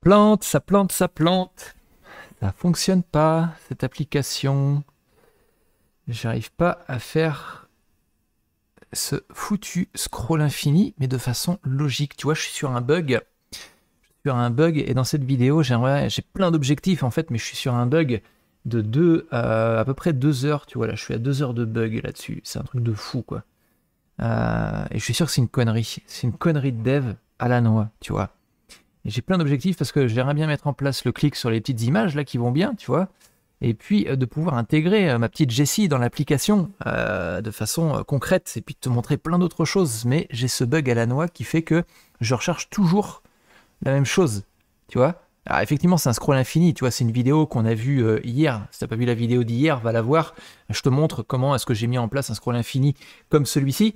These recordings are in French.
plante, ça plante, ça plante. Ça fonctionne pas, cette application. J'arrive pas à faire ce foutu scroll infini, mais de façon logique. Tu vois, je suis sur un bug. Je suis sur un bug, et dans cette vidéo, j'ai plein d'objectifs en fait, mais je suis sur un bug de deux, euh, à peu près deux heures. Tu vois, là, je suis à deux heures de bug là-dessus. C'est un truc de fou, quoi. Euh, et je suis sûr que c'est une connerie. C'est une connerie de dev à la noix, tu vois j'ai plein d'objectifs parce que j'aimerais bien mettre en place le clic sur les petites images là qui vont bien, tu vois. Et puis euh, de pouvoir intégrer euh, ma petite Jessie dans l'application euh, de façon concrète et puis de te montrer plein d'autres choses. Mais j'ai ce bug à la noix qui fait que je recherche toujours la même chose, tu vois. Alors effectivement, c'est un scroll infini, tu vois, c'est une vidéo qu'on a vue hier. Si t'as pas vu la vidéo d'hier, va la voir. Je te montre comment est-ce que j'ai mis en place un scroll infini comme celui-ci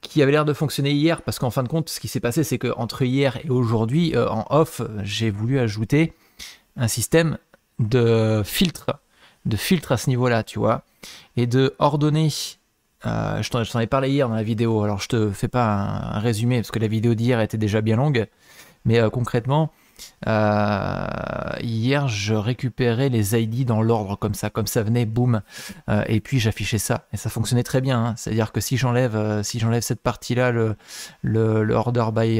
qui avait l'air de fonctionner hier, parce qu'en fin de compte, ce qui s'est passé, c'est qu'entre hier et aujourd'hui, euh, en off, j'ai voulu ajouter un système de filtre, de filtre à ce niveau-là, tu vois, et de ordonner. Euh, je t'en ai parlé hier dans la vidéo, alors je te fais pas un, résumé, parce que la vidéo d'hier était déjà bien longue, mais euh, concrètement, euh, hier, je récupérais les ID dans l'ordre comme ça, comme ça venait, boum, euh, et puis j'affichais ça, et ça fonctionnait très bien. Hein. C'est-à-dire que si j'enlève, euh, si j'enlève cette partie-là, le, le, order by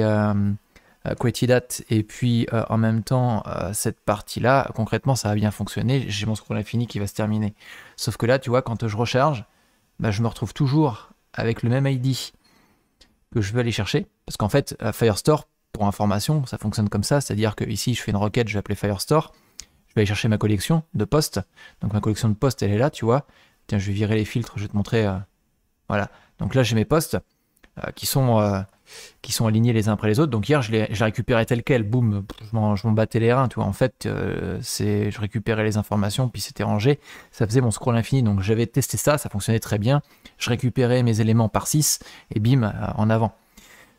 date et puis en même temps cette partie-là, concrètement, ça a bien fonctionné. J'ai mon scroll infini qui va se terminer. Sauf que là, tu vois, quand je recharge, bah, je me retrouve toujours avec le même ID que je veux aller chercher, parce qu'en fait, Firestore information, ça fonctionne comme ça, c'est-à-dire que ici je fais une requête, je vais appeler Firestore, je vais aller chercher ma collection de postes, donc ma collection de postes elle est là, tu vois, tiens je vais virer les filtres, je vais te montrer, euh, voilà, donc là j'ai mes postes euh, qui sont euh, qui sont alignés les uns après les autres, donc hier je les, récupérais tel quel, boum, je m'en battais les reins, tu vois, en fait c'est je récupérais les informations, puis c'était rangé, ça faisait mon scroll infini, donc j'avais testé ça, ça fonctionnait très bien, je récupérais mes éléments par 6, et bim, en avant.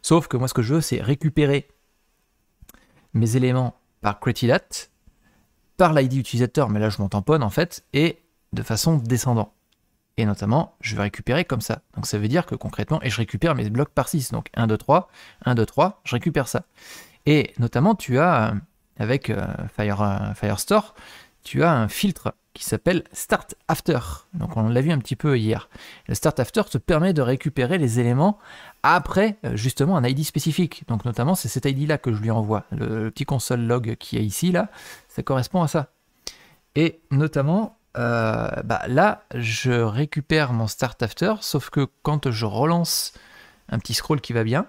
Sauf que moi, ce que je veux, c'est récupérer mes éléments par Cretilat, par l'ID utilisateur, mais là, je m'en tamponne en fait, et de façon descendant. Et notamment, je vais récupérer comme ça. Donc ça veut dire que concrètement, et je récupère mes blocs par 6. Donc 1, 2, 3, 1, 2, 3, je récupère ça. Et notamment, tu as, euh, avec euh, Fire, euh, Firestore, tu as un filtre qui s'appelle Start After. Donc on l'a vu un petit peu hier. Le Start After te permet de récupérer les éléments après euh, justement un ID spécifique. Donc notamment c'est cet ID là que je lui envoie. Le, petit console log qui est ici là, ça correspond à ça. Et notamment euh, bah, là je récupère mon Start After, sauf que quand je relance un petit scroll qui va bien,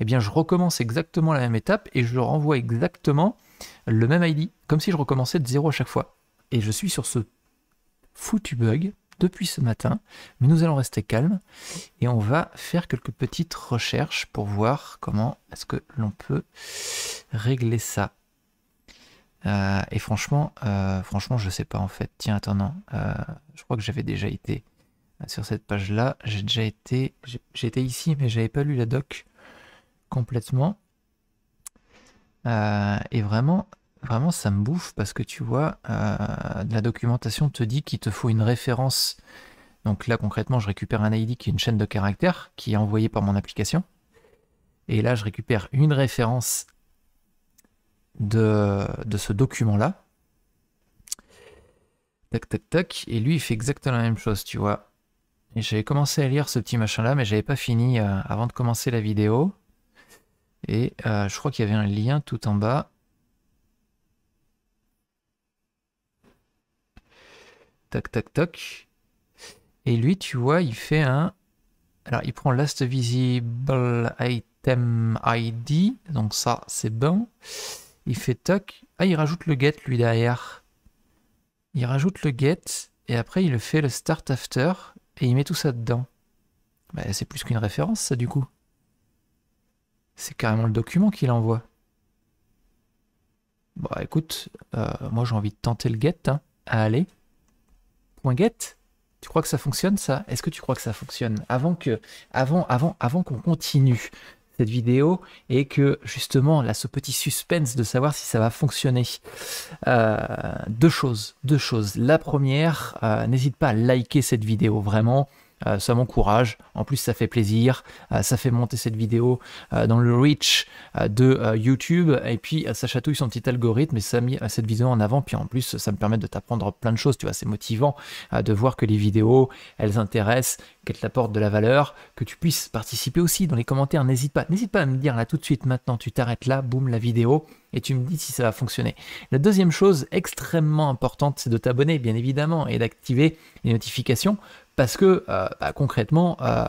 eh bien je recommence exactement la même étape et je renvoie exactement le même ID, comme si je recommençais de zéro à chaque fois et je suis sur ce foutu bug depuis ce matin, mais nous allons rester calme et on va faire quelques petites recherches pour voir comment est-ce que l'on peut régler ça. Euh, et franchement, euh, franchement, je sais pas en fait. Tiens, attends, non, euh, je crois que j'avais déjà été sur cette page-là. J'ai déjà été, j'étais ici, mais j'avais pas lu la doc complètement. et vraiment, vraiment ça me bouffe parce que tu vois, euh, la documentation te dit qu'il te faut une référence. Donc là concrètement, je récupère un ID qui est une chaîne de caractères qui est envoyée par mon application. Et là, je récupère une référence de, ce document-là. Tac, tac, tac. Et lui, il fait exactement la même chose, tu vois. Et j'avais commencé à lire ce petit machin-là, mais j'avais pas fini euh, avant de commencer la vidéo. Et euh, je crois qu'il y avait un lien tout en bas. Tac, tac, tac. Et lui, tu vois, il fait un... Alors, il prend last visible item ID. Donc ça, c'est bon. Il fait toc. Ah, il rajoute le get, lui, derrière. Il rajoute le get. Et après, il fait le start after. Et il met tout ça dedans. Bah, c'est plus qu'une référence, ça, du coup. C'est carrément le document qu'il envoie. Bah écoute, euh, moi j'ai envie de tenter le get, hein, à tu crois que ça fonctionne ça Est-ce que tu crois que ça fonctionne Avant que, avant, avant, avant qu'on continue cette vidéo et que justement là ce petit suspense de savoir si ça va fonctionner. Euh, deux choses, deux choses. La première, euh, n'hésite pas à liker cette vidéo vraiment. Euh, ça m'encourage. En plus, ça fait plaisir. Euh, ça fait monter cette vidéo euh, dans le reach de YouTube. Et puis, ça chatouille son petit algorithme et ça met cette vidéo en avant. Puis en plus, ça me permet de t'apprendre plein de choses. Tu vois, c'est motivant de voir que les vidéos, elles intéressent, qu'elles t'apportent de la valeur, que tu puisses participer aussi dans les commentaires. N'hésite pas. N'hésite pas à me dire là tout de suite maintenant, tu t'arrêtes là, boum, la vidéo et tu me dis si ça va fonctionner. La deuxième chose extrêmement importante, c'est de t'abonner, bien évidemment, et d'activer les notifications parce que euh, bah, concrètement, euh,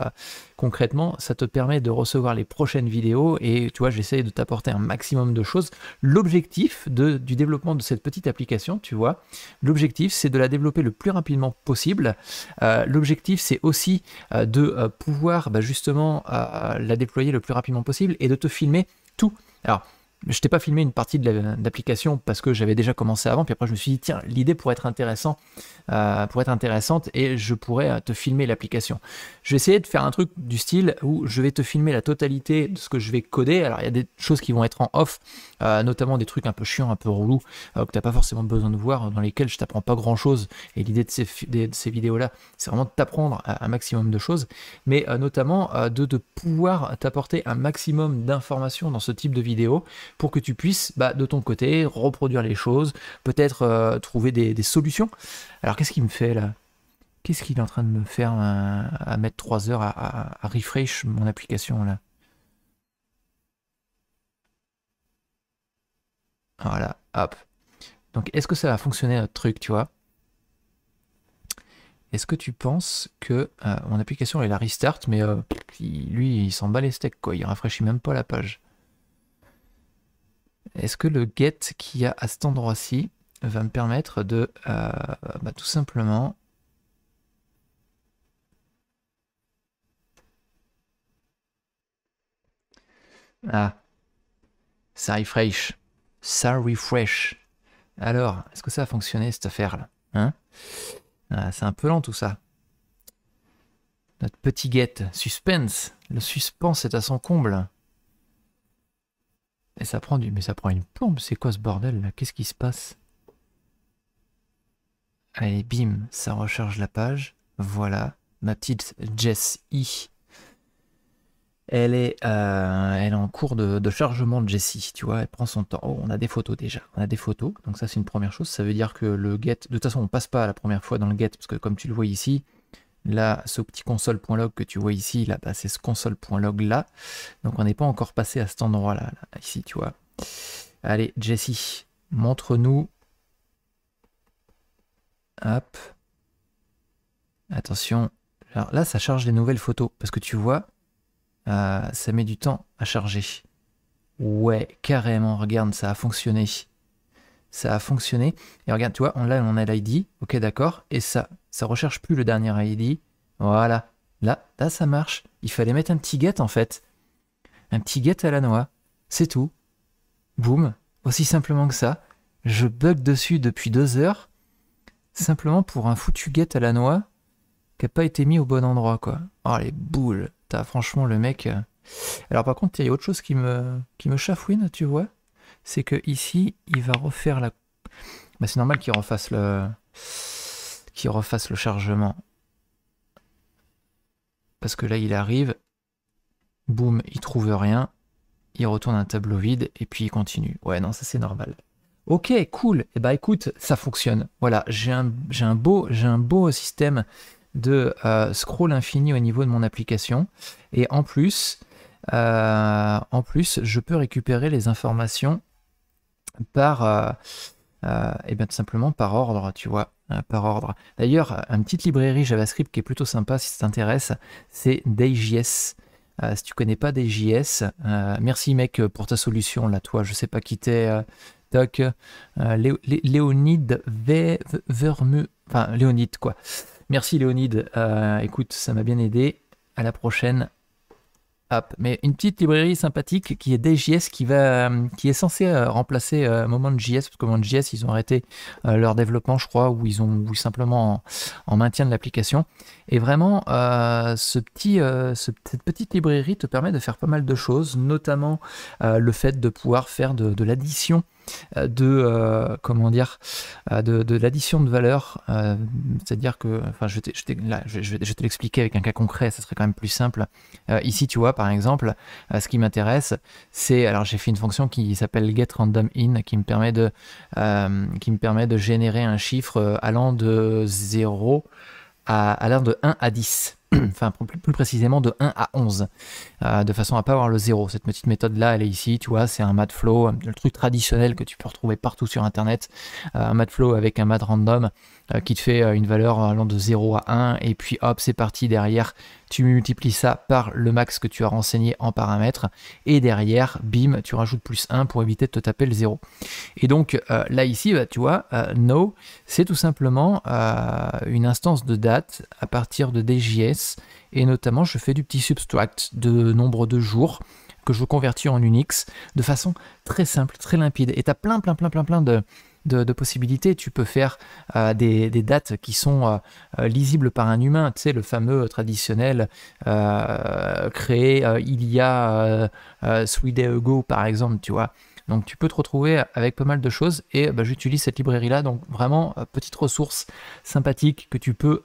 concrètement, ça te permet de recevoir les prochaines vidéos et tu vois, j'essaie de t'apporter un maximum de choses. L'objectif du développement de cette petite application, tu vois, l'objectif c'est de la développer le plus rapidement possible. Euh, l'objectif c'est aussi de pouvoir bah, justement la déployer le plus rapidement possible et de te filmer tout. Alors, je t'ai pas filmé une partie de l'application parce que j'avais déjà commencé avant, puis après je me suis dit tiens l'idée pourrait être intéressant, euh, pour être intéressante et je pourrais euh, te filmer l'application. Je vais essayer de faire un truc du style où je vais te filmer la totalité de ce que je vais coder. Alors il y a des choses qui vont être en off, euh, notamment des trucs un peu chiants, un peu relous que tu n'as pas forcément besoin de voir, dans lesquels je t'apprends pas grand chose. Et l'idée de ces, vidéos là, c'est vraiment de t'apprendre un maximum de choses, mais notamment de, de pouvoir t'apporter un maximum d'informations dans ce type de vidéo pour que tu puisses, bah, de ton côté, reproduire les choses, peut-être euh, trouver des, solutions. Alors qu'est-ce qu'il me fait là Qu'est-ce qu'il est en train de me faire à mettre 3 heures à, refresh mon application là Voilà, hop. Donc est-ce que ça va fonctionner notre truc, tu vois Est-ce que tu penses que euh, mon application elle la restart, mais euh, lui il s'en bat les steaks quoi, il rafraîchit même pas la page. Est-ce que le get qu'il y a à cet endroit-ci va me permettre de euh, bah, tout simplement Ah, ça refresh. Ça refresh. Alors, est-ce que ça a fonctionné cette affaire-là hein ah, C'est un peu lent tout ça. Notre petit get suspense. Le suspense est à son comble. Et ça prend Mais ça prend une plombe, c'est quoi ce bordel là Qu'est-ce qui se passe Allez, bim, ça recharge la page. Voilà, ma petite Jessie, Elle est, euh, elle est en cours de, chargement de Jessie, tu vois, elle prend son temps. Oh, on a des photos déjà, on a des photos, donc ça c'est une première chose. Ça veut dire que le get, de toute façon on passe pas la première fois dans le get, parce que comme tu le vois ici, Là, ce petit console.log que tu vois ici, là, bah, c'est ce console.log là. Donc on n'est pas encore passé à cet endroit là, ici, tu vois. Allez, Jessie, montre-nous. Hop. Attention. Alors là, ça charge les nouvelles photos. Parce que tu vois, euh, ça met du temps à charger. Ouais, carrément, regarde, ça a fonctionné ça a fonctionné. Et regarde, tu vois, on, là, on a l'ID, ok, d'accord, et ça, ça recherche plus le dernier ID. Voilà, là, là, ça marche. Il fallait mettre un petit get, en fait. Un petit get à la noix, c'est tout. Boum, aussi simplement que ça. Je bug dessus depuis deux heures, simplement pour un foutu get à la noix qui n'a pas été mis au bon endroit, quoi. Oh, les boules T'as franchement le mec... Euh. Alors par contre, il y a autre chose qui me, qui me chafouine, tu vois c'est que ici, il va refaire la... Bah, c'est normal qu'il refasse le... qu'il refasse le chargement. Parce que là, il arrive, boum, il trouve rien, il retourne un tableau vide, et puis il continue. Ouais, non, ça c'est normal. Ok, cool. Et eh bah ben, écoute, ça fonctionne. Voilà, j'ai un, un, beau, j'ai un beau système de euh, scroll infini au niveau de mon application. Et en plus, euh, en plus, je peux récupérer les informations par, et euh, euh, eh bien tout simplement par ordre, tu vois, euh, par ordre. D'ailleurs, une petite librairie JavaScript qui est plutôt sympa si ça t'intéresse, c'est DayJS. si tu connais pas DayJS merci mec pour ta solution là, toi, je sais pas qui t'es, euh, Doc, Léonide v enfin Léonide quoi. Merci Léonide, écoute, ça m'a bien aidé, à la prochaine mais une petite librairie sympathique qui est DJS, qui, euh, qui est censée euh, remplacer euh, Moment.js, parce que Moment.js, ils ont arrêté leur développement, je crois, ou ils ont simplement en, maintien de l'application. Et vraiment, ce petit, cette petite librairie te permet de faire pas mal de choses, notamment le fait de pouvoir faire de l'addition euh, de euh, comment dire euh, de, de l'addition de valeur c'est-à-dire que enfin je vais je, te l'expliquer avec un cas concret ça serait quand même plus simple ici tu vois par exemple ce qui m'intéresse c'est alors j'ai fait une fonction qui s'appelle getRandomIn qui me permet de qui me permet de générer un chiffre allant de 0 à, allant de 1 à 10 enfin plus, précisément de 1 à 11, euh, de façon à pas avoir le 0. Cette petite méthode-là, elle est ici, tu vois, c'est un matflow, flow, le truc traditionnel que tu peux retrouver partout sur Internet, euh, un matflow flow avec un mat random euh, qui te fait euh, une valeur allant de 0 à 1 et puis hop c'est parti derrière tu multiplies ça par le max que tu as renseigné en paramètres et derrière bim tu rajoutes plus 1 pour éviter de te taper le 0 et donc euh, là ici bah, tu vois no c'est tout simplement une instance de date à partir de DJS et notamment je fais du petit subtract de nombre de jours que je convertis en Unix de façon très simple, très limpide. Et tu as plein, plein, plein, plein, plein de, de, possibilités. Tu peux faire euh, des, dates qui sont euh, euh, lisibles par un humain. Tu sais, le fameux traditionnel créé il y a three par exemple, tu vois. Donc tu peux te retrouver avec pas mal de choses et bah, j'utilise cette librairie là. Donc vraiment petite ressource sympathique que tu peux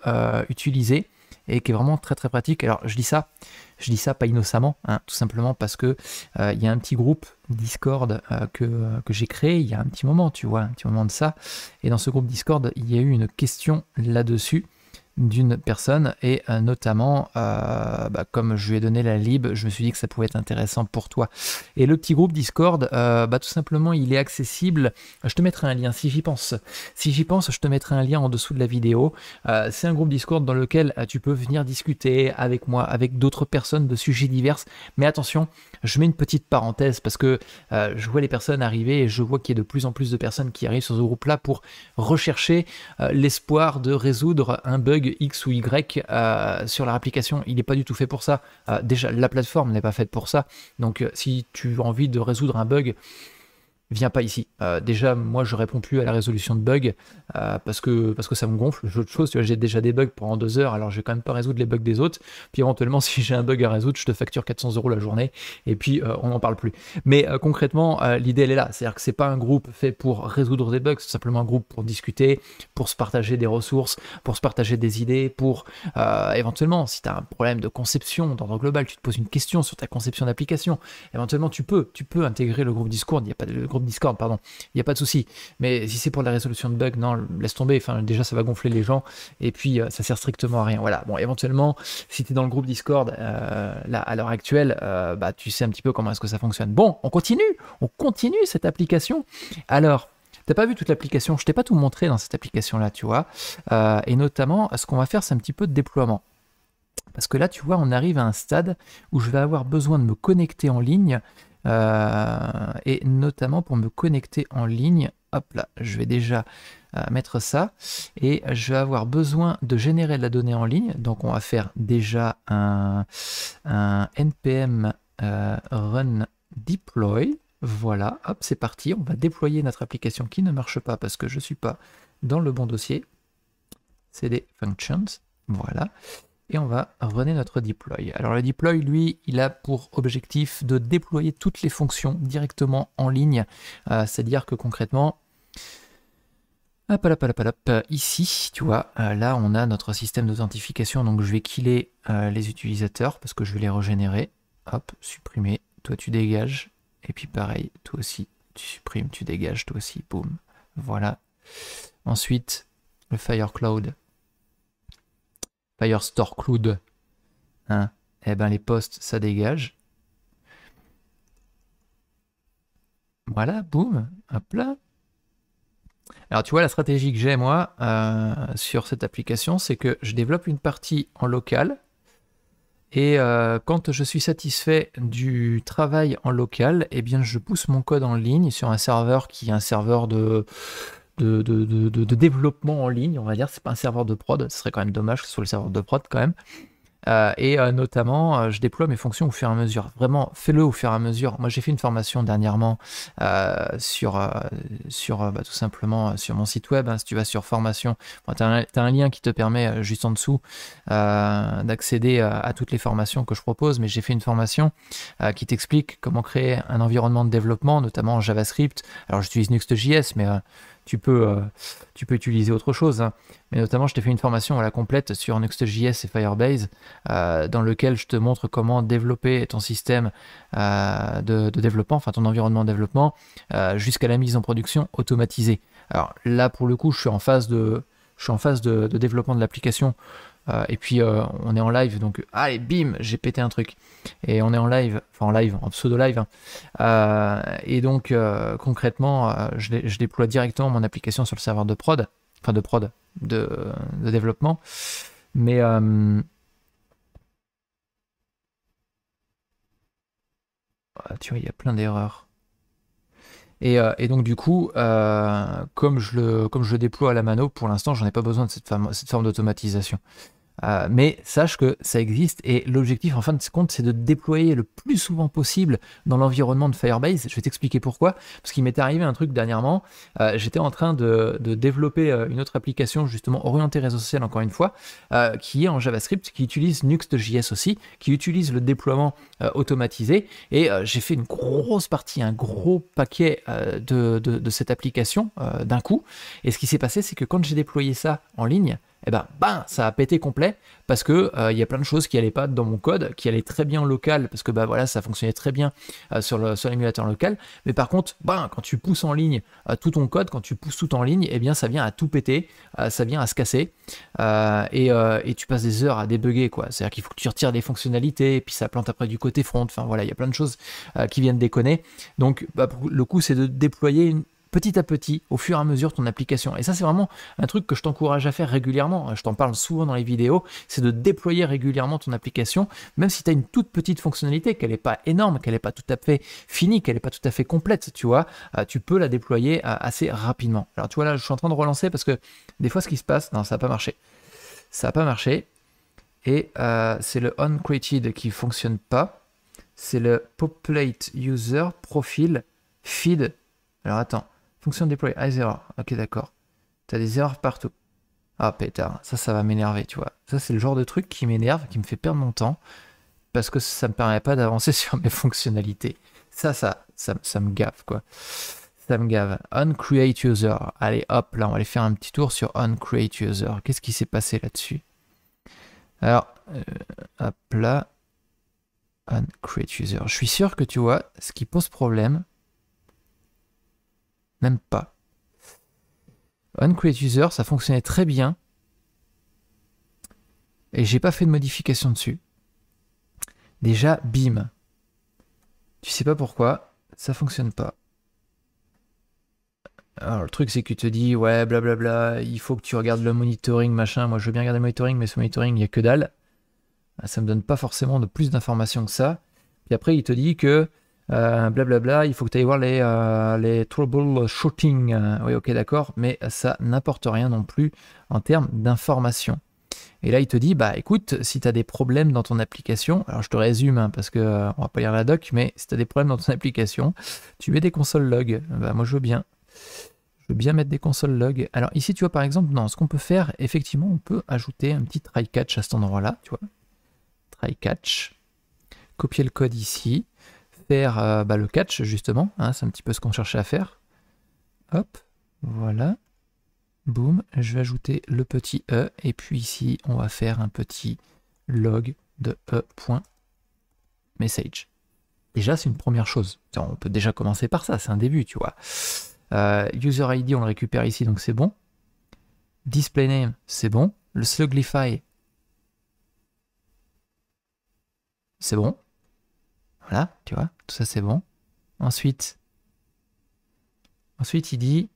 utiliser et qui est vraiment très très pratique. Alors je dis ça, je dis ça pas innocemment, hein, tout simplement parce que euh, il y a un petit groupe Discord euh, que, euh, que j'ai créé il y a un petit moment, tu vois, un petit moment de ça. Et dans ce groupe Discord, il y a eu une question là-dessus d'une personne et euh, notamment euh, bah, comme je lui ai donné la lib je me suis dit que ça pouvait être intéressant pour toi et le petit groupe discord euh, bah, tout simplement il est accessible je te mettrai un lien si j'y pense si j'y pense je te mettrai un lien en dessous de la vidéo c'est un groupe discord dans lequel tu peux venir discuter avec moi avec d'autres personnes de sujets divers mais attention je mets une petite parenthèse parce que euh, je vois les personnes arriver et je vois qu'il y a de plus en plus de personnes qui arrivent sur ce groupe-là pour rechercher euh, l'espoir de résoudre un bug X ou Y euh, sur leur application. Il n'est pas du tout fait pour ça. déjà, la plateforme n'est pas faite pour ça. Donc si tu as envie de résoudre un bug, viens pas ici. Euh, déjà, moi, je réponds plus à la résolution de bugs euh, parce, que, parce que ça me gonfle. Autre chose, tu vois, j'ai déjà des bugs pendant deux heures, alors je vais quand même pas résoudre les bugs des autres. Puis éventuellement, si j'ai un bug à résoudre, je te facture 400 euros la journée et puis euh, on n'en parle plus. Mais concrètement, l'idée, elle est là. C'est-à-dire que c'est pas un groupe fait pour résoudre des bugs, c'est simplement un groupe pour discuter, pour se partager des ressources, pour se partager des idées, pour éventuellement, si tu as un problème de conception d'ordre global, tu te poses une question sur ta conception d'application, éventuellement, tu peux, tu peux intégrer le groupe Discord, il n'y a pas de Discord, pardon. Il n'y a pas de souci. Mais si c'est pour la résolution de bugs, non, laisse tomber. Enfin, déjà, ça va gonfler les gens. Et puis, euh, ça sert strictement à rien. Voilà. Bon, éventuellement, si tu es dans le groupe Discord, euh, là, à l'heure actuelle, euh, bah, tu sais un petit peu comment est-ce que ça fonctionne. Bon, on continue. On continue cette application. Alors. T'as pas vu toute l'application, je t'ai pas tout montré dans cette application-là, tu vois. et notamment, ce qu'on va faire, c'est un petit peu de déploiement. Parce que là, tu vois, on arrive à un stade où je vais avoir besoin de me connecter en ligne euh, et notamment pour me connecter en ligne. Hop là, je vais déjà euh, mettre ça et je vais avoir besoin de générer de la donnée en ligne. Donc on va faire déjà un, npm euh, run deploy. Voilà, hop, c'est parti. On va déployer notre application qui ne marche pas parce que je ne suis pas dans le bon dossier. C'est des functions. Voilà et on va runner notre deploy. Alors le deploy, lui, il a pour objectif de déployer toutes les fonctions directement en ligne. Euh, c'est-à-dire que concrètement, hop, hop, hop, ici, tu vois, euh, là on a notre système d'authentification, donc je vais killer euh, les utilisateurs parce que je vais les régénérer. Hop, supprimer, toi tu dégages, et puis pareil, toi aussi, tu supprimes, tu dégages, toi aussi, boum. Voilà. Ensuite, le Firecloud, Firestore Cloud, hein, eh ben les postes, ça dégage. Voilà, boum, hop là. Alors tu vois, la stratégie que j'ai moi euh, sur cette application, c'est que je développe une partie en local. Et euh, quand je suis satisfait du travail en local, eh bien je pousse mon code en ligne sur un serveur qui est un serveur de de, développement en ligne, on va dire. C'est pas un serveur de prod, ce serait quand même dommage que ce soit le serveur de prod quand même. Euh, et euh, notamment, euh, je déploie mes fonctions au fur et à mesure. Vraiment, fais-le au fur et à mesure. Moi, j'ai fait une formation dernièrement sur, sur bah, tout simplement sur mon site web. Hein. si tu vas sur formation, tu as, un lien qui te permet juste en dessous d'accéder à, toutes les formations que je propose. Mais j'ai fait une formation qui t'explique comment créer un environnement de développement, notamment en JavaScript. Alors, j'utilise Next.js, mais tu peux, euh, tu peux utiliser autre chose. Hein. Mais notamment, je t'ai fait une formation à la complète sur Next.js et Firebase, euh, dans lequel je te montre comment développer ton système euh, de, développement, enfin ton environnement de développement, jusqu'à la mise en production automatisée. Alors là, pour le coup, je suis en phase de, en phase de développement de l'application euh, et puis euh, on est en live, donc allez, bim, j'ai pété un truc. Et on est en live, enfin en live, en pseudo-live. Hein. Euh, et donc concrètement, je, déploie directement mon application sur le serveur de prod, enfin de prod, de, développement. Mais... Ah, tu vois, il y a plein d'erreurs. Et, donc du coup, comme, je le, déploie à la mano, pour l'instant, j'en ai pas besoin de cette forme d'automatisation. Euh, mais sache que ça existe et l'objectif en fin de compte c'est de déployer le plus souvent possible dans l'environnement de Firebase. Je vais t'expliquer pourquoi. Parce qu'il m'est arrivé un truc dernièrement. Euh, j'étais en train de, développer euh, une autre application justement orientée réseau social encore une fois, qui est en JavaScript, qui utilise Nuxt.js aussi, qui utilise le déploiement automatisé. Et j'ai fait une grosse partie, un gros paquet de, cette application d'un coup. Et ce qui s'est passé c'est que quand j'ai déployé ça en ligne, et eh ben, bah, ça a pété complet parce que euh, il y a plein de choses qui allaient pas dans mon code, qui allaient très bien en local parce que bah voilà, ça fonctionnait très bien euh, sur l'émulateur local, mais par contre, bah, quand tu pousses en ligne euh, tout ton code, quand tu pousses tout en ligne, eh bien ça vient à tout péter, ça vient à se casser et, tu passes des heures à débugger quoi. C'est-à-dire qu'il faut que tu retires des fonctionnalités et puis ça plante après du côté front. Enfin voilà, il y a plein de choses qui viennent déconner. Donc bah, le coup, c'est de déployer une petit à petit, au fur et à mesure, ton application. Et ça, c'est vraiment un truc que je t'encourage à faire régulièrement. Je t'en parle souvent dans les vidéos, c'est de déployer régulièrement ton application, même si tu as une toute petite fonctionnalité, qu'elle n'est pas énorme, qu'elle n'est pas tout à fait finie, qu'elle n'est pas tout à fait complète, tu vois, euh, tu peux la déployer euh, assez rapidement. Alors, tu vois, là, je suis en train de relancer parce que des fois, ce qui se passe, non, ça n'a pas marché. Ça n'a pas marché. Et euh, c'est le created qui fonctionne pas. C'est le populate user profile feed. Alors attends, Fonction déployée. Ah, Ok, d'accord. T'as des erreurs partout. Ah, pétard. Ça, ça va m'énerver, tu vois. Ça, c'est le genre de truc qui m'énerve, qui me fait perdre mon temps. Parce que ça me permet pas d'avancer sur mes fonctionnalités. Ça, ça, ça, me gaffe, quoi. Ça me gave. create user. Allez, hop, là, on va aller faire un petit tour sur create user. Qu'est-ce qui s'est passé là-dessus Alors, euh, hop là. create user. Je suis sûr que tu vois, ce qui pose problème, même pas. Create User, ça fonctionnait très bien. Et j'ai pas fait de modification dessus. Déjà, bim. Tu sais pas pourquoi, ça fonctionne pas. Alors le truc c'est que tu te dis ouais blablabla, bla bla, il faut que tu regardes le monitoring, machin, moi je veux bien regarder le monitoring, mais ce monitoring il n'y a que dalle. Ah, ça me donne pas forcément de plus d'informations que ça. Puis après il te dit que blablabla, euh, il faut que tu ailles voir les, euh, les troubleshooting. Euh, oui, ok, d'accord, mais ça n'importe rien non plus en termes d'information. Et là, il te dit, bah écoute, si tu as des problèmes dans ton application, alors je te résume hein, parce que on va pas lire la doc, mais si tu as des problèmes dans ton application, tu mets des consoles log. Bah moi je veux bien. Je veux bien mettre des consoles log. Alors ici, tu vois par exemple, non, ce qu'on peut faire, effectivement, on peut ajouter un petit try catch à cet endroit-là, tu vois. Try catch. Copier le code ici faire euh, bah, le catch, justement. Hein, c'est un petit peu ce qu'on cherchait à faire. Hop, voilà. Boum, je vais ajouter le petit E. Et puis ici, on va faire un petit log de E.message. Déjà, c'est une première chose. On peut déjà commencer par ça, c'est un début, tu vois. Euh, user ID, on le récupère ici, donc c'est bon. Display name, c'est bon. Le sluglify, c'est bon. Voilà, tu vois, tout ça c'est bon. Ensuite, ensuite il dit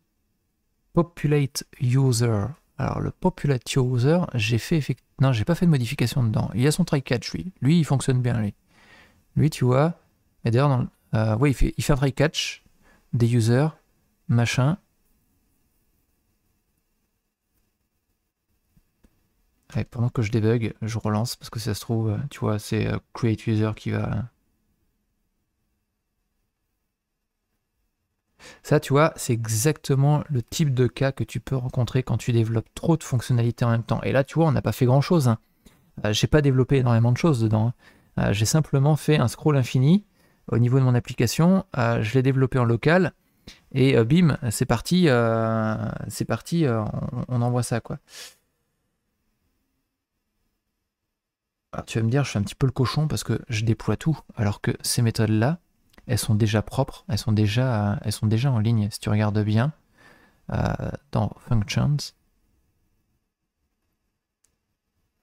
populate user. Alors le populate user, j'ai fait effectivement, non, j'ai pas fait de modification dedans. Il a son try catch lui. Lui, il fonctionne bien lui. Lui, tu vois, et d'ailleurs, euh, il fait, il un try catch des users, machin. pendant que je débug, je relance parce que ça se trouve, euh, tu vois, c'est euh, create user qui va Ça, tu vois, c'est exactement le type de cas que tu peux rencontrer quand tu développes trop de fonctionnalités en même temps. Et là, tu vois, on n'a pas fait grand-chose. Hein. Euh, j'ai pas développé énormément de choses dedans. Hein. Euh, j'ai simplement fait un scroll infini au niveau de mon application. Euh, je l'ai développé en local. Et bim, c'est parti. c'est parti, on, envoie ça, quoi. Ah, tu vas me dire, je suis un petit peu le cochon parce que je déploie tout, alors que ces méthodes-là, elles sont déjà propres, elles sont déjà, elles sont déjà en ligne. Si tu regardes bien, euh, dans Functions,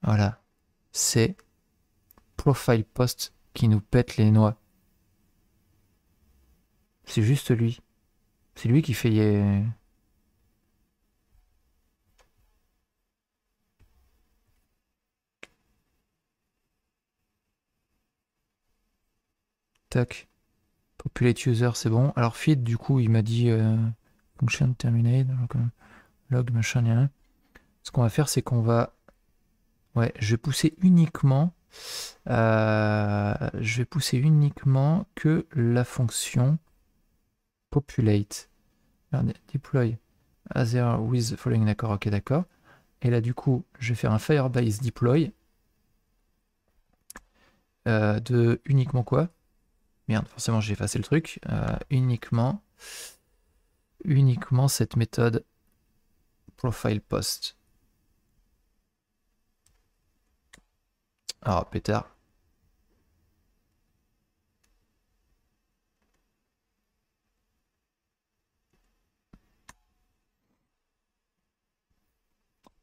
voilà, c'est Profile Post qui nous pète les noix. C'est juste lui. C'est lui qui fait. Tac. Populate user, c'est bon. Alors fit, du coup, il m'a dit euh, function terminate, euh, log, machin, rien. Ce qu'on va faire, c'est qu'on va... Ouais, je vais pousser uniquement... Euh, je vais pousser uniquement que la fonction populate. Regardez, deploy Azure with following, d'accord, ok, d'accord. Et là, du coup, je vais faire un Firebase deploy de uniquement quoi Merde, forcément j'ai effacé le truc. Euh, uniquement, uniquement cette méthode profile post. Ah, pétard.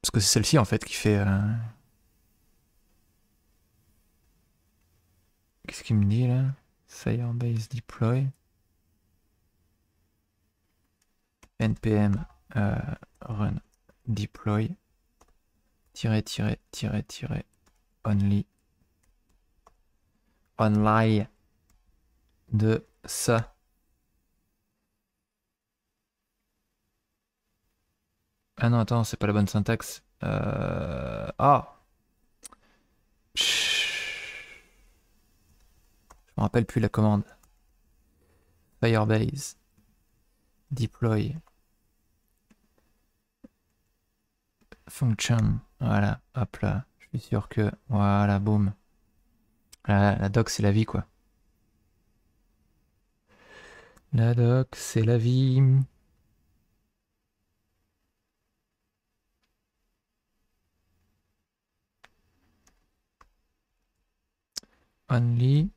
Parce que c'est celle-ci en fait qui fait... Euh, qu'est-ce qu'il me dit là Firebase deploy. npm euh, run deploy tirer tirer tirer tirer only online de ça. Ah non, attends, c'est pas la bonne syntaxe. Euh, ah me rappelle plus la commande. Firebase. Deploy. Function. Voilà, hop là. Je suis sûr que... Voilà, boum. La, la doc, c'est la vie, quoi. La doc, c'est la vie. Only.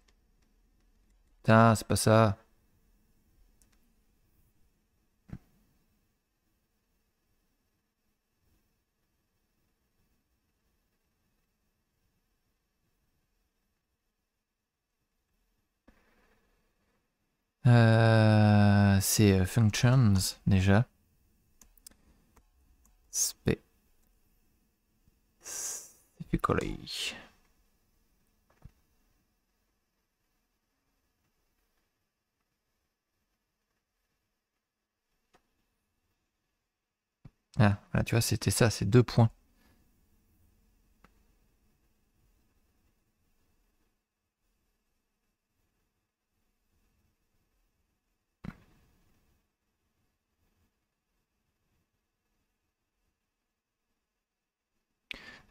Putain, c'est pas ça. Euh, c'est euh, functions déjà. Spé. Ah, tu vois, c'était ça, ces deux points.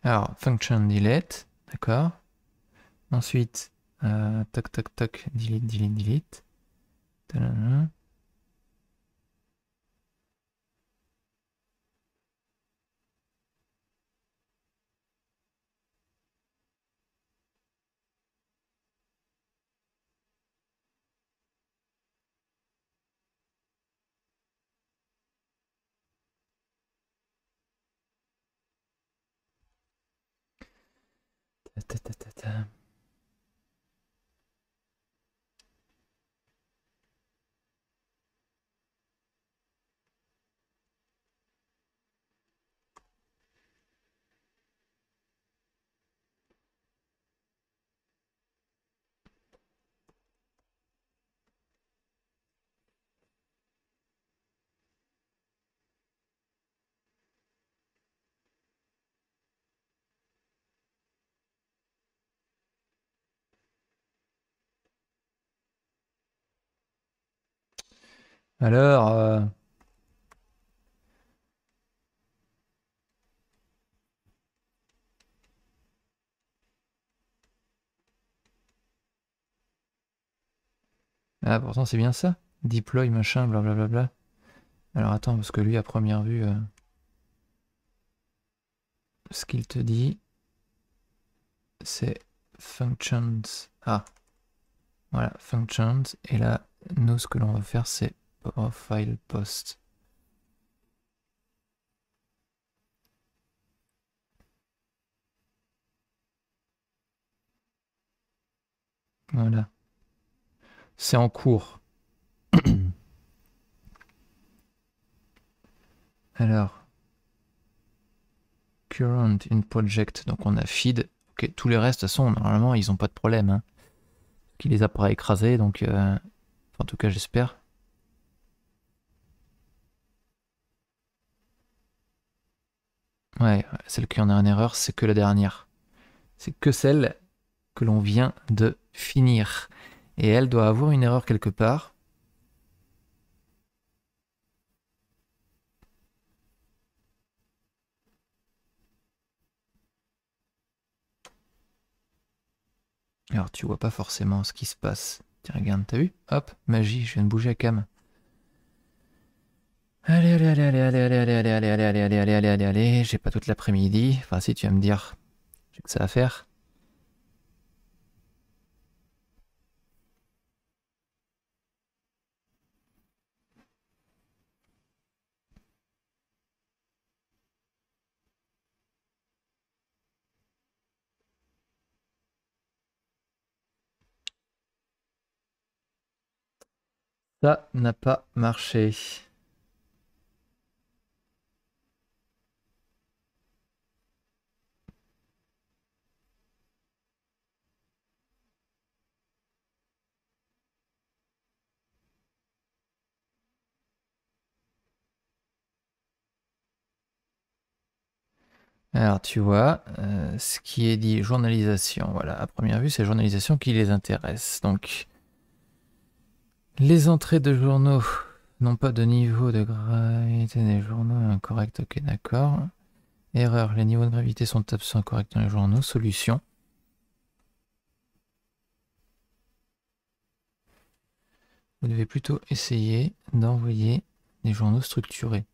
Alors, function delete, d'accord. Ensuite, euh, toc toc toc, delete, delete, delete. da, da, da, da, Alors... Euh, ah, pourtant, c'est bien ça. Deploy, machin, blablabla. Bla bla. Alors, attends, parce que lui, à première vue... Euh, ce qu'il te dit, c'est functions. Ah, voilà, functions. Et là, nous, ce que l'on va faire, c'est file post. Voilà. C'est en cours. Alors, current in project, donc on a feed. Ok, Tous les restes, sont normalement, ils n'ont pas de problème. Hein. Qui les a pas écrasés, donc, euh, en tout cas, j'espère. Ouais, celle qui en a une erreur, c'est que la dernière. C'est que celle que l'on vient de finir. Et elle doit avoir une erreur quelque part. Alors tu vois pas forcément ce qui se passe. Tiens, regarde, t'as vu Hop, magie, je viens de bouger à cam. Allez, allez, allez, allez, allez, allez, allez, allez, allez, allez, allez, allez, allez, allez, allez, j'ai pas toute l'après-midi. Enfin, si tu vas me dire, j'ai que ça à faire. Ça n'a pas marché. Alors tu vois, euh, ce qui est dit journalisation, voilà, à première vue, c'est journalisation qui les intéresse. Donc, les entrées de journaux n'ont pas de niveau de gravité des journaux incorrect, ok, d'accord. Erreur, les niveaux de gravité sont absents corrects dans les journaux. Solution. Vous devez plutôt essayer d'envoyer des journaux structurés.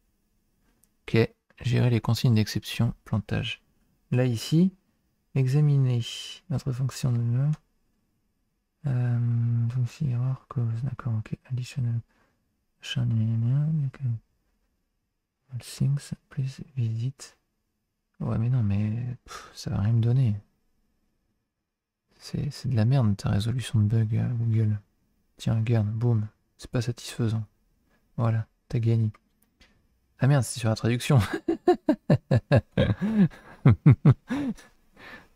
Ok. Gérer les consignes d'exception, plantage. Là, ici, examiner notre fonction de l'heure. Donc fonction erreur cause, d'accord, ok. Additional. All things, plus visite. Ouais, mais non, mais ça va rien me donner. C'est de la merde ta résolution de bug, euh, Google. Tiens, regarde, boum, c'est pas satisfaisant. Voilà, t'as gagné. Ah merde, c'est sur la traduction.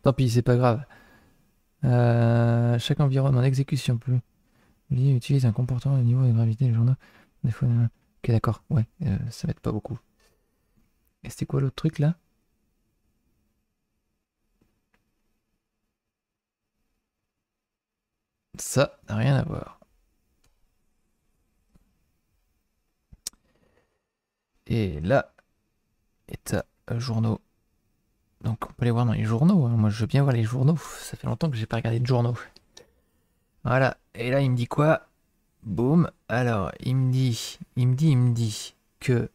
Tant pis, c'est pas grave. Euh, chaque environnement exécution plus utilise un comportement au niveau de gravité du Des fois, euh, ok, d'accord, ouais, euh, ça m'aide pas beaucoup. Et c'était quoi l'autre truc là Ça n'a rien à voir. Et là, état journaux. Donc on peut les voir dans les journaux. Hein. Moi je veux bien voir les journaux. Ça fait longtemps que j'ai pas regardé de journaux. Voilà. Et là il me dit quoi Boum. Alors il me dit, il me dit, il me dit que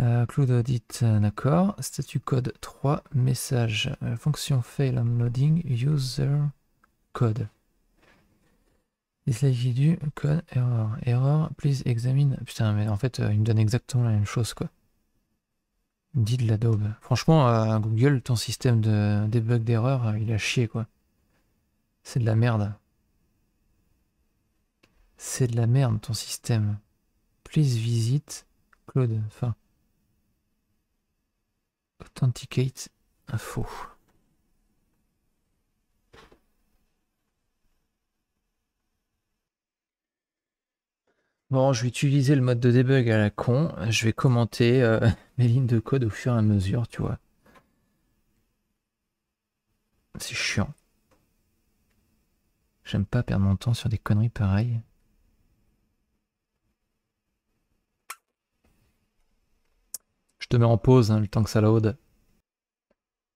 euh, Cloud Audit, euh, d'accord. Statut code 3, message, euh, fonction fail loading user code. Il s'agit du code error. Error, please examine. Putain, mais en fait, euh, il me donne exactement la même chose, quoi. dit de l'adobe. Franchement, euh, Google, ton système de débug d'erreur, euh, il a chié, quoi. C'est de la merde. C'est de la merde, ton système. Please visit Claude. Enfin. Authenticate info. Bon, je vais utiliser le mode de debug à la con. Je vais commenter euh, mes lignes de code au fur et à mesure, tu vois. C'est chiant. J'aime pas perdre mon temps sur des conneries pareilles. Je te mets en pause hein, le temps que ça load.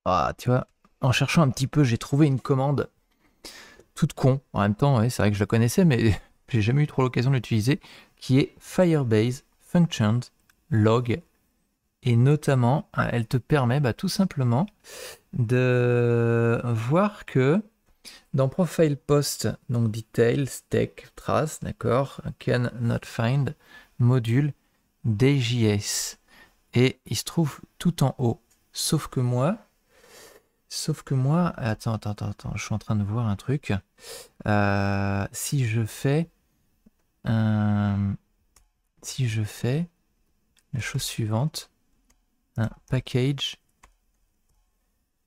Ah, tu vois, en cherchant un petit peu, j'ai trouvé une commande toute con. En même temps, oui, c'est vrai que je la connaissais, mais j'ai jamais eu trop l'occasion d'utiliser, qui est Firebase Functions Log. Et notamment, euh, elle te permet bah, tout simplement de voir que dans Profile Post, donc Details, Stack, Trace, d'accord, Can Not Find, module, DJS. Et il se trouve tout en haut. Sauf que moi, sauf que moi, attends, attends, attends, je suis en train de voir un truc. Euh, si je fais euh, si je fais la chose suivante, un hein, package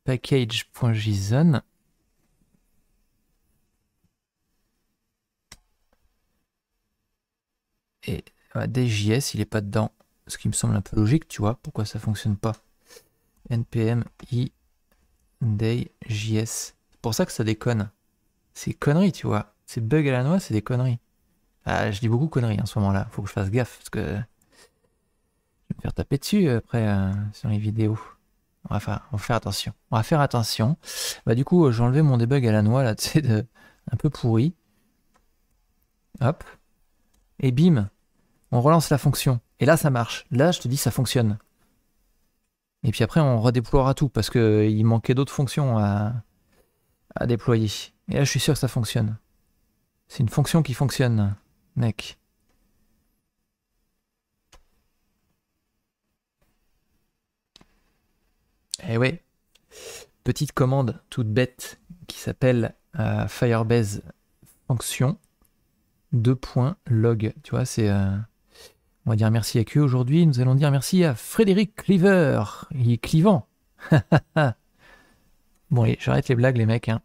package.json et day.js DJS il est pas dedans ce qui me semble un peu logique tu vois pourquoi ça fonctionne pas npm i day.js c'est pour ça que ça déconne c'est connerie tu vois c'est bug à la noix c'est des conneries ah, je dis beaucoup de conneries en ce moment-là. Faut que je fasse gaffe parce que je vais me faire taper dessus euh, après euh, sur les vidéos. On va, faire, attention. On va faire attention. Bah du coup, euh, j'ai enlevé mon debug à la noix là, tu un peu pourri. Hop. Et bim, on relance la fonction. Et là, ça marche. Là, je te dis, ça fonctionne. Et puis après, on redéploiera tout parce qu'il manquait d'autres fonctions à, à déployer. Et là, je suis sûr que ça fonctionne. C'est une fonction qui fonctionne mec. Eh ouais. Petite commande toute bête qui s'appelle euh, Firebase Function 2.log. Tu vois, c'est. Euh, on va dire merci à Q aujourd'hui. Nous allons dire merci à Frédéric Cleaver. Il est clivant. bon, j'arrête les blagues, les mecs. Hein.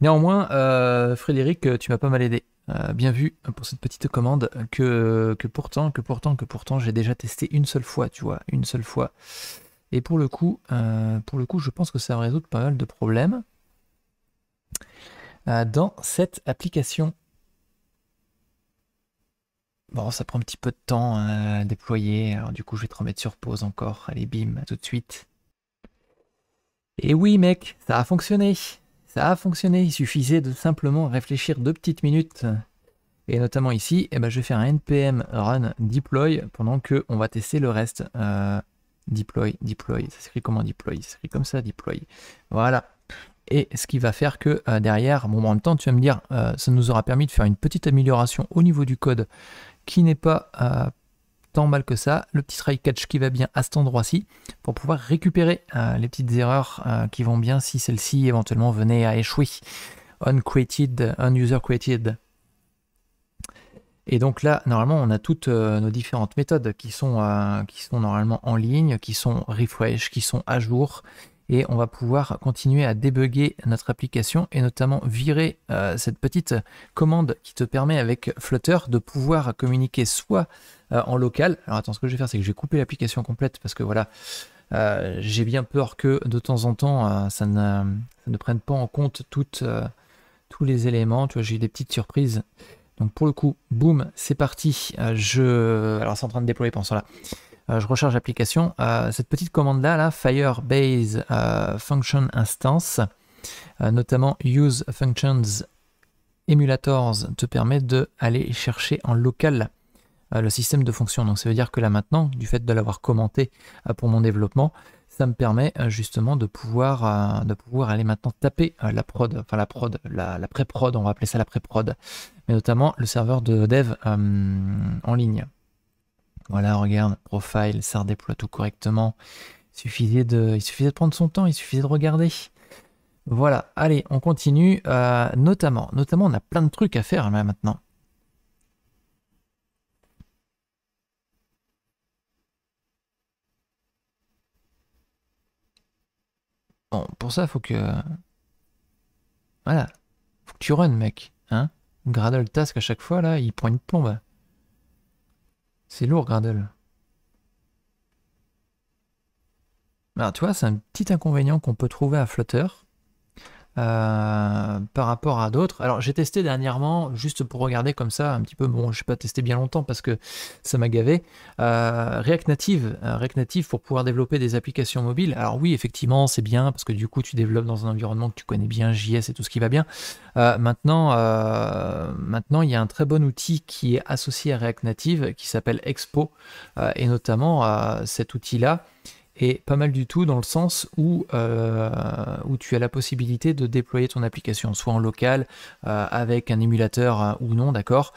Néanmoins, euh, Frédéric, tu m'as pas mal aidé. Euh, bien vu euh, pour cette petite commande euh, que, pourtant, que pourtant, que pourtant j'ai déjà testé une seule fois, tu vois, une seule fois. Et pour le coup, pour le coup, je pense que ça va résoudre pas mal de problèmes dans cette application. Bon, ça prend un petit peu de temps à déployer, alors du coup je vais te remettre sur pause encore. Allez, bim, tout de suite. Et oui mec, ça a fonctionné. Ça a fonctionné, il suffisait de simplement réfléchir deux petites minutes. Et notamment ici, eh ben, je vais faire un npm run deploy pendant que on va tester le reste. Euh, deploy, deploy, ça s'écrit comment deploy Ça s'écrit comme ça, deploy. Voilà. Et ce qui va faire que euh, derrière, bon, en même temps, tu vas me dire, euh, ça nous aura permis de faire une petite amélioration au niveau du code qui n'est pas tant mal que ça, le petit try catch qui va bien à cet endroit-ci, pour pouvoir récupérer euh, les petites erreurs euh, qui vont bien si celle-ci éventuellement venait à échouer. Uncreated, user created. Et donc là, normalement, on a toutes euh, nos différentes méthodes qui sont, qui sont normalement en ligne, qui sont refresh, qui sont à jour, et on va pouvoir continuer à débugger notre application et notamment virer euh, cette petite commande qui te permet avec Flutter de pouvoir communiquer soit euh, en local. Alors attends, ce que je vais faire, c'est que je vais couper l'application complète parce que voilà, euh, j'ai bien peur que de temps en temps, ça ne, prenne pas en compte tous les éléments. Tu vois, j'ai eu des petites surprises. Donc pour le coup, boum, c'est parti. je... Alors c'est en train de déployer pendant ce là euh, je recharge l'application, euh, cette petite commande-là, Firebase euh, Function Instance, notamment Use Functions Emulators, te permet d'aller chercher en local le système de fonction. Donc ça veut dire que là maintenant, du fait de l'avoir commenté pour mon développement, ça me permet justement de pouvoir, de pouvoir aller maintenant taper la prod, enfin la prod, la, pré-prod, on va appeler ça la pré-prod, mais notamment le serveur de dev en ligne. Voilà, regarde, profile, ça redéploie tout correctement. Il suffisait de, il de prendre son temps, il suffisait de regarder. Voilà, allez, on continue. Euh, notamment, notamment, on a plein de trucs à faire là maintenant. Bon, pour ça, faut que. Voilà. Faut que tu runs, mec. Hein Gradle task à chaque fois, là, il prend une plombe. C'est lourd, Gradle. Alors, tu vois, c'est un petit inconvénient qu'on peut trouver à Flutter. Euh, par rapport à d'autres. Alors j'ai testé dernièrement, juste pour regarder comme ça un petit peu, bon je n'ai pas testé bien longtemps parce que ça m'a gavé, euh, React Native, euh, React Native pour pouvoir développer des applications mobiles. Alors oui effectivement c'est bien parce que du coup tu développes dans un environnement que tu connais bien, JS et tout ce qui va bien. maintenant, maintenant il y a un très bon outil qui est associé à React Native qui s'appelle Expo et notamment cet outil là et pas mal du tout dans le sens où, euh, où tu as la possibilité de déployer ton application, soit en local, euh, avec un émulateur euh, ou non, d'accord,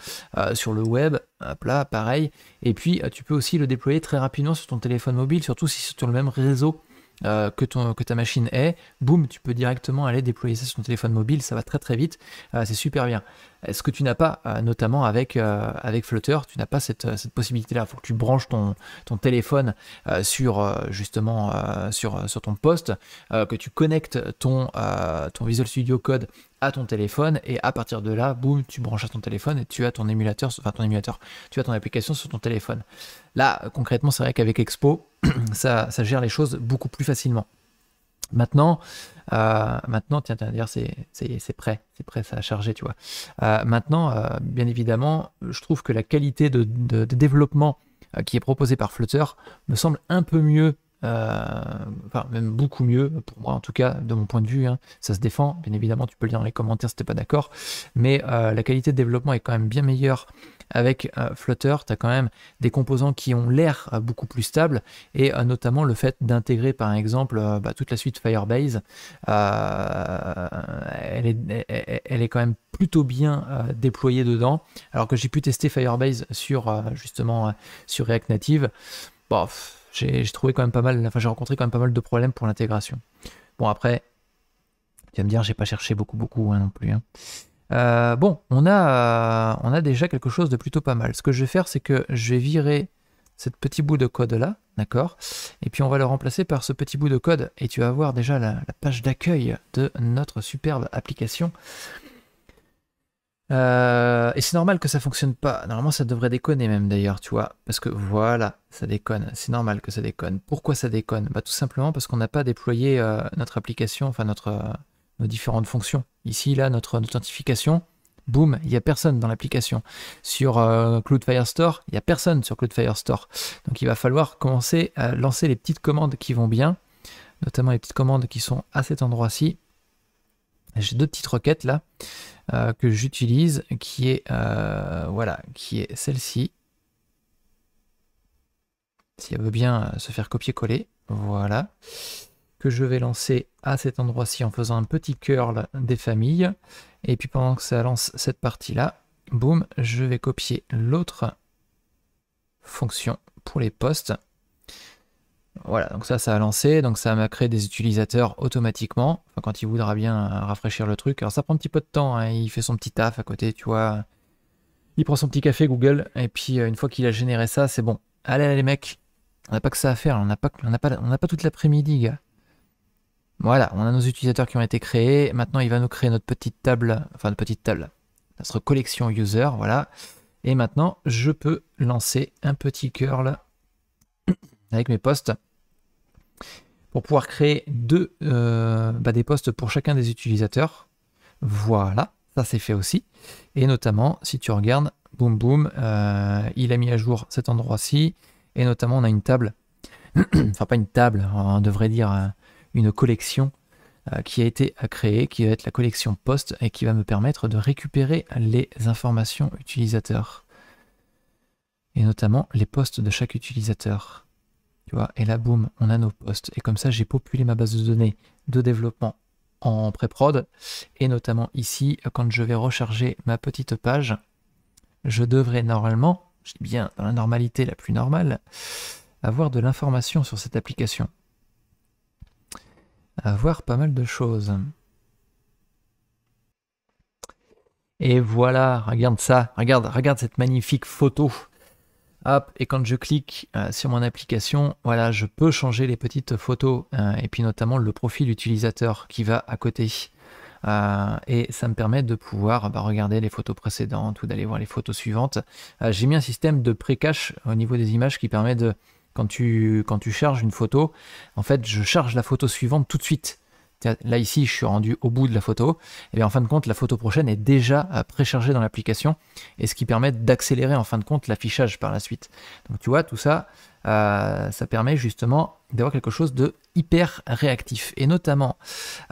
sur le web, hop là, pareil, et puis tu peux aussi le déployer très rapidement sur ton téléphone mobile, surtout si c'est sur le même réseau euh, que, ta machine est, boum, tu peux directement aller déployer ça sur ton téléphone mobile, ça va très très vite, euh, c'est super bien. Ce que tu n'as pas, euh, notamment avec, avec Flutter, tu n'as pas cette, possibilité-là. Il faut que tu branches ton, téléphone sur justement sur, ton poste, que tu connectes ton Visual Studio Code ton téléphone et à partir de là, boum, tu branches à ton téléphone et tu as ton émulateur, enfin ton émulateur, tu as ton application sur ton téléphone. Là, concrètement, c'est vrai qu'avec Expo, ça, ça, gère les choses beaucoup plus facilement. Maintenant, euh, maintenant, tiens, tiens d'ailleurs, c'est prêt, c'est prêt, ça a chargé, tu vois. Euh, maintenant, euh, bien évidemment, je trouve que la qualité de, de développement qui est proposée par Flutter me semble un peu mieux euh, enfin même beaucoup mieux pour moi en tout cas de mon point de vue hein. ça se défend bien évidemment tu peux le dire dans les commentaires si t'es pas d'accord mais euh, la qualité de développement est quand même bien meilleure avec euh, Flutter, tu as quand même des composants qui ont l'air beaucoup plus stables et notamment le fait d'intégrer par exemple bah, toute la suite Firebase, elle, est, quand même plutôt bien déployée dedans. Alors que j'ai pu tester Firebase sur justement sur React Native, bof j'ai trouvé quand même pas mal, enfin j'ai rencontré quand même pas mal de problèmes pour l'intégration. Bon après, tu vas me dire, j'ai pas cherché beaucoup beaucoup hein, non plus. Hein. Euh, bon, on a, on a déjà quelque chose de plutôt pas mal. Ce que je vais faire, c'est que je vais virer ce petit bout de code là, d'accord Et puis on va le remplacer par ce petit bout de code et tu vas voir déjà la page d'accueil de notre superbe application. Euh, et c'est normal que ça fonctionne pas. Normalement, ça devrait déconner même d'ailleurs, tu vois. Parce que voilà, ça déconne. C'est normal que ça déconne. Pourquoi ça déconne Bah tout simplement parce qu'on n'a pas déployé euh, notre application, enfin notre euh, nos différentes fonctions. Ici, là, notre authentification. Boum, il n'y a personne dans l'application. Sur Cloud Firestore, il n'y a personne sur Cloud Firestore. Donc il va falloir commencer à lancer les petites commandes qui vont bien, notamment les petites commandes qui sont à cet endroit-ci j'ai deux petites requêtes là euh, que j'utilise qui est euh, voilà qui est celle-ci si elle veut bien euh, se faire copier-coller voilà que je vais lancer à cet endroit-ci en faisant un petit curl des familles et puis pendant que ça lance cette partie là boum je vais copier l'autre fonction pour les postes voilà, donc ça, ça a lancé, donc ça m'a créé des utilisateurs automatiquement, quand il voudra bien rafraîchir le truc. Alors ça prend un petit peu de temps, hein. il fait son petit taf à côté, tu vois. Il prend son petit café Google, et puis euh, une fois qu'il a généré ça, c'est bon. Allez, allez les mecs, on n'a pas que ça à faire, on n'a pas, on pas, pas toute l'après-midi, gars. Voilà, on a nos utilisateurs qui ont été créés, maintenant il va nous créer notre petite table, enfin notre petite table, notre collection user, voilà. Et maintenant, je peux lancer un petit curl avec mes postes pour pouvoir créer deux, euh, bah, des postes pour chacun des utilisateurs. Voilà, ça c'est fait aussi. Et notamment, si tu regardes, boum boum, euh, il a mis à jour cet endroit-ci. Et notamment, on a une table, enfin pas une table, hein, on devrait dire euh, une collection qui a été créée, qui va être la collection post et qui va me permettre de récupérer les informations utilisateurs et notamment les postes de chaque utilisateur. Tu vois, et là, boum, on a nos postes. Et comme ça, j'ai populé ma base de données de développement en pré-prod. Et notamment ici, quand je vais recharger ma petite page, je devrais normalement, je dis bien dans la normalité la plus normale, avoir de l'information sur cette application. Avoir pas mal de choses. Et voilà, regarde ça, regarde, regarde cette magnifique photo et quand je clique euh, sur mon application, voilà, je peux changer les petites photos euh, et puis notamment le profil utilisateur qui va à côté. Euh, et ça me permet de pouvoir bah, regarder les photos précédentes ou d'aller voir les photos suivantes. J'ai mis un système de pré-cache au niveau des images qui permet de, quand tu, quand tu charges une photo, en fait, je charge la photo suivante tout de suite là ici je suis rendu au bout de la photo, et eh bien en fin de compte la photo prochaine est déjà euh, préchargée dans l'application, et ce qui permet d'accélérer en fin de compte l'affichage par la suite. Donc tu vois, tout ça, euh, ça permet justement d'avoir quelque chose de hyper réactif. Et notamment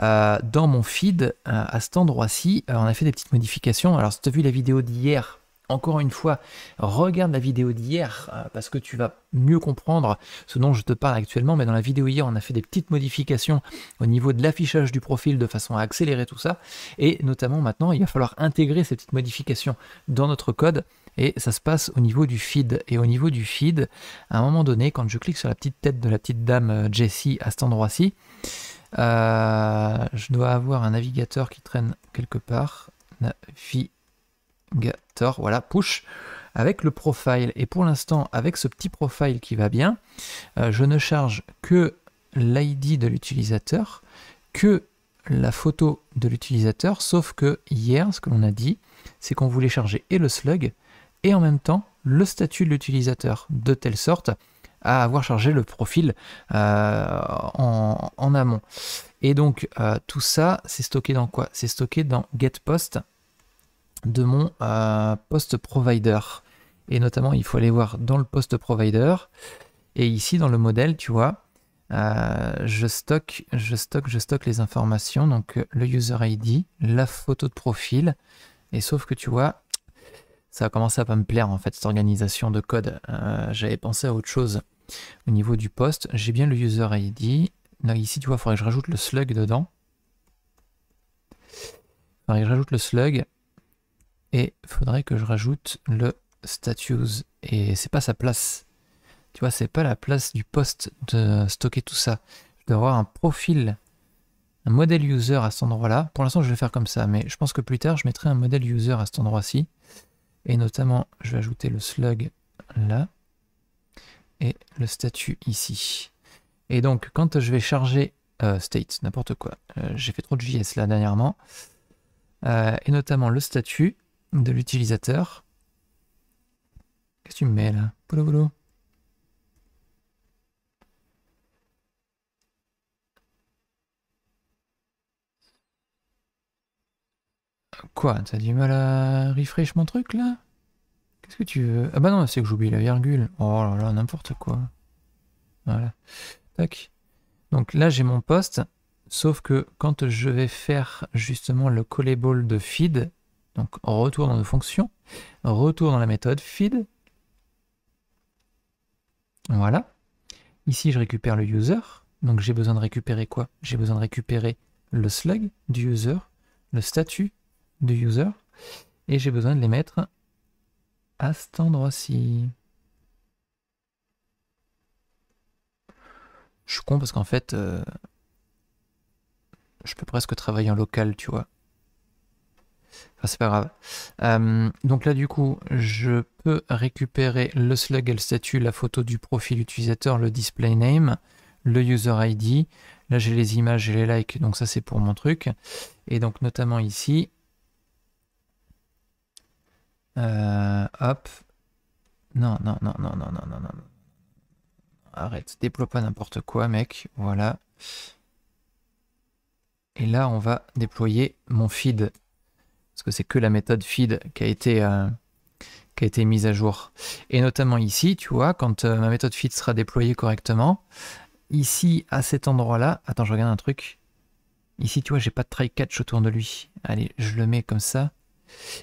euh, dans mon feed, à cet endroit-ci, on a fait des petites modifications. Alors si tu as vu la vidéo d'hier, encore une fois, regarde la vidéo d'hier euh, parce que tu vas mieux comprendre ce dont je te parle actuellement. Mais dans la vidéo d'hier, on a fait des petites modifications au niveau de l'affichage du profil de façon à accélérer tout ça. Et notamment maintenant, il va falloir intégrer ces petites modifications dans notre code. Et ça se passe au niveau du feed. Et au niveau du feed, à un moment donné, quand je clique sur la petite tête de la petite dame euh, Jessie à cet endroit-ci, euh, je dois avoir un navigateur qui traîne quelque part. Gator, voilà, push, avec le profile. Et pour l'instant, avec ce petit profile qui va bien, euh, je ne charge que l'ID de l'utilisateur, que la photo de l'utilisateur, sauf que hier, ce que l'on a dit, c'est qu'on voulait charger et le slug, et en même temps le statut de l'utilisateur, de telle sorte à avoir chargé le profil euh, en, amont. Et donc euh, tout ça, c'est stocké dans quoi C'est stocké dans GetPost de mon euh, post provider. Et notamment, il faut aller voir dans le post provider. Et ici, dans le modèle, tu vois, euh, je stocke, je stocke, je stocke les informations. Donc, le user ID, la photo de profil. Et sauf que tu vois, ça a commencé à pas me plaire en fait, cette organisation de code. Euh, j'avais pensé à autre chose. Au niveau du post, j'ai bien le user ID. mais ici, tu vois, il faudrait que je rajoute le slug dedans. Il faudrait que je rajoute le slug et faudrait que je rajoute le status et c'est pas sa place. Tu vois, c'est pas la place du poste de stocker tout ça. Je dois avoir un profil, un modèle user à cet endroit-là. Pour l'instant, je vais faire comme ça, mais je pense que plus tard, je mettrai un modèle user à cet endroit-ci. Et notamment, je vais ajouter le slug là et le statut ici. Et donc, quand je vais charger euh, state, n'importe quoi, euh, j'ai fait trop de JS là dernièrement, euh, et notamment le statut, de l'utilisateur. Qu'est-ce que tu mets là Boulot, boulot. Quoi T'as du mal à refresh mon truc là Qu'est-ce que tu veux Ah bah non, c'est que j'oublie la virgule. Oh là là, n'importe quoi. Voilà. Tac. Donc là, j'ai mon poste. Sauf que quand je vais faire justement le callable de feed, donc retour dans nos fonctions, retour dans la méthode feed. Voilà. Ici, je récupère le user. Donc j'ai besoin de récupérer quoi J'ai besoin de récupérer le slug du user, le statut du user, et j'ai besoin de les mettre à cet endroit-ci. Je suis con parce qu'en fait, euh, je peux presque travailler en local, tu vois. Enfin, c'est pas grave. Euh, donc là, du coup, je peux récupérer le slug et le statut, la photo du profil utilisateur, le display name, le user ID. Là, j'ai les images et les likes, donc ça, c'est pour mon truc. Et donc, notamment ici, euh, hop. Non, non, non, non, non, non, non, non. Arrête, déploie pas n'importe quoi, mec. Voilà. Et là, on va déployer mon feed parce que c'est que la méthode feed qui a été euh, qui a été mise à jour. Et notamment ici, tu vois, quand euh, ma méthode feed sera déployée correctement, ici à cet endroit-là, attends, je regarde un truc. Ici, tu vois, j'ai pas de try catch autour de lui. Allez, je le mets comme ça.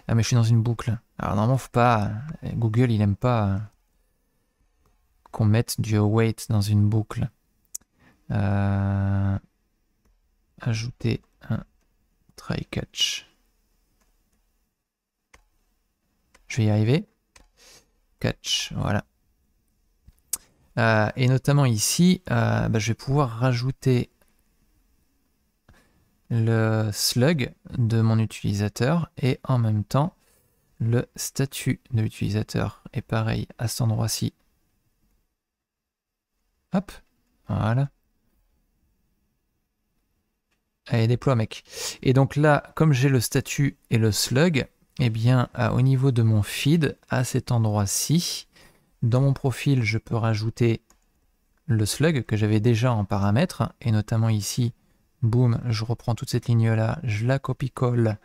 Ah mais je suis dans une boucle. Alors normalement, faut pas. Euh, Google, il n'aime pas qu'on mette du await dans une boucle. Ajouter un try catch. Je vais y arriver. Catch, voilà. Euh, et notamment ici, euh, bah, je vais pouvoir rajouter le slug de mon utilisateur et en même temps le statut de l'utilisateur Et pareil à cet endroit-ci. Hop, voilà. Allez, déploie mec. Et donc là, comme j'ai le statut et le slug, eh bien, euh, au niveau de mon feed, à cet endroit-ci, dans mon profil, je peux rajouter le slug que j'avais déjà en paramètres, et notamment ici, boum, je reprends toute cette ligne-là, je la copie-colle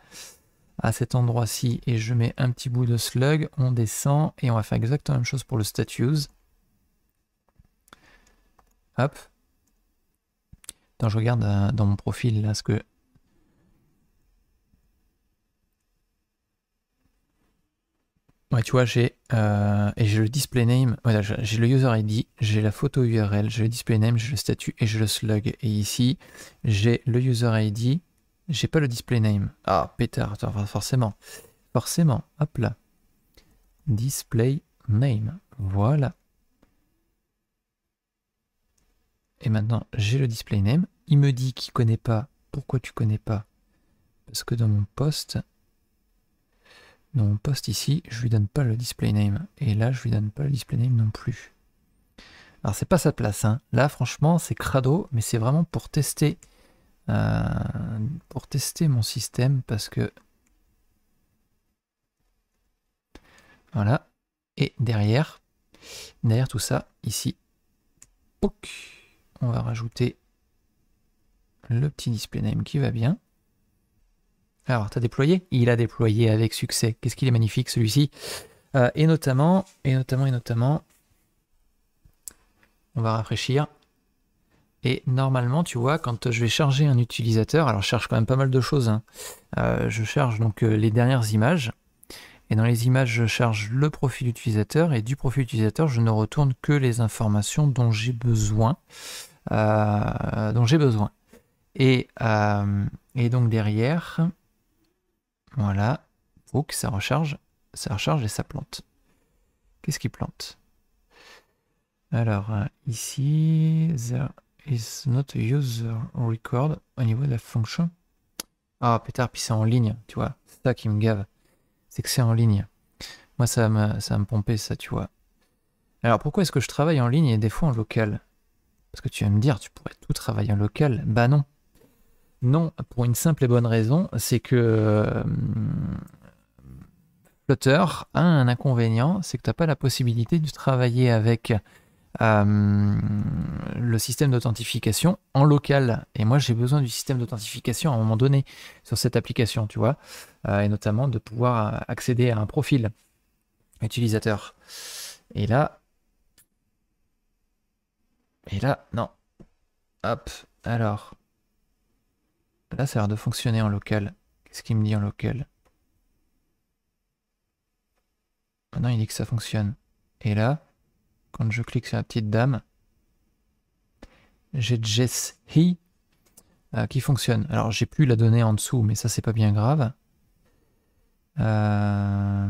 à cet endroit-ci et je mets un petit bout de slug, on descend et on va faire exactement la même chose pour le status. Hop. je regarde euh, dans mon profil là ce que Ouais, tu vois, euh, j'ai le display name, voilà, j'ai le user ID, j'ai la photo URL, j'ai le display name, j'ai le statut et j'ai le slug. Et ici, j'ai le user ID, j'ai pas le display name. Ah, pétard, forcément. Forcément, hop là. Display name, voilà. Et maintenant, j'ai le display name. Il me dit qu'il connaît pas. Pourquoi tu connais pas Parce que dans mon poste, dans mon poste ici, je lui donne pas le display name. Et là, je lui donne pas le display name non plus. Alors c'est pas sa place. Hein. Là, franchement, c'est crado, mais c'est vraiment pour tester, euh, pour tester mon système parce que voilà. Et derrière, derrière tout ça, ici, on va rajouter le petit display name qui va bien. Alors, tu as déployé Il a déployé avec succès. Qu'est-ce qu'il est magnifique celui-ci. Euh, et notamment, et notamment, et notamment, on va rafraîchir. Et normalement, tu vois, quand je vais charger un utilisateur, alors je charge quand même pas mal de choses. Hein. Euh, je charge donc euh, les dernières images. Et dans les images, je charge le profil utilisateur. Et du profil utilisateur, je ne retourne que les informations dont j'ai besoin. dont j'ai besoin. Et, et donc derrière, voilà. Pour oh, ça recharge. Ça recharge et ça plante. Qu'est-ce qui plante Alors, euh, ici, there is not a user record au niveau de la fonction. Ah, pétard, puis c'est en ligne, tu vois. C'est ça qui me gave. C'est que c'est en ligne. Moi, ça me, ça va me pomper, ça, tu vois. Alors, pourquoi est-ce que je travaille en ligne et des fois en local Parce que tu vas me dire, tu pourrais tout travailler en local. Bah non. Non, pour une simple et bonne raison, c'est que euh, a un inconvénient, c'est que tu n'as pas la possibilité de travailler avec euh, le système d'authentification en local. Et moi, j'ai besoin du système d'authentification à un moment donné sur cette application, tu vois, euh, et notamment de pouvoir accéder à un profil utilisateur. Et là, et là, non. Hop, alors. Là, ça a l'air de fonctionner en local. Qu'est-ce qu'il me dit en local Maintenant, il dit que ça fonctionne. Et là, quand je clique sur la petite dame, j'ai Jess He euh, qui fonctionne. Alors, j'ai plus la donnée en dessous, mais ça, c'est pas bien grave. Euh,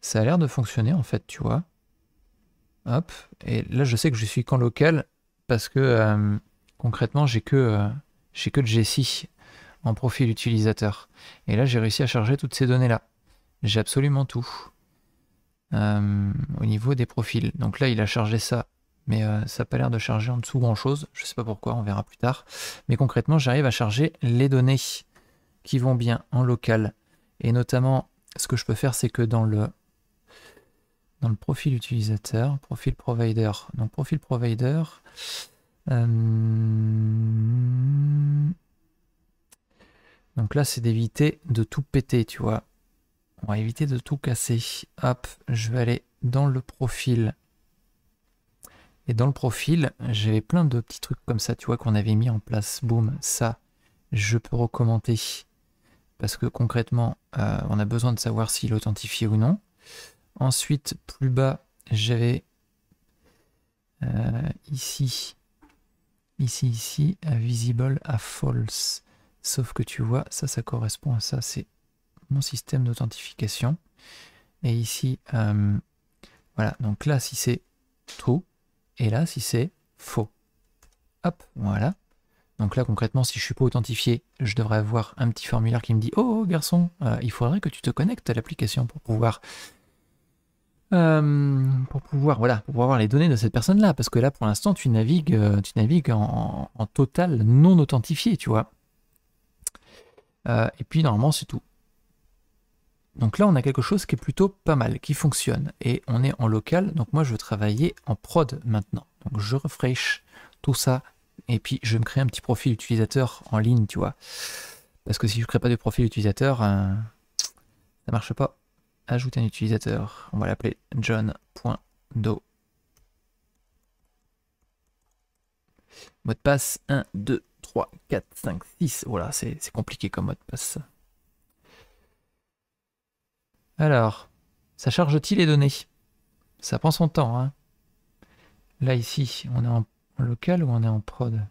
ça a l'air de fonctionner, en fait, tu vois. Hop. Et là, je sais que je suis qu'en local parce que euh, concrètement, j'ai que, euh, j'ai que en profil utilisateur. Et là, j'ai réussi à charger toutes ces données-là. J'ai absolument tout euh, au niveau des profils. Donc là, il a chargé ça, mais ça n'a pas l'air de charger en dessous grand-chose. Je sais pas pourquoi, on verra plus tard. Mais concrètement, j'arrive à charger les données qui vont bien en local. Et notamment, ce que je peux faire, c'est que dans le dans le profil utilisateur, profil provider. Donc profil provider. Euh, donc là, c'est d'éviter de tout péter, tu vois. On va éviter de tout casser. Hop, je vais aller dans le profil. Et dans le profil, j'avais plein de petits trucs comme ça, tu vois, qu'on avait mis en place. Boum, ça, je peux recommander. Parce que concrètement, euh, on a besoin de savoir s'il est authentifié ou non. Ensuite, plus bas, j'avais euh, ici, ici, ici, visible à false. Sauf que tu vois, ça, ça correspond à ça, c'est mon système d'authentification. Et ici, euh, voilà, donc là, si c'est true, et là, si c'est faux. Hop, voilà. Donc là, concrètement, si je suis pas authentifié, je devrais avoir un petit formulaire qui me dit « Oh, oh garçon, euh, il faudrait que tu te connectes à l'application pour pouvoir euh, pour pouvoir voilà pour avoir les données de cette personne là parce que là pour l'instant tu navigues euh, tu navigues en, total non authentifié tu vois euh, et puis normalement c'est tout donc là on a quelque chose qui est plutôt pas mal qui fonctionne et on est en local donc moi je veux travailler en prod maintenant donc je refresh tout ça et puis je vais me crée un petit profil utilisateur en ligne tu vois parce que si je crée pas de profil utilisateur ça marche pas ajouter un utilisateur. On va l'appeler john.do. Mot de passe 1, 2, 3, 4, 5, 6. Voilà, c'est compliqué comme mot de passe. Alors, ça charge-t-il les données Ça prend son temps. Hein. Là, ici, on est en local ou on est en prod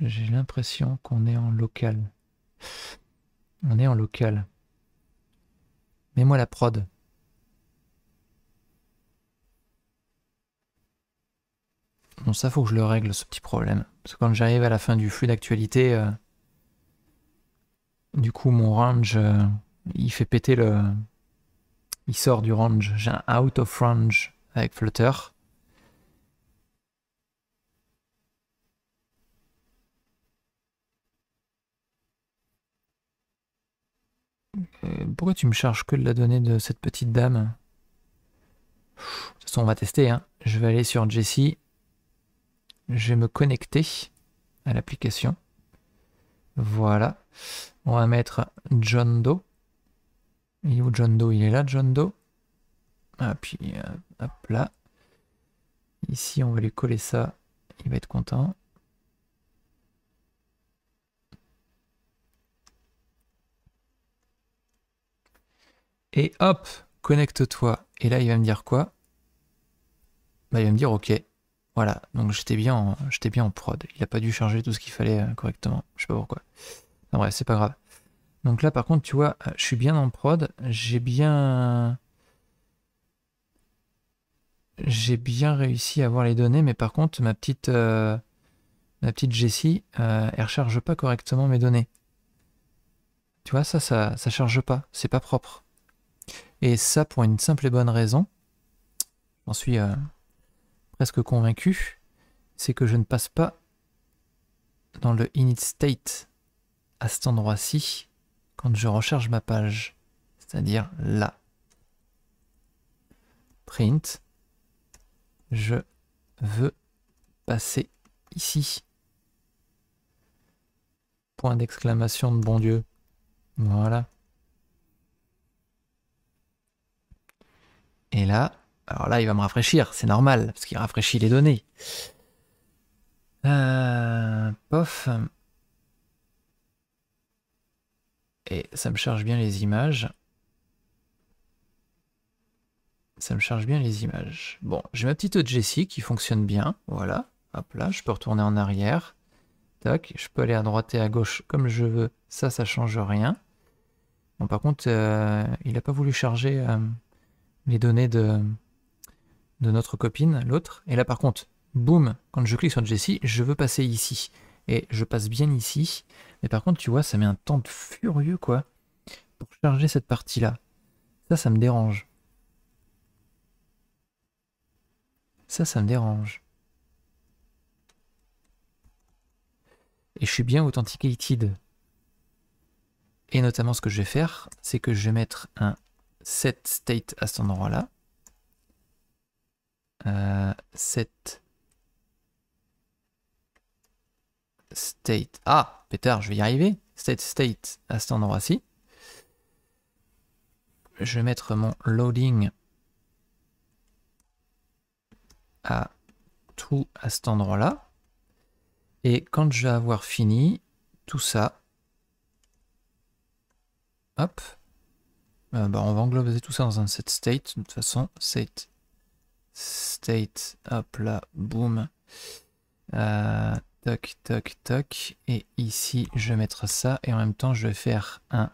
J'ai l'impression qu'on est en local. On est en local. Mets-moi la prod. Bon, ça faut que je le règle, ce petit problème. Parce que quand j'arrive à la fin du flux d'actualité, euh, du coup, mon range, euh, il fait péter le... Il sort du range. J'ai un out of range avec Flutter. Euh, pourquoi tu me charges que de la donnée de cette petite dame De toute façon, on va tester. Hein. Je vais aller sur Jessie. Je vais me connecter à l'application. Voilà. On va mettre John Doe. Il est où John Doe Il est là, John Doe. Ah, puis, euh, hop là. Ici, on va lui coller ça. Il va être content. Et hop, connecte-toi. Et là, il va me dire quoi bah, Il va me dire OK. Voilà, donc j'étais bien, en, bien en prod. Il n'a pas dû charger tout ce qu'il fallait euh, correctement. Je sais pas pourquoi. En c'est pas grave. Donc là, par contre, tu vois, euh, je suis bien en prod. J'ai bien. J'ai bien réussi à avoir les données, mais par contre, ma petite. Euh, ma petite Jessie, elle recharge pas correctement mes données. Tu vois, ça, ça, ça charge pas. C'est pas propre. Et ça pour une simple et bonne raison, j'en suis euh, presque convaincu, c'est que je ne passe pas dans le init state à cet endroit-ci quand je recharge ma page, c'est-à-dire là. Print, je veux passer ici. Point d'exclamation de bon Dieu. Voilà. Et là, alors là, il va me rafraîchir, c'est normal, parce qu'il rafraîchit les données. Euh, pof. Et ça me charge bien les images. Ça me charge bien les images. Bon, j'ai ma petite Jessie qui fonctionne bien. Voilà. Hop là, je peux retourner en arrière. Tac, je peux aller à droite et à gauche comme je veux. Ça, ça change rien. Bon, par contre, euh, il n'a pas voulu charger... Euh, les données de, de notre copine, l'autre. Et là, par contre, boum, quand je clique sur Jessie, je veux passer ici. Et je passe bien ici. Mais par contre, tu vois, ça met un temps de furieux, quoi, pour charger cette partie-là. Ça, ça me dérange. Ça, ça me dérange. Et je suis bien authenticated. Et notamment, ce que je vais faire, c'est que je vais mettre un set state à cet endroit-là. Euh, set state. Ah, pétard, je vais y arriver. Set state à cet endroit-ci. Je vais mettre mon loading à tout à cet endroit-là. Et quand je vais avoir fini tout ça, hop, euh, bah, on va englober tout ça dans un set state. De toute façon, set state, hop là, boum. Euh, toc, toc, toc. Et ici, je vais mettre ça. Et en même temps, je vais faire un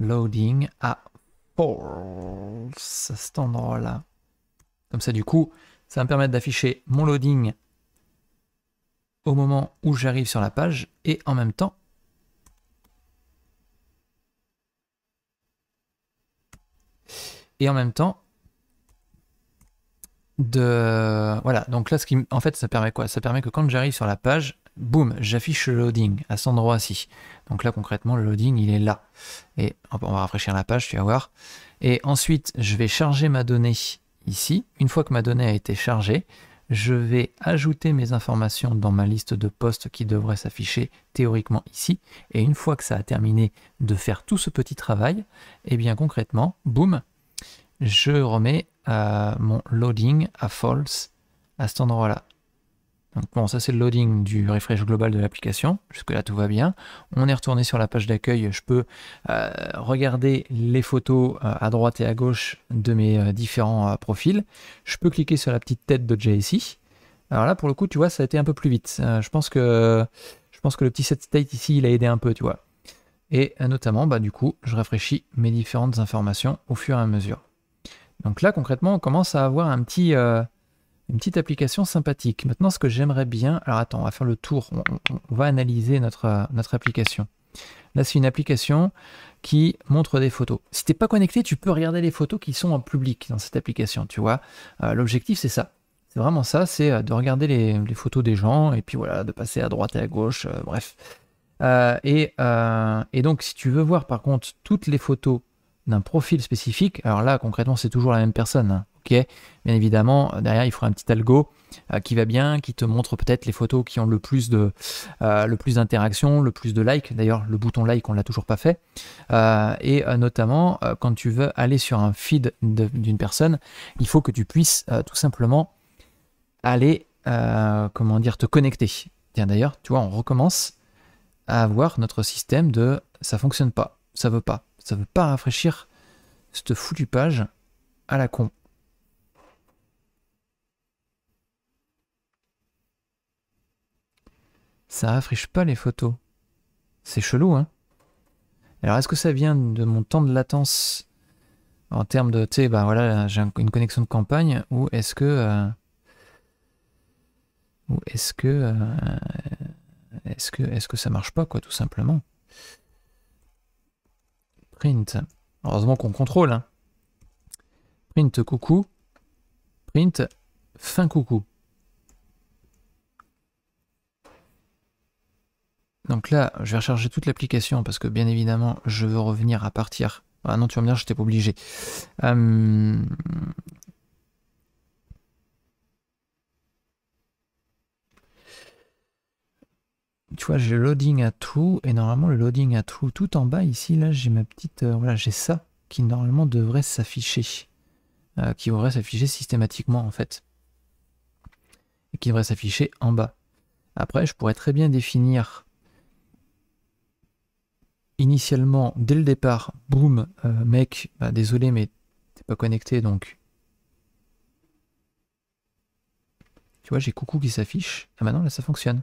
loading à false, à cet endroit-là. Comme ça, du coup, ça va me permettre d'afficher mon loading au moment où j'arrive sur la page et en même temps Et en même temps, de voilà donc là ce qui en fait ça permet quoi ça permet que quand j'arrive sur la page boum j'affiche le loading à cet endroit-ci donc là concrètement le loading il est là et on va rafraîchir la page tu vas voir et ensuite je vais charger ma donnée ici une fois que ma donnée a été chargée je vais ajouter mes informations dans ma liste de postes qui devrait s'afficher théoriquement ici. Et une fois que ça a terminé de faire tout ce petit travail, et eh bien concrètement, boum, je remets euh, mon loading à false à cet endroit-là bon, ça c'est le loading du refresh global de l'application. Jusque-là, tout va bien. On est retourné sur la page d'accueil. Je peux euh, regarder les photos euh, à droite et à gauche de mes euh, différents profils. Je peux cliquer sur la petite tête de JSI. Alors là, pour le coup, tu vois, ça a été un peu plus vite. je, pense que, je pense que le petit set state ici, il a aidé un peu, tu vois. Et notamment, bah, du coup, je rafraîchis mes différentes informations au fur et à mesure. Donc là, concrètement, on commence à avoir un petit, une petite application sympathique. Maintenant, ce que j'aimerais bien... Alors attends, on va faire le tour. On, va analyser notre, euh, notre application. Là, c'est une application qui montre des photos. Si tu t'es pas connecté, tu peux regarder les photos qui sont en public dans cette application, tu vois. Euh, l'objectif, c'est ça. C'est vraiment ça, c'est euh, de regarder les, photos des gens et puis voilà, de passer à droite et à gauche, bref. et, et donc, si tu veux voir par contre toutes les photos d'un profil spécifique, alors là, concrètement, c'est toujours la même personne, hein, Bien évidemment, derrière, il faudra un petit algo euh, qui va bien, qui te montre peut-être les photos qui ont le plus de euh, le plus d'interactions, le plus de likes. D'ailleurs, le bouton like, on ne l'a toujours pas fait. Euh, et notamment, quand tu veux aller sur un feed d'une personne, il faut que tu puisses tout simplement aller, comment dire, te connecter. Tiens, d'ailleurs, tu vois, on recommence à avoir notre système de ça fonctionne pas, ça veut pas, ça veut pas rafraîchir cette foutue page à la con. Ça rafraîchit pas les photos. C'est chelou, hein Alors, est-ce que ça vient de mon temps de latence en termes de, tu sais, ben voilà, j'ai une connexion de campagne, ou est-ce que... Euh, ou est-ce que... Euh, est-ce que, est que ça marche pas, quoi, tout simplement Print. Heureusement qu'on contrôle. Hein. Print coucou. Print fin coucou. Donc là, je vais recharger toute l'application parce que bien évidemment, je veux revenir à partir. Ah non, tu vas me dire, je n'étais pas obligé. Euh, tu vois, j'ai loading à true et normalement le loading à true tout en bas ici, là j'ai ma petite, euh, voilà, j'ai ça qui normalement devrait s'afficher, euh, qui devrait s'afficher systématiquement en fait, et qui devrait s'afficher en bas. Après, je pourrais très bien définir initialement, dès le départ, boum, euh, mec, bah, désolé, mais t'es pas connecté, donc... Tu vois, j'ai coucou qui s'affiche. Ah maintenant, bah là, ça fonctionne.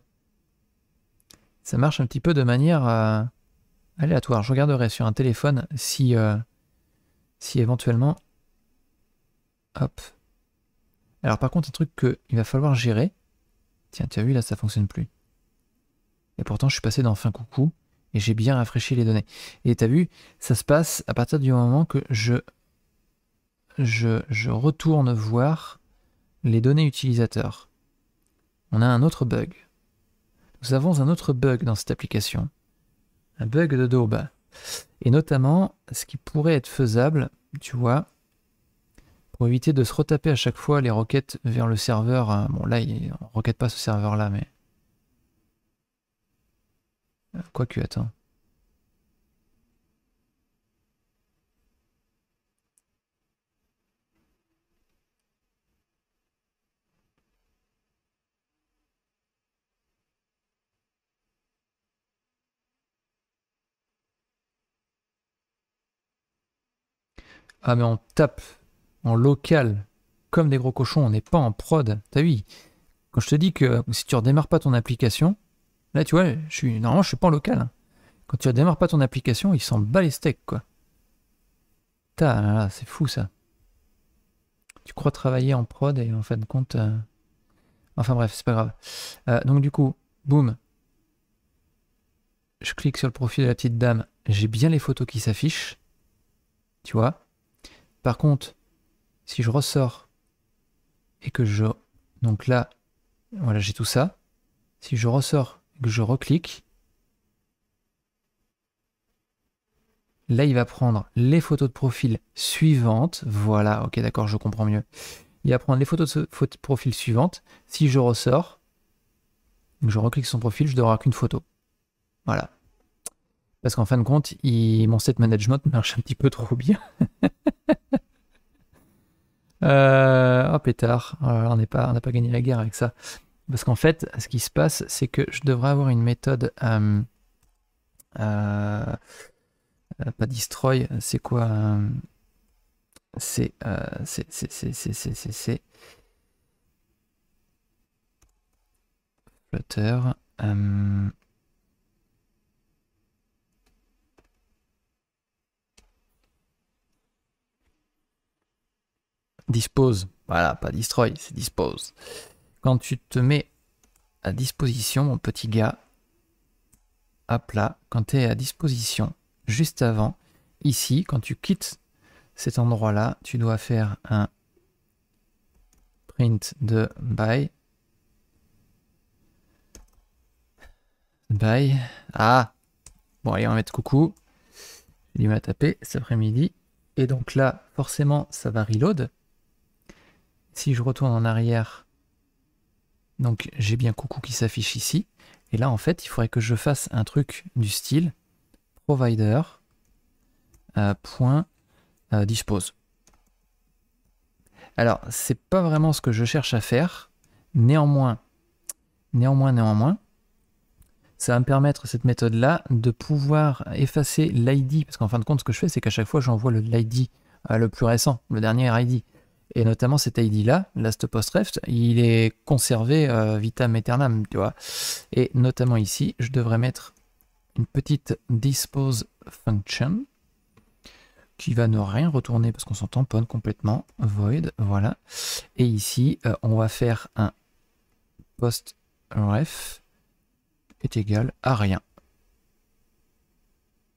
Ça marche un petit peu de manière aléatoire. Je regarderai sur un téléphone si, euh, si éventuellement... Hop. Alors par contre, un truc qu'il va falloir gérer... Tiens, tu as vu, là, ça fonctionne plus. Et pourtant, je suis passé dans fin coucou et j'ai bien rafraîchi les données. Et tu as vu, ça se passe à partir du moment que je, je, retourne voir les données utilisateurs. On a un autre bug. Nous avons un autre bug dans cette application. Un bug de daube. Et notamment, ce qui pourrait être faisable, tu vois, pour éviter de se retaper à chaque fois les requêtes vers le serveur. Hein. Bon, là, on ne requête pas ce serveur-là, mais Quoique, attends. Ah mais on tape en local comme des gros cochons, on n'est pas en prod. T'as vu Quand je te dis que si tu redémarres pas ton application, Là, tu vois, je suis, normalement, je suis pas en local. Hein. Quand tu ne démarres pas ton application, il s'en bat les steaks, quoi. ta c'est fou, ça. Tu crois travailler en prod et en fin de compte... Euh, enfin bref, c'est pas grave. Euh, donc du coup, boum. Je clique sur le profil de la petite dame. J'ai bien les photos qui s'affichent. Tu vois Par contre, si je ressors et que je... Donc là, voilà, j'ai tout ça. Si je ressors que je reclique, là, il va prendre les photos de profil suivantes. Voilà, ok, d'accord, je comprends mieux. Il va prendre les photos de profil suivantes. Si je ressors, je reclique son profil, je n'aurai qu'une photo. Voilà. Parce qu'en fin de compte, mon set management marche un petit peu trop bien. euh, oh pétard, euh, on n'a pas, pas gagné la guerre avec ça. Parce qu'en fait, ce qui se passe, c'est que je devrais avoir une méthode... Euh, euh, euh, pas destroy, c'est quoi C'est... c'est... Flutter... Dispose. Voilà, pas destroy, c'est dispose quand tu te mets à disposition, mon petit gars, à plat. quand tu es à disposition, juste avant, ici, quand tu quittes cet endroit-là, tu dois faire un print de bye bye. Ah Bon, allez, on va mettre coucou. Il m'a tapé cet après-midi. Et donc là, forcément, ça va reload. Si je retourne en arrière, donc j'ai bien coucou qui s'affiche ici. Et là, en fait, il faudrait que je fasse un truc du style provider euh, point, euh, dispose. Alors, c'est pas vraiment ce que je cherche à faire. Néanmoins, néanmoins, néanmoins, ça va me permettre, cette méthode-là, de pouvoir effacer l'ID. Parce qu'en fin de compte, ce que je fais, c'est qu'à chaque fois, j'envoie l'ID le, euh, le plus récent, le dernier ID et notamment cet ID-là, last post il est conservé euh, vitam aeternam, tu vois. Et notamment ici, je devrais mettre une petite dispose function qui va ne rien retourner parce qu'on s'en tamponne complètement, void, voilà. Et ici, euh, on va faire un PostRef est égal à rien.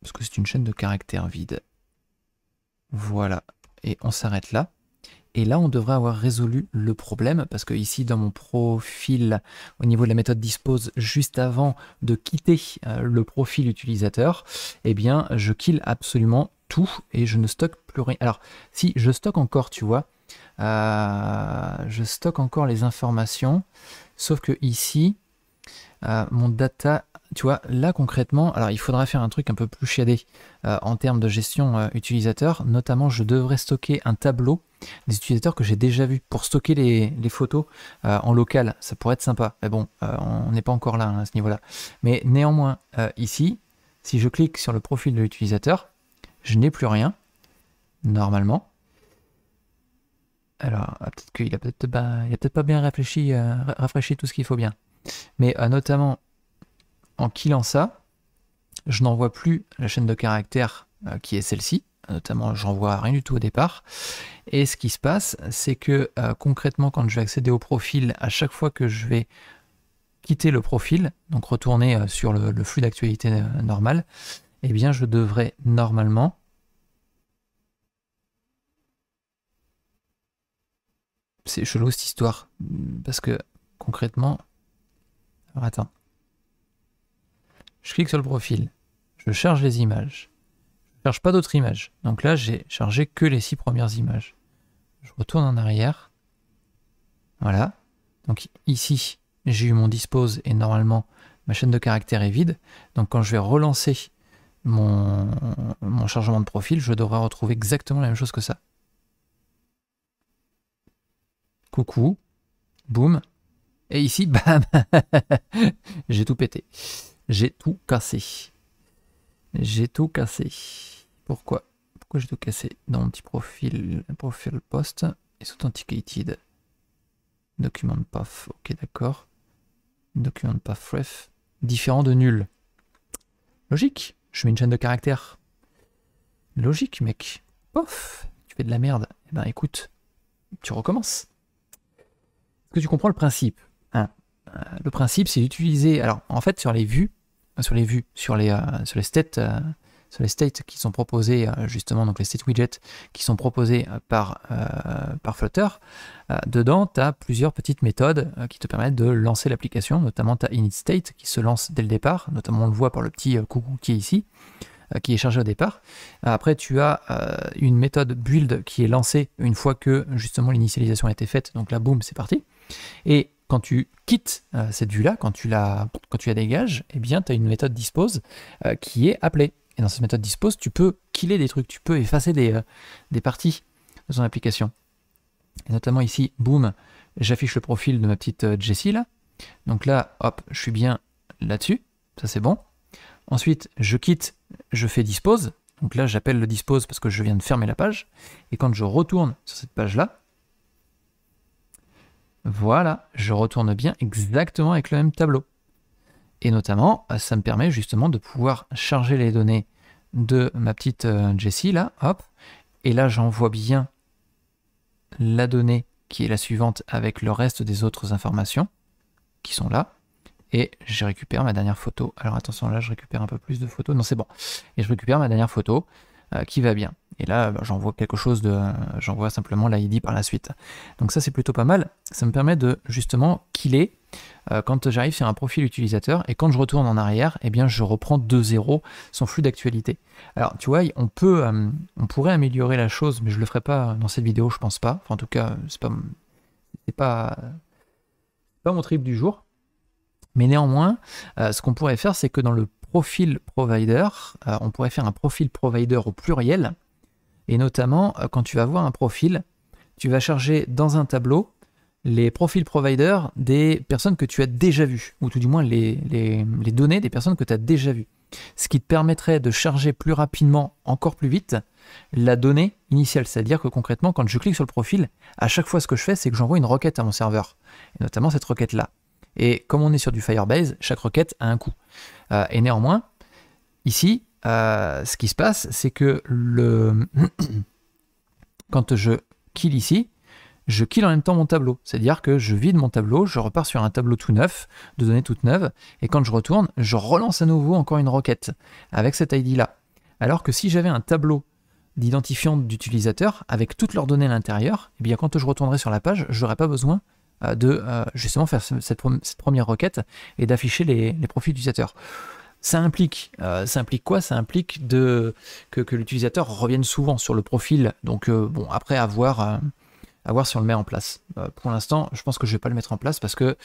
Parce que c'est une chaîne de caractères vide. Voilà. Et on s'arrête là. Et là, on devrait avoir résolu le problème parce que ici, dans mon profil, au niveau de la méthode dispose, juste avant de quitter euh, le profil utilisateur, eh bien, je kill absolument tout et je ne stocke plus rien. Alors, si je stocke encore, tu vois, euh, je stocke encore les informations, sauf que ici, euh, mon data, tu vois, là concrètement, alors il faudra faire un truc un peu plus chiadé en termes de gestion utilisateur. Notamment, je devrais stocker un tableau des utilisateurs que j'ai déjà vus pour stocker les, photos euh, en local. Ça pourrait être sympa. Mais bon, euh, on n'est pas encore là hein, à ce niveau-là. Mais néanmoins, euh, ici, si je clique sur le profil de l'utilisateur, je n'ai plus rien, normalement. Alors, ah, peut-être qu'il n'a peut-être pas, peut pas, bien réfléchi, rafraîchi tout ce qu'il faut bien. Mais notamment, en killant ça, je n'envoie plus la chaîne de caractère qui est celle-ci notamment j'en vois rien du tout au départ. Et ce qui se passe, c'est que euh, concrètement, quand je vais accéder au profil, à chaque fois que je vais quitter le profil, donc retourner euh, sur le, flux d'actualité euh, normal, eh bien je devrais normalement c'est chelou cette histoire parce que concrètement Alors, attends je clique sur le profil je charge les images pas d'autres images. Donc là, j'ai chargé que les six premières images. Je retourne en arrière. Voilà. Donc ici, j'ai eu mon dispose et normalement, ma chaîne de caractères est vide. Donc quand je vais relancer mon, mon chargement de profil, je devrais retrouver exactement la même chose que ça. Coucou. Boum. Et ici, bam J'ai tout pété. J'ai tout cassé. J'ai tout cassé. Pourquoi Pourquoi j'ai tout casser Dans mon petit profil, profil post, est authenticated. Document path, ok d'accord. Document path ref, différent de nul. Logique, je mets une chaîne de caractères. Logique mec. Pof, tu fais de la merde. Eh ben écoute, tu recommences. Est-ce que tu comprends le principe hein Le principe c'est d'utiliser, alors en fait sur les vues, sur les vues, sur les, euh, sur les stats, euh, sur les states qui sont proposés, euh, justement, donc les state widgets qui sont proposés euh, par, euh, par Flutter, dedans, tu as plusieurs petites méthodes qui te permettent de lancer l'application, notamment tu as initState qui se lance dès le départ, notamment on le voit par le petit coucou qui est ici, qui est chargé au départ. Après, tu as une méthode build qui est lancée une fois que, justement, l'initialisation a été faite, donc là, boum, c'est parti. Et quand tu quittes cette vue-là, quand tu la, quand tu la dégages, eh bien, tu as une méthode dispose qui est appelée. Et dans cette méthode dispose, tu peux killer des trucs, tu peux effacer des, euh, des parties de son application. notamment ici, boum, j'affiche le profil de ma petite euh, Jessie là. Donc là, hop, je suis bien là-dessus, ça c'est bon. Ensuite, je quitte, je fais dispose. Donc là, j'appelle le dispose parce que je viens de fermer la page. Et quand je retourne sur cette page-là, voilà, je retourne bien exactement avec le même tableau. Et notamment, euh, ça me permet justement de pouvoir charger les données de ma petite euh, Jessie, là, hop. Et là, j'envoie bien la donnée qui est la suivante avec le reste des autres informations qui sont là. Et je récupère ma dernière photo. Alors attention, là, je récupère un peu plus de photos. Non, c'est bon. Et je récupère ma dernière photo euh, qui va bien. Et là, bah, j'envoie quelque chose de. j'envoie simplement l'ID par la suite. Donc ça, c'est plutôt pas mal. Ça me permet de justement killer euh, quand j'arrive sur un profil utilisateur et quand je retourne en arrière, eh bien, je reprends de zéro son flux d'actualité. Alors, tu vois, on peut, euh, on pourrait améliorer la chose, mais je le ferai pas dans cette vidéo, je pense pas. Enfin, en tout cas, c'est pas, pas, pas mon trip du jour. Mais néanmoins, ce qu'on pourrait faire, c'est que dans le profil provider, euh, on pourrait faire un profil provider au pluriel, et notamment euh, quand tu vas voir un profil, tu vas charger dans un tableau les profils provider des personnes que tu as déjà vues, ou tout du moins les, données des personnes que tu as déjà vues. Ce qui te permettrait de charger plus rapidement, encore plus vite, la donnée initiale. C'est-à-dire que concrètement, quand je clique sur le profil, à chaque fois ce que je fais, c'est que j'envoie une requête à mon serveur, et notamment cette requête-là. Et comme on est sur du Firebase, chaque requête a un coût. Euh, et néanmoins, ici, euh, ce qui se passe, c'est que le quand je kill ici, je kill en même temps mon tableau. C'est-à-dire que je vide mon tableau, je repars sur un tableau tout neuf, de données toutes neuves, et quand je retourne, je relance à nouveau encore une requête avec cette ID-là. Alors que si j'avais un tableau d'identifiant d'utilisateur avec toutes leurs données à l'intérieur, eh bien quand je retournerai sur la page, je n'aurais pas besoin euh, de euh, justement faire cette, première requête et d'afficher les, profils d'utilisateurs. Ça implique, euh, ça implique quoi Ça implique de, que, l'utilisateur revienne souvent sur le profil. Donc bon, après avoir à voir si on le met en place. pour l'instant, je pense que je ne vais pas le mettre en place parce que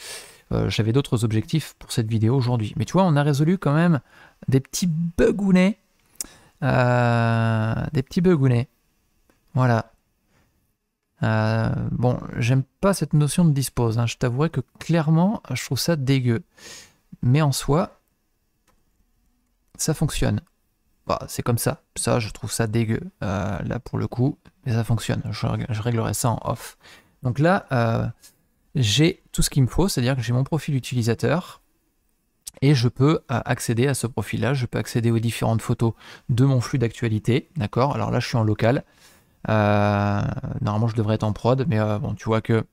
j'avais d'autres objectifs pour cette vidéo aujourd'hui. Mais tu vois, on a résolu quand même des petits bugounets, des petits bugounets. Voilà. Euh, bon, j'aime pas cette notion de dispose. Hein. Je t'avouerai que clairement, je trouve ça dégueu. Mais en soi, ça fonctionne. Bah, c'est comme ça. Ça, je trouve ça dégueu. Euh, là, pour le coup, mais ça fonctionne. Je, réglerai ça en off. Donc là, euh, j'ai tout ce qu'il me faut, c'est-à-dire que j'ai mon profil utilisateur et je peux accéder à ce profil-là. Je peux accéder aux différentes photos de mon flux d'actualité. D'accord Alors là, je suis en local. Euh, normalement, je devrais être en prod, mais euh, bon, tu vois que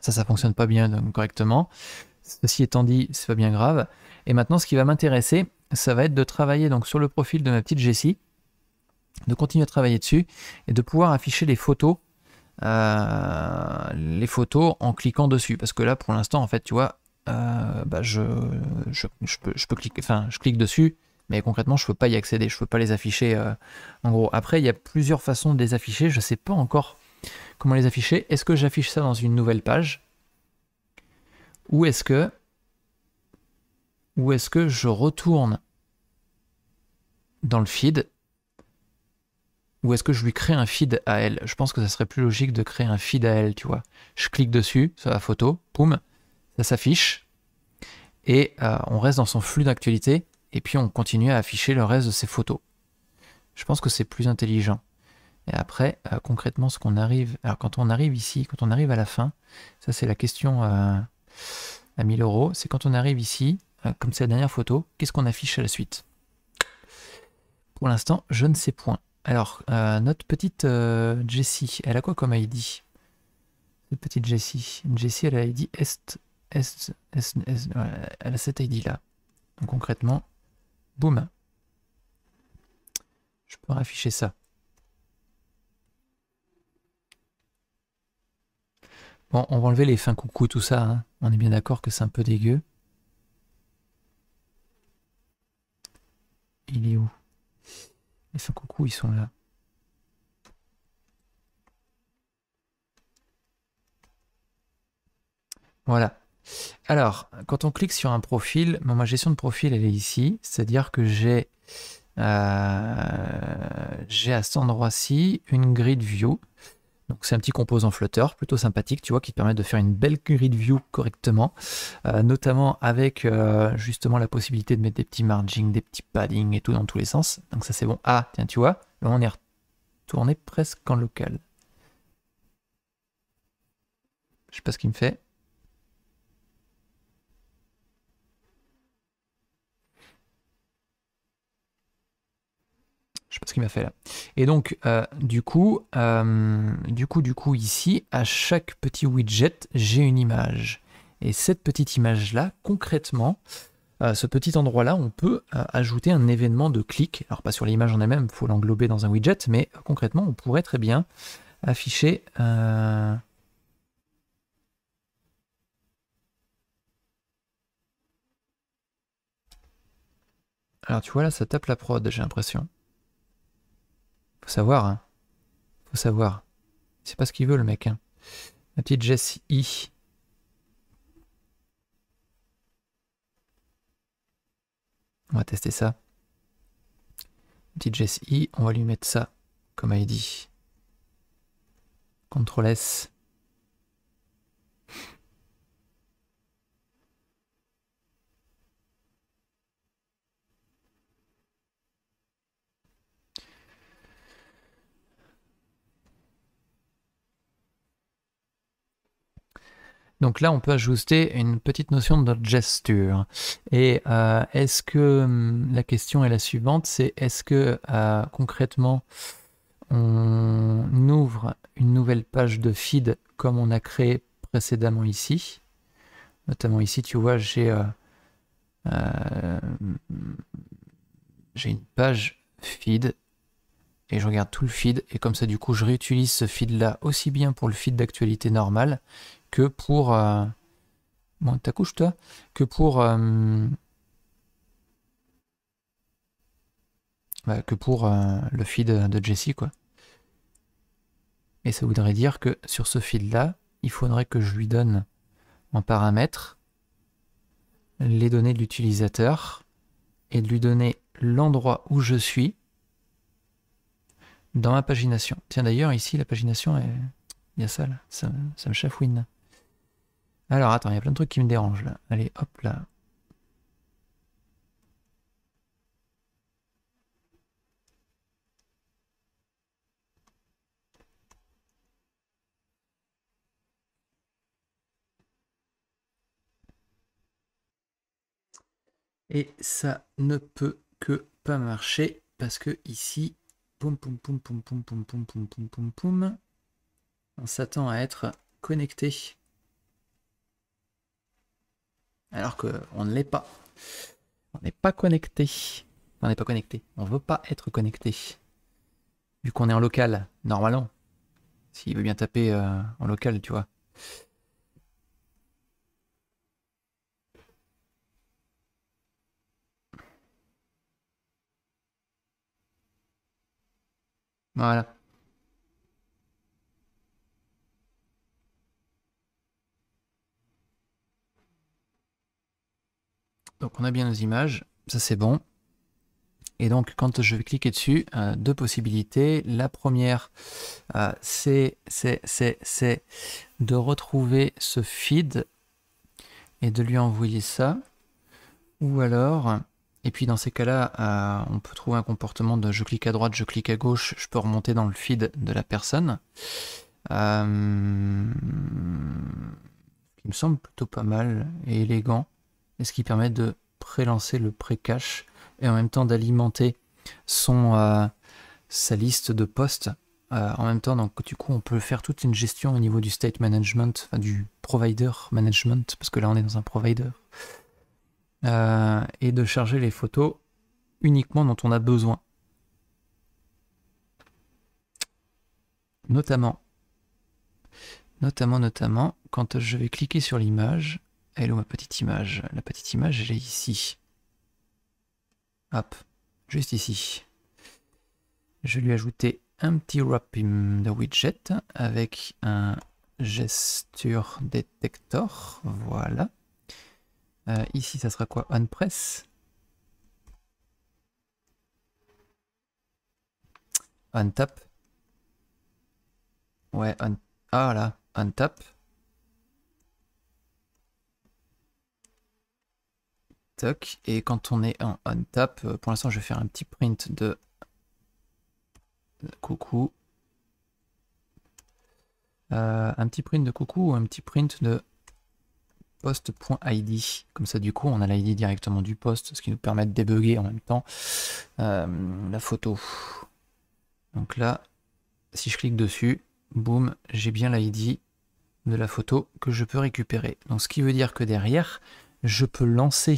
ça, ça fonctionne pas bien correctement. Ceci étant dit, c'est pas bien grave. Et maintenant, ce qui va m'intéresser, ça va être de travailler donc sur le profil de ma petite Jessie, de continuer à travailler dessus et de pouvoir afficher les photos, euh, les photos en cliquant dessus. Parce que là, pour l'instant, en fait, tu vois, bah, je, peux, je peux cliquer, enfin, je clique dessus, mais concrètement, je ne peux pas y accéder, je ne peux pas les afficher. Euh, en gros, après, il y a plusieurs façons de les afficher, je ne sais pas encore comment les afficher. Est-ce que j'affiche ça dans une nouvelle page Ou est-ce que... Ou est-ce que je retourne dans le feed ou est-ce que je lui crée un feed à elle Je pense que ça serait plus logique de créer un feed à elle, tu vois. Je clique dessus, sur la photo, poum, ça s'affiche, et euh, on reste dans son flux d'actualité, et puis on continue à afficher le reste de ces photos. Je pense que c'est plus intelligent. Et après, euh, concrètement, ce qu'on arrive, alors quand on arrive ici, quand on arrive à la fin, ça c'est la question euh, à 1000 euros, c'est quand on arrive ici, euh, comme c'est la dernière photo, qu'est-ce qu'on affiche à la suite Pour l'instant, je ne sais point. Alors, notre petite Jessie, elle a quoi comme ID Cette petite Jessie. Jessie, elle a ID Est, Est, Est, elle a cette ID là. Donc concrètement, Boum. Je peux afficher ça. Bon, on va enlever les fins coucou, tout ça. Hein. On est bien d'accord que c'est un peu dégueu. Il est où Les fins coucou, ils sont là. Voilà. Alors, quand on clique sur un profil, ma gestion de profil, elle est ici. C'est-à-dire que j'ai euh, j'ai à cet endroit-ci une grid view. Donc c'est un petit composant flutter, plutôt sympathique, tu vois, qui permet de faire une belle grid view correctement, euh, notamment avec euh, justement la possibilité de mettre des petits margins, des petits paddings et tout dans tous les sens. Donc ça c'est bon. Ah, tiens, tu vois, on est retourné presque en local. Je sais pas ce qu'il me fait. sais pas ce qu'il m'a fait là. Et donc, euh, du coup, euh, du coup, du coup, ici, à chaque petit widget, j'ai une image. Et cette petite image-là, concrètement, euh, ce petit endroit-là, on peut ajouter un événement de clic. Alors pas sur l'image en elle-même, il faut l'englober dans un widget, mais concrètement, on pourrait très bien afficher... Alors tu vois là, ça tape la prod, j'ai l'impression. Faut savoir, hein. Faut savoir. C'est pas ce qu'il veut, le mec. La hein. petite Jessie On va tester ça. La petite Jessie on va lui mettre ça, comme ID. CTRL S. Donc là, on peut ajouter une petite notion de gesture. Et euh, est-ce que hum, la question est la suivante, c'est est-ce que euh, concrètement on ouvre une nouvelle page de feed comme on a créé précédemment ici Notamment ici, tu vois, j'ai euh, une page feed et je regarde tout le feed et comme ça du coup je réutilise ce feed là aussi bien pour le feed d'actualité normal que pour euh, toi que pour euh, bah, que pour euh, le feed de Jessie quoi et ça voudrait dire que sur ce feed là il faudrait que je lui donne en paramètre les données de l'utilisateur et de lui donner l'endroit où je suis dans ma pagination. Tiens d'ailleurs, ici, la pagination est y a Ça, ça me chafouine. Alors attends, il y a plein de trucs qui me dérangent là. Allez, hop là. Et ça ne peut que pas marcher parce que ici on s'attend à être connecté. Alors qu'on ne l'est pas. On n'est pas connecté. On n'est pas connecté. On veut pas être connecté. Vu qu'on est en local, normalement. S'il veut bien taper en local, tu vois. Voilà. Donc on a bien nos images, ça c'est bon. Et donc quand je vais cliquer dessus, euh, deux possibilités. La première, euh, c'est de retrouver ce feed et de lui envoyer ça. Ou alors, et puis dans ces cas-là, euh, on peut trouver un comportement de je clique à droite, je clique à gauche, je peux remonter dans le feed de la personne. Euh... Il me semble plutôt pas mal et élégant, et ce qui permet de pré-lancer le pré-cache et en même temps d'alimenter son euh, sa liste de postes. Euh, en même temps, donc du coup, on peut faire toute une gestion au niveau du state management, du provider management, parce que là, on est dans un provider. Euh, et de charger les photos uniquement dont on a besoin. Notamment, notamment, notamment, quand je vais cliquer sur l'image, elle ma petite image La petite image, elle est ici. Hop, juste ici. Je lui ajouter un petit wrapping de widget avec un gesture detector, Voilà. Euh, ici, ça sera quoi On press. On tap. Ouais, on... Ah là, on tap. Toc. Et quand on est en on tap, euh, pour l'instant, je vais faire un petit print de euh, coucou. un petit print de coucou ou un petit print de post.id. Comme ça, du coup, on a l'ID directement du poste, ce qui nous permet de débugger en même temps euh, la photo. Donc là, si je clique dessus, boum, j'ai bien l'ID de la photo que je peux récupérer. Donc ce qui veut dire que derrière, je peux lancer.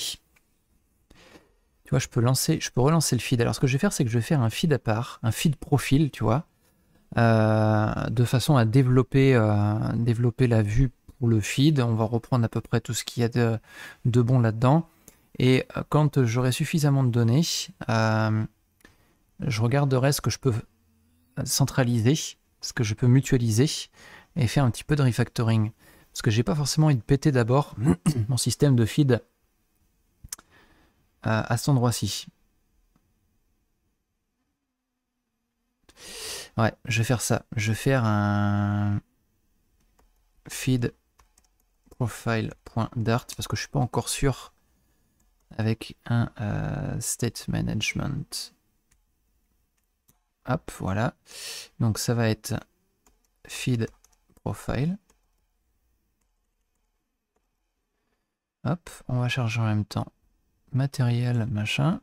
Tu vois, je peux lancer, je peux relancer le feed. Alors ce que je vais faire, c'est que je vais faire un feed à part, un feed profil, tu vois, euh, de façon à développer, euh, développer la vue le feed. On va reprendre à peu près tout ce qu'il y a de, bon là-dedans. Et euh, quand j'aurai suffisamment de données, euh, je regarderai ce que je peux centraliser, ce que je peux mutualiser et faire un petit peu de refactoring. Parce que j'ai pas forcément envie de péter d'abord mon système de feed euh, à cet endroit-ci. Ouais, je vais faire ça. Je vais faire un feed profile.dart parce que je suis pas encore sûr avec un euh, state management. Hop, voilà. Donc ça va être feed profile. Hop, on va charger en même temps matériel, machin.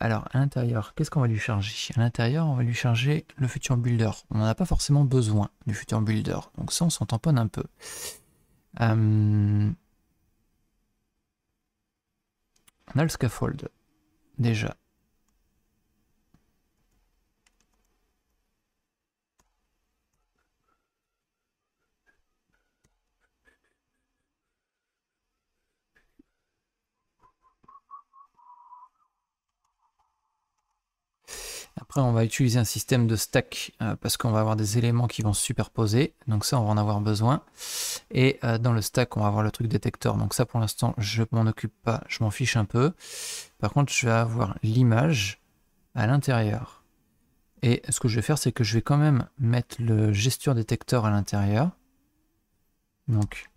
Alors, à l'intérieur, qu'est-ce qu'on va lui charger À l'intérieur, on va lui charger le futur builder. On n'en a pas forcément besoin du futur builder. Donc ça, on s'en tamponne un peu. Euh... On a le scaffold, déjà. Après, on va utiliser un système de stack euh, parce qu'on va avoir des éléments qui vont se superposer. Donc ça, on va en avoir besoin. Et euh, dans le stack, on va avoir le truc détecteur. Donc ça, pour l'instant, je m'en occupe pas. Je m'en fiche un peu. Par contre, je vais avoir l'image à l'intérieur. Et ce que je vais faire, c'est que je vais quand même mettre le gesture détecteur à l'intérieur. Donc,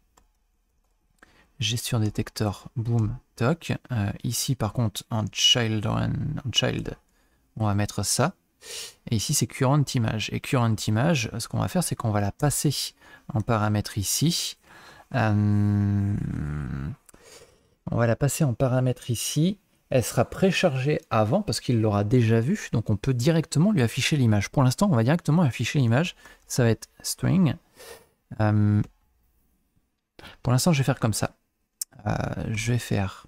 gesture détecteur, boom, toc. Euh, ici, par contre, en child, en child on va mettre ça. Et ici, c'est current image. Et current image, ce qu'on va faire, c'est qu'on va la passer en paramètre ici. Euh, on va la passer en paramètre ici. Elle sera préchargée avant parce qu'il l'aura déjà vue. Donc, on peut directement lui afficher l'image. Pour l'instant, on va directement afficher l'image. Ça va être string. Euh, pour l'instant, je vais faire comme ça. Euh, je vais faire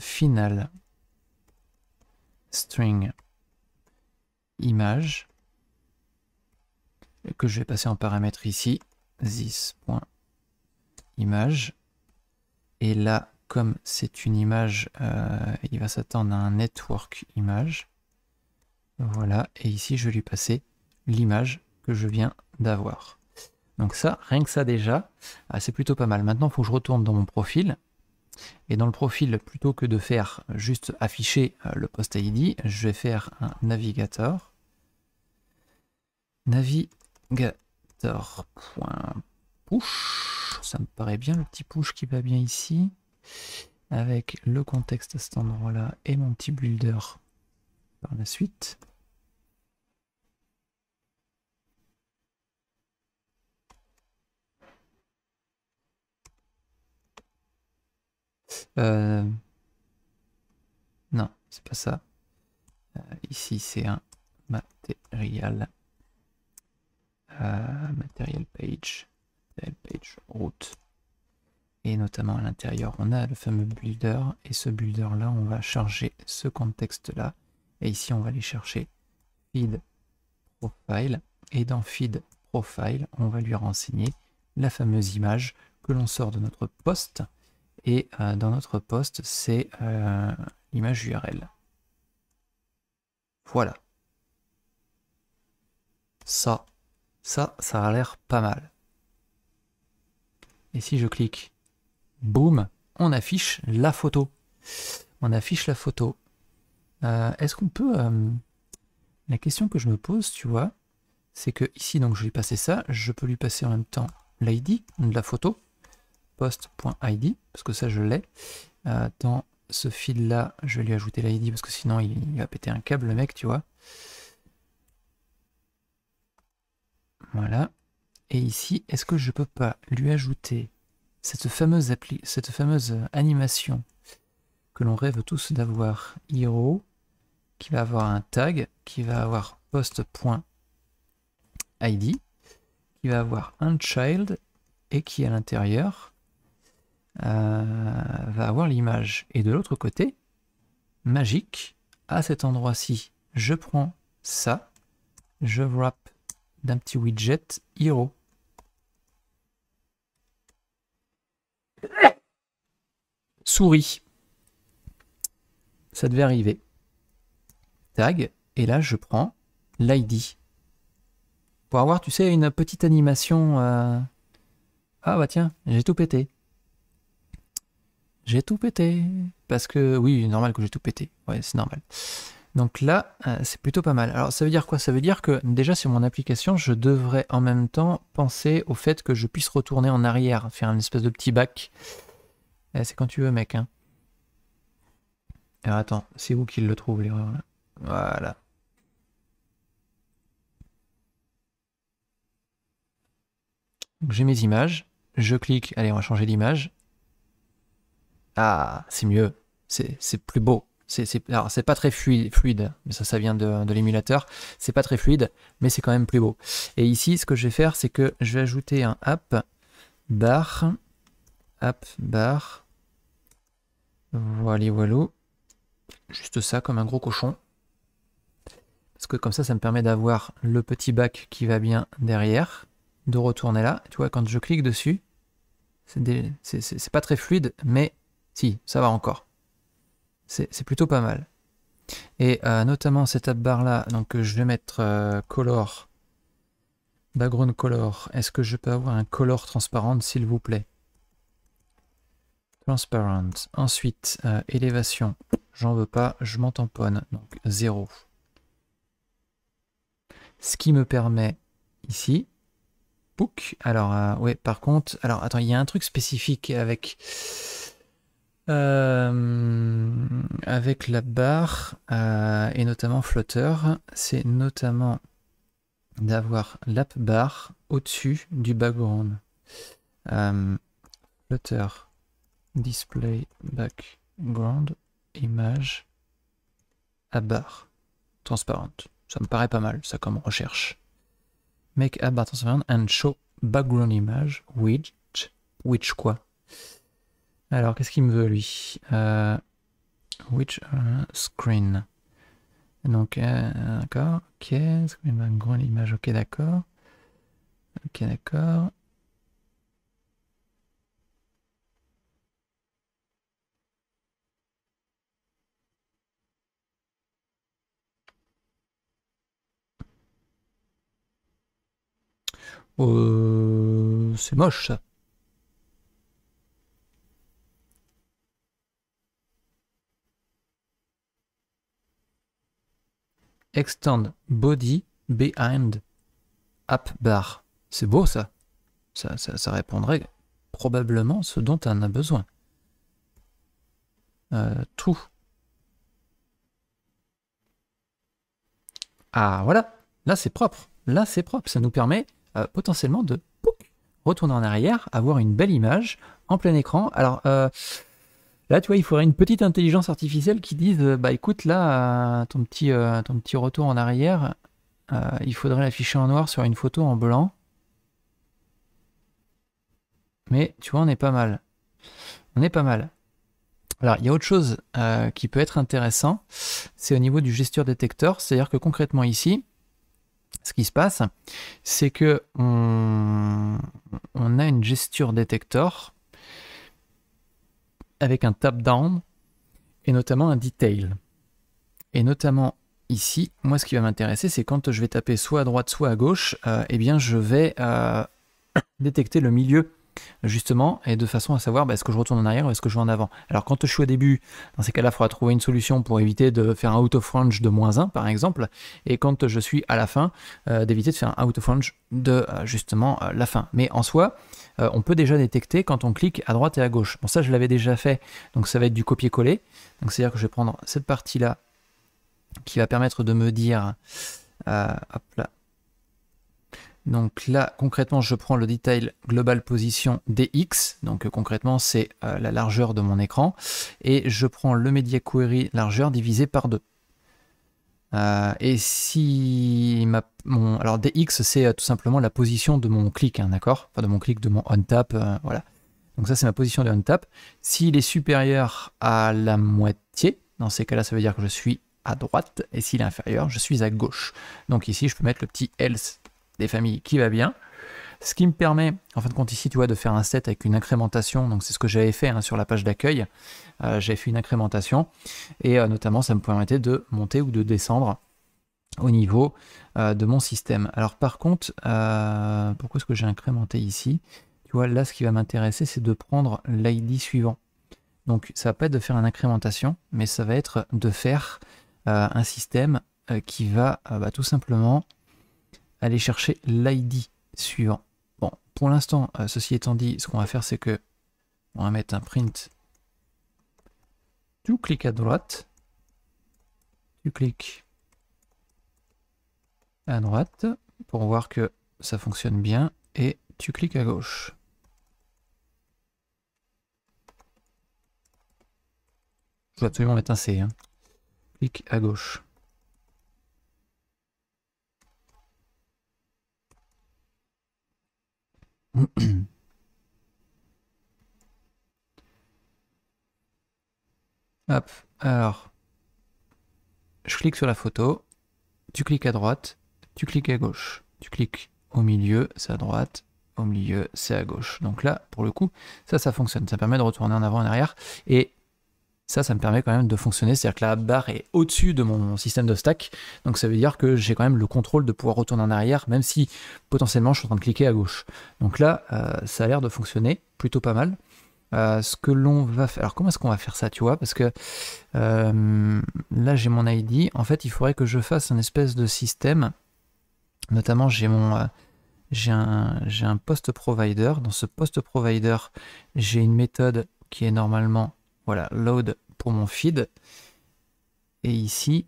final string image que je vais passer en paramètre ici image. et là comme c'est une image euh, il va s'attendre à un network image voilà et ici je vais lui passer l'image que je viens d'avoir donc ça rien que ça déjà ah, c'est plutôt pas mal maintenant il faut que je retourne dans mon profil et dans le profil, plutôt que de faire juste afficher euh, le post ID, je vais faire un navigator. Navigator.push. Ça me paraît bien le petit push qui va bien ici. Avec le contexte à cet endroit-là et mon petit builder par la suite. Euh, non, c'est pas ça. Euh, ici, c'est un matériel. Euh, matériel page. material page route. Et notamment à l'intérieur, on a le fameux builder. Et ce builder-là, on va charger ce contexte-là. Et ici, on va aller chercher feed profile. Et dans feed profile, on va lui renseigner la fameuse image que l'on sort de notre poste et euh, dans notre poste, c'est euh, l'image URL. Voilà. Ça, ça, ça a l'air pas mal. Et si je clique, boum, on affiche la photo. On affiche la photo. Euh, est-ce qu'on peut... la question que je me pose, tu vois, c'est que ici, donc je lui passer ça, je peux lui passer en même temps l'ID de la photo post.id, parce que ça je l'ai. dans ce fil là, je vais lui ajouter l'id parce que sinon il, va péter un câble le mec, tu vois. Voilà. Et ici, est-ce que je peux pas lui ajouter cette fameuse, appli cette fameuse animation que l'on rêve tous d'avoir, hero, qui va avoir un tag, qui va avoir post.id, qui va avoir un child et qui à l'intérieur euh, va avoir l'image. Et de l'autre côté, magique, à cet endroit-ci, je prends ça, je wrap d'un petit widget hero. Souris. Ça devait arriver. Tag. Et là, je prends l'ID. Pour avoir, tu sais, une petite animation. Euh, ah bah tiens, j'ai tout pété j'ai tout pété. Parce que oui, normal que j'ai tout pété. Ouais, c'est normal. Donc là, euh, c'est plutôt pas mal. Alors ça veut dire quoi Ça veut dire que déjà sur mon application, je devrais en même temps penser au fait que je puisse retourner en arrière, faire une espèce de petit bac. Eh, c'est quand tu veux, mec. Hein. Alors attends, c'est où qui le trouve l'erreur là. Voilà. J'ai mes images. Je clique, allez, on va changer d'image. Ah, c'est mieux. C'est plus beau. C'est, alors, c'est pas très fluide, mais ça, ça vient de, de l'émulateur. C'est pas très fluide, mais c'est quand même plus beau. Et ici, ce que je vais faire, c'est que je vais ajouter un app bar. App bar. Voilà, voilà. Juste ça, comme un gros cochon. Parce que comme ça, ça me permet d'avoir le petit bac qui va bien derrière, de retourner là. Tu vois, quand je clique dessus, c'est, pas très fluide, mais si, ça va encore. C'est plutôt pas mal. Et euh, notamment cette barre là, donc euh, je vais mettre euh, color, background color. Est-ce que je peux avoir un color transparent s'il vous plaît Transparent. Ensuite, élévation. J'en veux pas, je m'en tamponne. Donc 0. Ce qui me permet ici. book. Alors, ouais, par contre, alors attends, il y a un truc spécifique avec euh, avec la barre euh, et notamment Flutter, c'est notamment d'avoir l'app barre au-dessus du background. Euh, Flutter display background image à barre transparente. Ça me paraît pas mal, ça comme recherche. Make app bar transparent and show background image which which quoi alors, qu'est-ce qu'il me veut, lui euh, Which euh, screen Donc, euh, d'accord, ok. Screen grande image, ok, d'accord. Ok, d'accord. Euh, c'est moche ça. extend body behind app bar. C'est beau ça. Ça, ça. répondrait probablement ce dont on a besoin. Euh, tout. Ah voilà, là c'est propre. Là c'est propre. Ça nous permet euh, potentiellement de retourner en arrière, avoir une belle image en plein écran. Alors euh, Là, tu vois, il faudrait une petite intelligence artificielle qui dise, euh, bah écoute, là, euh, ton petit, euh, ton petit retour en arrière, il faudrait l'afficher en noir sur une photo en blanc. Mais tu vois, on est pas mal. On est pas mal. Alors, il y a autre chose qui peut être intéressant, c'est au niveau du gesture détecteur, c'est-à-dire que concrètement ici, ce qui se passe, c'est que on, a une gesture détecteur avec un tap-down et notamment un detail. Et notamment ici, moi ce qui va m'intéresser, c'est quand je vais taper soit à droite, soit à gauche, euh, eh bien je vais euh, détecter le milieu justement, et de façon à savoir bah, est-ce que je retourne en arrière ou est-ce que je vais en avant. Alors quand je suis au début, dans ces cas-là, il faudra trouver une solution pour éviter de faire un out of range de moins 1 par exemple, et quand je suis à la fin, euh, d'éviter de faire un out of range de justement la fin. Mais en soi, euh, on peut déjà détecter quand on clique à droite et à gauche. Bon, ça, je l'avais déjà fait, donc ça va être du copier-coller. Donc, c'est-à-dire que je vais prendre cette partie-là qui va permettre de me dire. Euh, donc là, concrètement, je prends le detail global position dx. Donc euh, concrètement, c'est la largeur de mon écran. Et je prends le media query largeur divisé par 2. Euh, et si ma, mon, alors DX c'est euh, tout simplement la position de mon clic, hein, d'accord Enfin de mon clic, de mon on tap, euh, voilà. Donc ça c'est ma position de on tap. S'il est supérieur à la moitié, dans ces cas-là ça veut dire que je suis à droite, et s'il est inférieur, je suis à gauche. Donc ici je peux mettre le petit else des familles qui va bien. Ce qui me permet, en fin de compte, ici, tu vois, de faire un set avec une incrémentation. Donc, c'est ce que j'avais fait hein, sur la page d'accueil. J'ai euh, j'avais fait une incrémentation. Et euh, notamment, ça me permettait de monter ou de descendre au niveau euh, de mon système. Alors, par contre, pourquoi est-ce que j'ai incrémenté ici Tu vois, là, ce qui va m'intéresser, c'est de prendre l'ID suivant. Donc, ça va pas être de faire une incrémentation, mais ça va être de faire un système qui va bah, tout simplement aller chercher l'ID suivant. Pour l'instant, euh, ceci étant dit, ce qu'on va faire, c'est que on va mettre un print. Tu cliques à droite. Tu cliques à droite pour voir que ça fonctionne bien. Et tu cliques à gauche. Je dois absolument mettre un C. Hein. Clique à gauche. Hop, alors, je clique sur la photo, tu cliques à droite, tu cliques à gauche, tu cliques au milieu, c'est à droite, au milieu, c'est à gauche. Donc là, pour le coup, ça, ça fonctionne. Ça permet de retourner en avant, en arrière. Et ça, ça me permet quand même de fonctionner. C'est-à-dire que la barre est au-dessus de mon système de stack. Donc ça veut dire que j'ai quand même le contrôle de pouvoir retourner en arrière, même si potentiellement je suis en train de cliquer à gauche. Donc là, euh, ça a l'air de fonctionner plutôt pas mal. Euh, ce que l'on va faire. Alors comment est-ce qu'on va faire ça, tu vois Parce que euh, là j'ai mon ID. En fait, il faudrait que je fasse un espèce de système. Notamment, j'ai mon j'ai un, un post provider. Dans ce post provider, j'ai une méthode qui est normalement voilà, load pour mon feed. Et ici,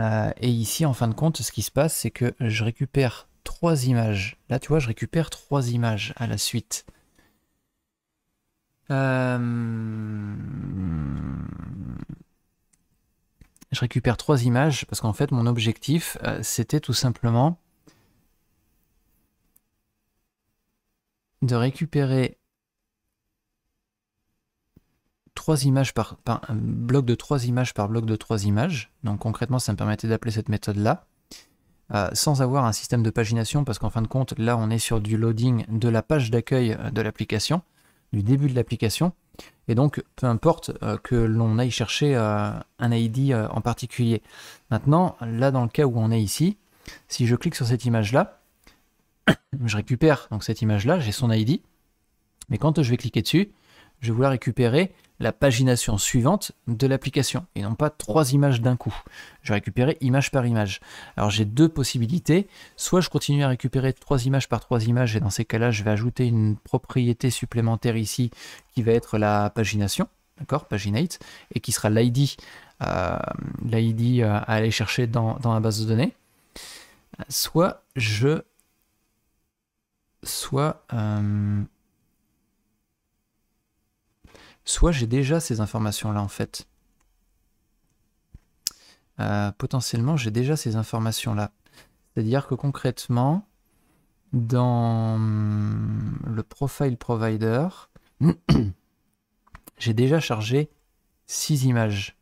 euh, et ici, en fin de compte, ce qui se passe, c'est que je récupère trois images. Là, tu vois, je récupère trois images à la suite. Euh, je récupère trois images parce qu'en fait, mon objectif, euh, c'était tout simplement de récupérer trois images par, bloc de trois images par bloc de trois images. Donc concrètement, ça me permettait d'appeler cette méthode-là. Euh, sans avoir un système de pagination, parce qu'en fin de compte, là, on est sur du loading de la page d'accueil euh, de l'application, du début de l'application. Et donc, peu importe euh, que l'on aille chercher un ID en particulier. Maintenant, là, dans le cas où on est ici, si je clique sur cette image-là, je récupère donc cette image-là, j'ai son ID. Mais quand je vais cliquer dessus, je vais vouloir récupérer la pagination suivante de l'application et non pas trois images d'un coup. Je vais image par image. Alors j'ai deux possibilités. Soit je continue à récupérer trois images par trois images et dans ces cas-là, je vais ajouter une propriété supplémentaire ici qui va être la pagination, d'accord, paginate, et qui sera l'ID, euh, euh, à aller chercher dans, la base de données. Soit je soit euh, soit j'ai déjà ces informations-là en fait. Euh, potentiellement, j'ai déjà ces informations-là. C'est-à-dire que concrètement, dans hum, le profile provider, j'ai déjà chargé 6 images.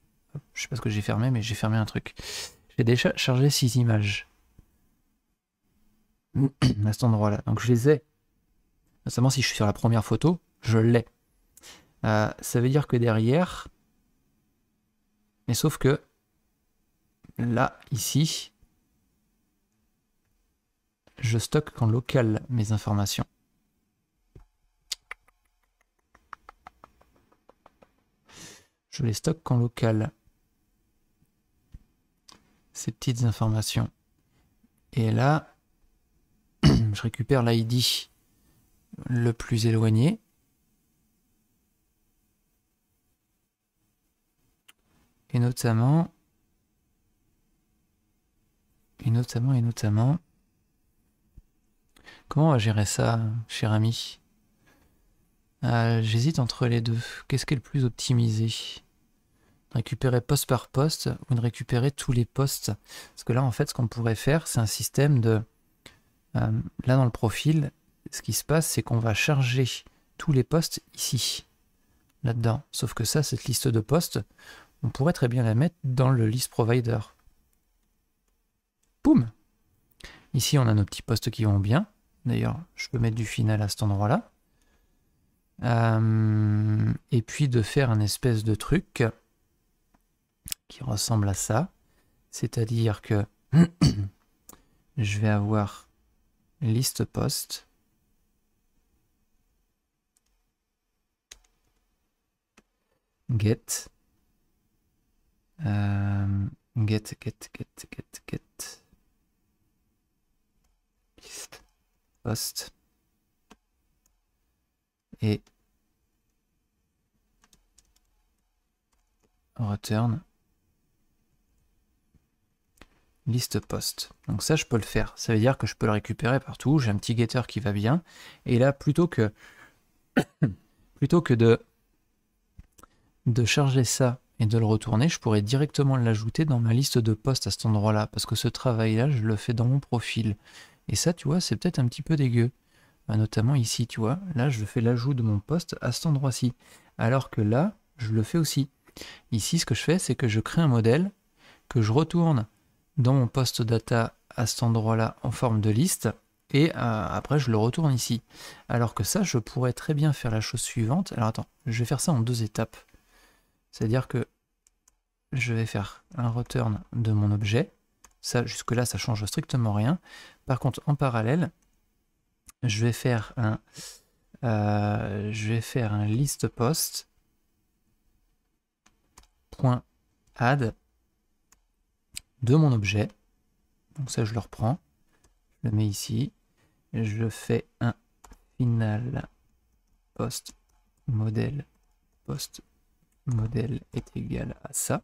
Je sais pas ce que j'ai fermé, mais j'ai fermé un truc. J'ai déjà chargé 6 images à cet endroit-là. Donc je les ai. Notamment si je suis sur la première photo, je l'ai. Euh, ça veut dire que derrière, mais sauf que là, ici, je stocke en local mes informations. Je les stocke en local. Ces petites informations. Et là, je récupère l'ID le plus éloigné. Et notamment, et notamment, et notamment, comment on va gérer ça, cher ami euh, J'hésite entre les deux. Qu'est-ce qui est le plus optimisé Récupérer poste par poste ou de récupérer tous les postes Parce que là, en fait, ce qu'on pourrait faire, c'est un système de... Euh, là, dans le profil, ce qui se passe, c'est qu'on va charger tous les postes ici, là-dedans. Sauf que ça, cette liste de postes, on pourrait très bien la mettre dans le list provider. Boum Ici, on a nos petits postes qui vont bien. D'ailleurs, je peux mettre du final à cet endroit-là. Euh, et puis de faire un espèce de truc qui ressemble à ça. C'est-à-dire que je vais avoir liste poste Get Get get, get, get, get, get. Post. Et return liste post. Donc ça, je peux le faire. Ça veut dire que je peux le récupérer partout. J'ai un petit getter qui va bien. Et là, plutôt que plutôt que de, de charger ça et de le retourner, je pourrais directement l'ajouter dans ma liste de postes à cet endroit-là, parce que ce travail-là, je le fais dans mon profil. Et ça, tu vois, c'est peut-être un petit peu dégueu. Bah, notamment ici, tu vois, là, je fais l'ajout de mon poste à cet endroit-ci, alors que là, je le fais aussi. Ici, ce que je fais, c'est que je crée un modèle que je retourne dans mon poste data à cet endroit-là en forme de liste, et euh, après je le retourne ici. Alors que ça, je pourrais très bien faire la chose suivante. Alors attends, je vais faire ça en deux étapes. C'est-à-dire que je vais faire un return de mon objet. Ça, jusque-là, ça change strictement rien. Par contre, en parallèle, je vais faire un, euh, je vais faire list post point add de mon objet. Donc ça, je le reprends. Je le mets ici. Je fais un final post modèle post modèle est égal à ça.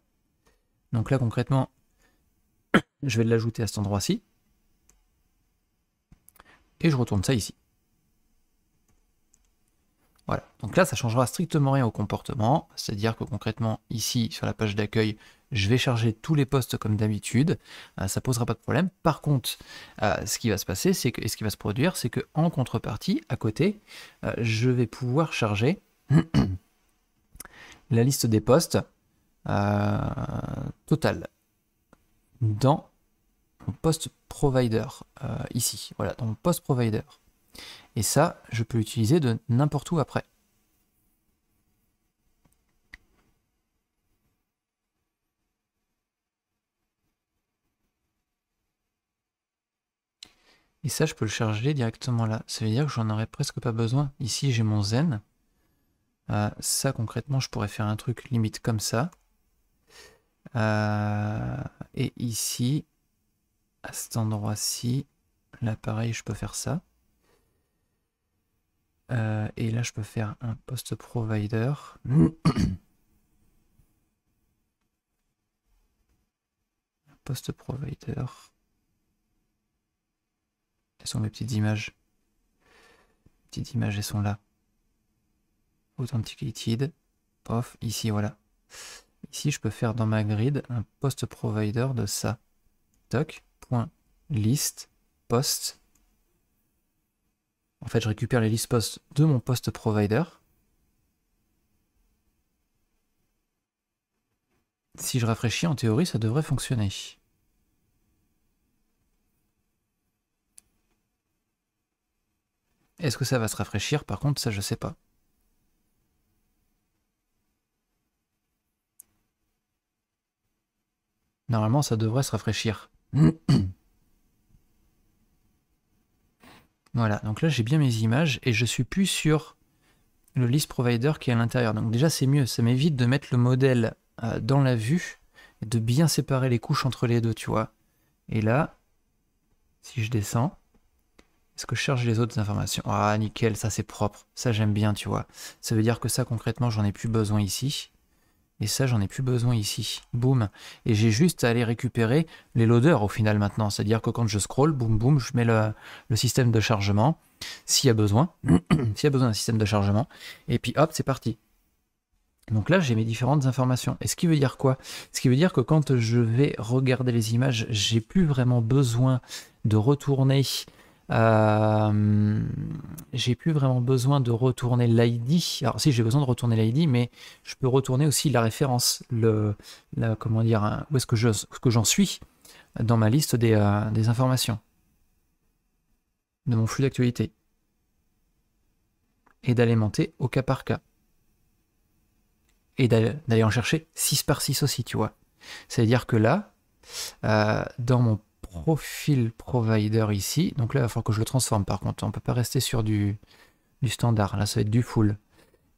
Donc là concrètement, je vais l'ajouter à cet endroit-ci. Et je retourne ça ici. Voilà, donc là ça changera strictement rien au comportement, c'est-à-dire que concrètement ici sur la page d'accueil, je vais charger tous les postes comme d'habitude, euh, ça posera pas de problème. Par contre, euh, ce qui va se passer, c'est que, et ce qui va se produire, c'est que en contrepartie, à côté, euh, je vais pouvoir charger la liste des postes euh, total dans mon post provider euh, ici. Voilà, dans mon post provider. Et ça, je peux l'utiliser de n'importe où après. Et ça, je peux le charger directement là. Ça veut dire que j'en aurais presque pas besoin. Ici, j'ai mon zen. Ah, ça, concrètement, je pourrais faire un truc limite comme ça. Euh, et ici, à cet endroit-ci, l'appareil, je peux faire ça. Euh, et là, je peux faire un post provider. post provider. Elles sont mes petites images. petites images, elles sont là. Authenticated. Pof, ici, voilà. Ici, je peux faire dans ma grid un post provider de ça. doc point, list, post. En fait, je récupère les listes post de mon post provider. Si je rafraîchis, en théorie, ça devrait fonctionner. Est-ce que ça va se rafraîchir Par contre, ça, je sais pas. Normalement, ça devrait se rafraîchir. voilà, donc là j'ai bien mes images et je suis plus sur le list provider qui est à l'intérieur. Donc déjà c'est mieux, ça m'évite de mettre le modèle euh, dans la vue et de bien séparer les couches entre les deux, tu vois. Et là, si je descends, est-ce que je cherche les autres informations Ah nickel, ça c'est propre, ça j'aime bien, tu vois. Ça veut dire que ça concrètement j'en ai plus besoin ici. Et ça, j'en ai plus besoin ici. Boum. Et j'ai juste à aller récupérer les loaders au final maintenant. C'est-à-dire que quand je scroll, boum, boum, je mets le, système de chargement s'il y a besoin, s'il y a besoin d'un système de chargement. Et puis hop, c'est parti. Donc là, j'ai mes différentes informations. Et ce qui veut dire quoi Ce qui veut dire que quand je vais regarder les images, j'ai plus vraiment besoin de retourner euh, j'ai plus vraiment besoin de retourner l'ID. Alors si j'ai besoin de retourner l'ID, mais je peux retourner aussi la référence, le, comment dire, hein, où est-ce que j'en suis dans ma liste euh, des, informations, de mon flux d'actualité, et d'alimenter au cas par cas, et d'aller en chercher 6 par 6 aussi, tu vois. C'est-à-dire que là, euh, dans mon profil provider ici. Donc là, il va falloir que je le transforme par contre. On ne peut pas rester sur du, standard. Là, ça va être du full.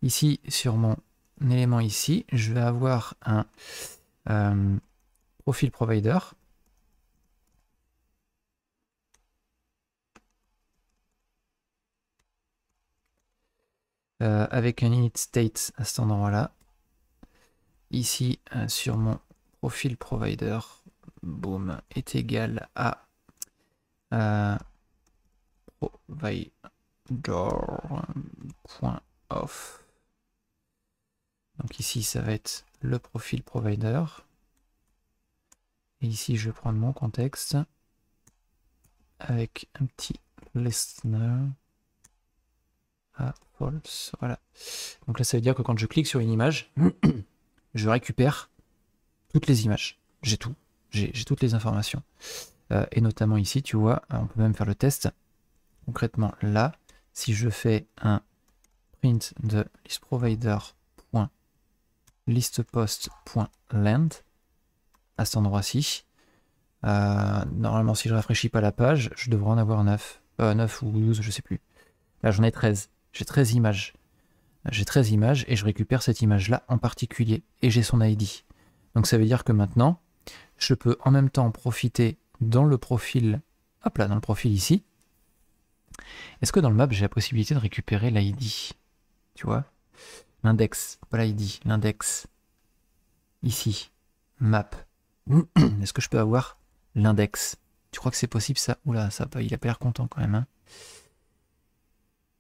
Ici, sur mon élément ici, je vais avoir un euh, profil provider. Euh, avec un init state à cet endroit-là. Ici, euh, sur mon profil provider, boom, est égal à euh, provider.off. Donc ici, ça va être le profil provider. Et ici, je vais prendre mon contexte avec un petit listener à ah, false. Voilà. Donc là, ça veut dire que quand je clique sur une image, je récupère toutes les images. J'ai tout j'ai toutes les informations. Euh, et notamment ici, tu vois, on peut même faire le test. Concrètement, là, si je fais un print de listprovider.listpost.land à cet endroit-ci, euh, normalement, si je rafraîchis pas la page, je devrais en avoir 9. 9 euh, ou 12, je sais plus. Là, j'en ai 13. J'ai 13 images. J'ai 13 images et je récupère cette image-là en particulier et j'ai son ID. Donc ça veut dire que maintenant, je peux en même temps profiter dans le profil, hop là, dans le profil ici. Est-ce que dans le map, j'ai la possibilité de récupérer l'ID Tu vois L'index, pas l'ID, l'index. Ici, map. Est-ce que je peux avoir l'index Tu crois que c'est possible ça Oula, ça, il a pas l'air content quand même. Hein.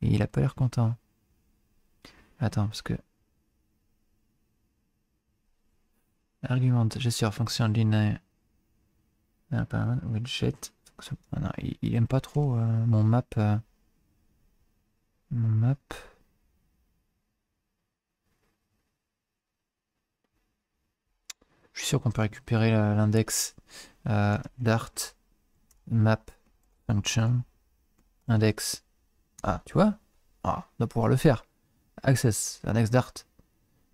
il a pas l'air content. Attends, parce que Argumente, gestion, fonction linéaire. Widget. non, il, aime pas trop euh, mon map. Euh, mon map. Je suis sûr qu'on peut récupérer l'index euh, Dart map function index. Ah, tu vois ah, on doit pouvoir le faire. Access, index Dart,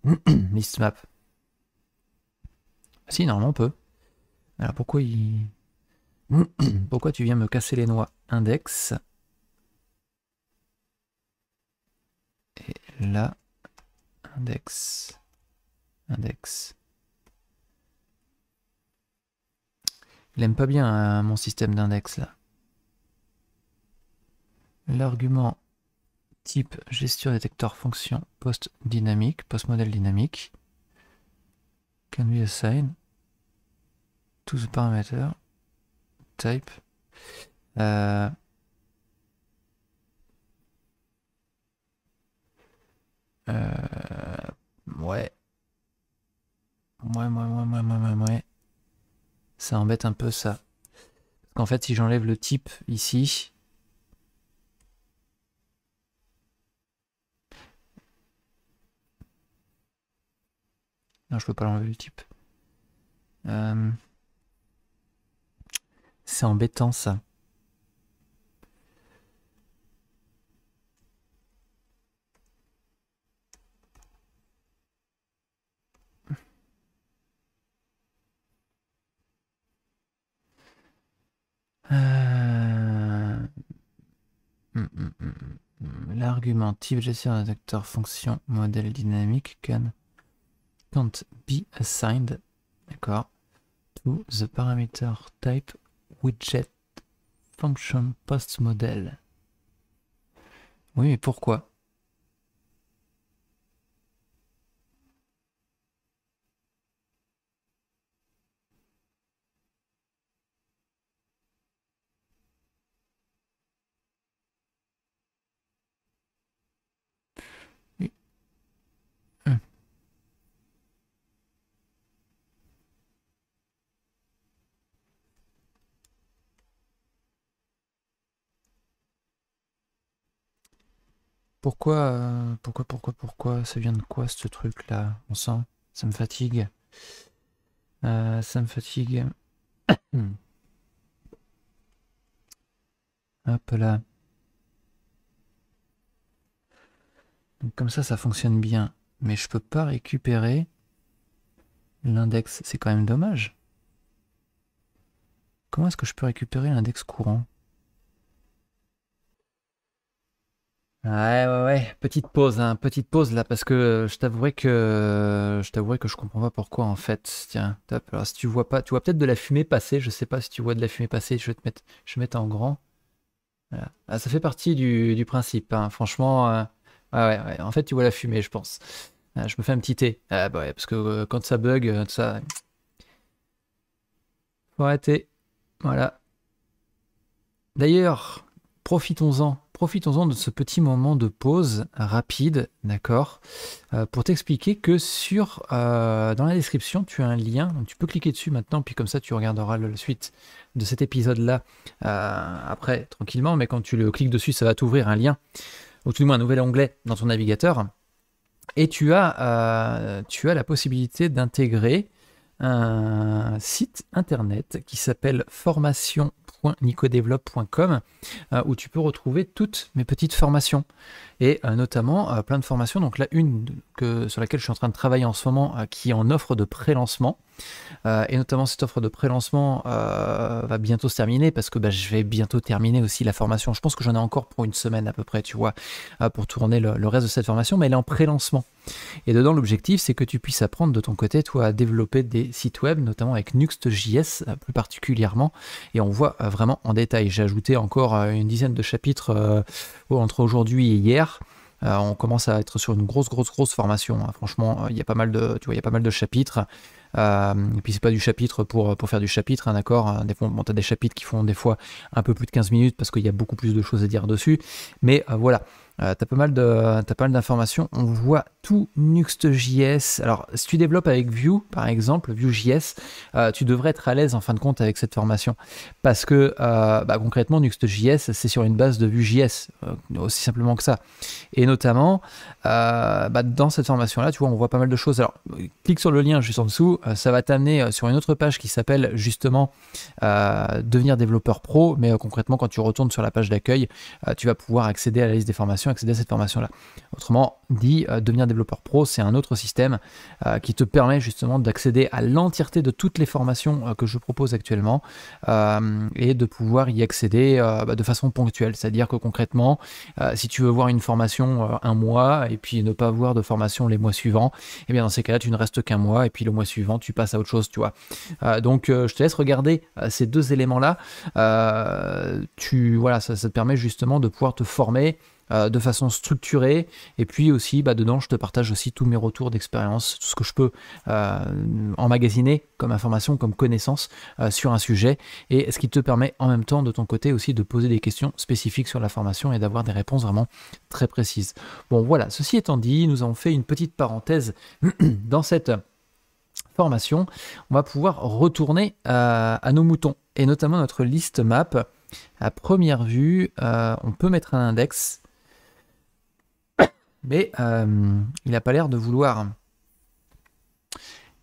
list map. Si, normalement on peut. Alors pourquoi il... pourquoi tu viens me casser les noix Index. Et là, index. Index. Il aime pas bien euh, mon système d'index là. L'argument type gestion détecteur fonction post dynamique, post modèle dynamique. Can we assign to the parameter type euh, euh ouais. Ouais, ouais, ouais, ouais, ouais, ouais, Ça embête un peu ça. Parce qu'en fait, si j'enlève le type ici, non, je peux pas l'enlever le type. Euh... C'est embêtant ça. L'argument type gestion de acteur fonction modèle dynamique can can't be assigned d'accord to the parameter type widget function post model. Oui, mais pourquoi Pourquoi, euh, pourquoi, pourquoi, pourquoi Ça vient de quoi ce truc-là On sent Ça me fatigue. Euh, ça me fatigue. Hop là. comme ça, ça fonctionne bien. Mais je peux pas récupérer l'index. C'est quand même dommage. Comment est-ce que je peux récupérer l'index courant Ouais, ouais, ouais. Petite pause, hein. Petite pause là, parce que euh, je t'avouerai que euh, je t'avouerai que je comprends pas pourquoi en fait. Tiens, top. Alors si tu vois pas, tu vois peut-être de la fumée passer. Je sais pas si tu vois de la fumée passer. Je vais te mettre, je vais en grand. Ah, ça fait partie du, du principe. Hein. Franchement, euh, Ouais, ouais, ouais, En fait, tu vois la fumée, je pense. Ah, je me fais un petit thé. Ah, bah ouais, parce que quand ça bug, tout ça. Faut arrêter. Voilà. D'ailleurs, profitons-en profitons-en de ce petit moment de pause rapide, d'accord, euh, pour t'expliquer que sur, euh, dans la description, tu as un lien, tu peux cliquer dessus maintenant, puis comme ça tu regarderas la suite de cet épisode-là euh, après tranquillement, mais quand tu le cliques dessus, ça va t'ouvrir un lien, ou tout du moins un nouvel onglet dans ton navigateur, et tu as, tu as la possibilité d'intégrer un site internet qui s'appelle formation nicodevelop.com euh, où tu peux retrouver toutes mes petites formations et euh, notamment euh, plein de formations. Donc là, une que, sur laquelle je suis en train de travailler en ce moment qui est en offre de pré-lancement. Euh, et notamment cette offre de pré-lancement euh, va bientôt se terminer parce que bah, je vais bientôt terminer aussi la formation. Je pense que j'en ai encore pour une semaine à peu près, tu vois, euh, pour tourner le, reste de cette formation, mais elle est en pré-lancement. Et dedans, l'objectif, c'est que tu puisses apprendre de ton côté, toi, à développer des sites web, notamment avec Nuxt.js plus particulièrement. Et on voit vraiment en détail. J'ai ajouté encore une dizaine de chapitres entre aujourd'hui et hier. on commence à être sur une grosse, grosse, grosse formation. Hein. Franchement, il a pas mal de, tu vois, il y a pas mal de chapitres. Euh, et puis c'est pas du chapitre pour, pour faire du chapitre, hein, d'accord hein. Des fois, bon, des chapitres qui font des fois un peu plus de 15 minutes parce qu'il y a beaucoup plus de choses à dire dessus. Mais euh, voilà, euh, tu as pas mal d'informations. On voit tout Nuxt.js. Alors, si tu développes avec Vue, par exemple, Vue.js, euh, tu devrais être à l'aise en fin de compte avec cette formation. Parce que euh, bah, concrètement, Nuxt.js, c'est sur une base de Vue.js, euh, aussi simplement que ça. Et notamment, bah, dans cette formation-là, tu vois, on voit pas mal de choses. Alors, clique sur le lien juste en dessous, ça va t'amener sur une autre page qui s'appelle justement Devenir développeur pro. Mais concrètement, quand tu retournes sur la page d'accueil, tu vas pouvoir accéder à la liste des formations, accéder à cette formation-là. Autrement, dit euh, devenir développeur pro, c'est un autre système euh, qui te permet justement d'accéder à l'entièreté de toutes les formations euh, que je propose actuellement et de pouvoir y accéder bah, de façon ponctuelle. C'est-à-dire que concrètement, si tu veux voir une formation un mois et puis ne pas voir de formation les mois suivants, eh bien dans ces cas-là, tu ne restes qu'un mois et puis le mois suivant, tu passes à autre chose, tu vois. donc je te laisse regarder ces deux éléments-là. tu voilà, ça te permet justement de pouvoir te former euh, de façon structurée. Et puis aussi, bah, dedans, je te partage aussi tous mes retours d'expérience, tout ce que je peux euh, emmagasiner comme information, comme connaissance euh, sur un sujet. Et ce qui te permet en même temps, de ton côté aussi, de poser des questions spécifiques sur la formation et d'avoir des réponses vraiment très précises. Bon, voilà, ceci étant dit, nous avons fait une petite parenthèse dans cette formation, on va pouvoir retourner à, nos moutons et notamment notre liste map. À première vue, on peut mettre un index mais euh, il n'a pas l'air de vouloir.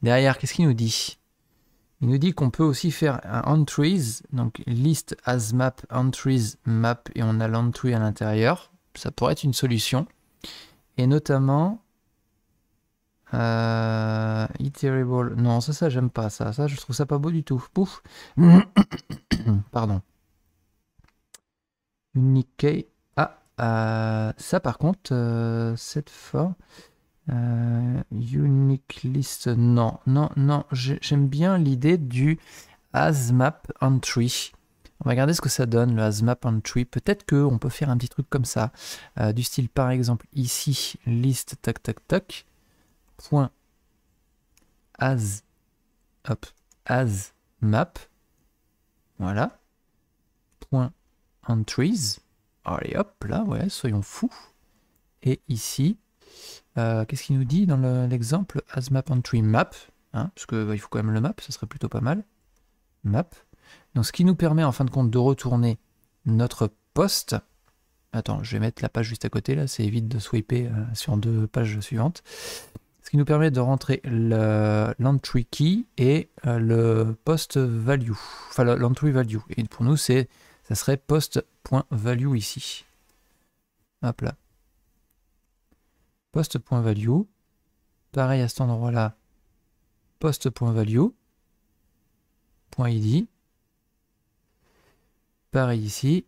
Derrière, qu'est-ce qu'il nous dit Il nous dit qu'on peut aussi faire un entries, donc list as map, entries map, et on a l'entry à l'intérieur. Ça pourrait être une solution. Et notamment, euh, iterable. Non, ça, ça, j'aime pas ça. Ça, je trouve ça pas beau du tout. Pouf. Pardon. Unique euh, ça, par contre, euh, cette fois, euh, unique list, non, non, non. J'aime bien l'idée du ASMAP entry. On va regarder ce que ça donne, le ASMAP entry. Peut-être qu'on peut faire un petit truc comme ça, du style, par exemple, ici, list, tac, tac, tac, point, as, hop, as map, voilà, point entries, Allez hop, là, ouais, soyons fous. Et ici, euh, qu'est-ce qu'il nous dit dans l'exemple le, As map entry hein, map Parce qu'il bah, il faut quand même le map, ça serait plutôt pas mal. Map. Donc ce qui nous permet en fin de compte de retourner notre poste. Attends, je vais mettre la page juste à côté là, c'est évite de swiper euh, sur deux pages suivantes. Ce qui nous permet de rentrer l'entry key et euh, le post value, enfin l'entry value. Et pour nous c'est ça serait post.value ici. Hop là. Post.value. Pareil à cet endroit-là. Post.value. Point .id. Pareil ici.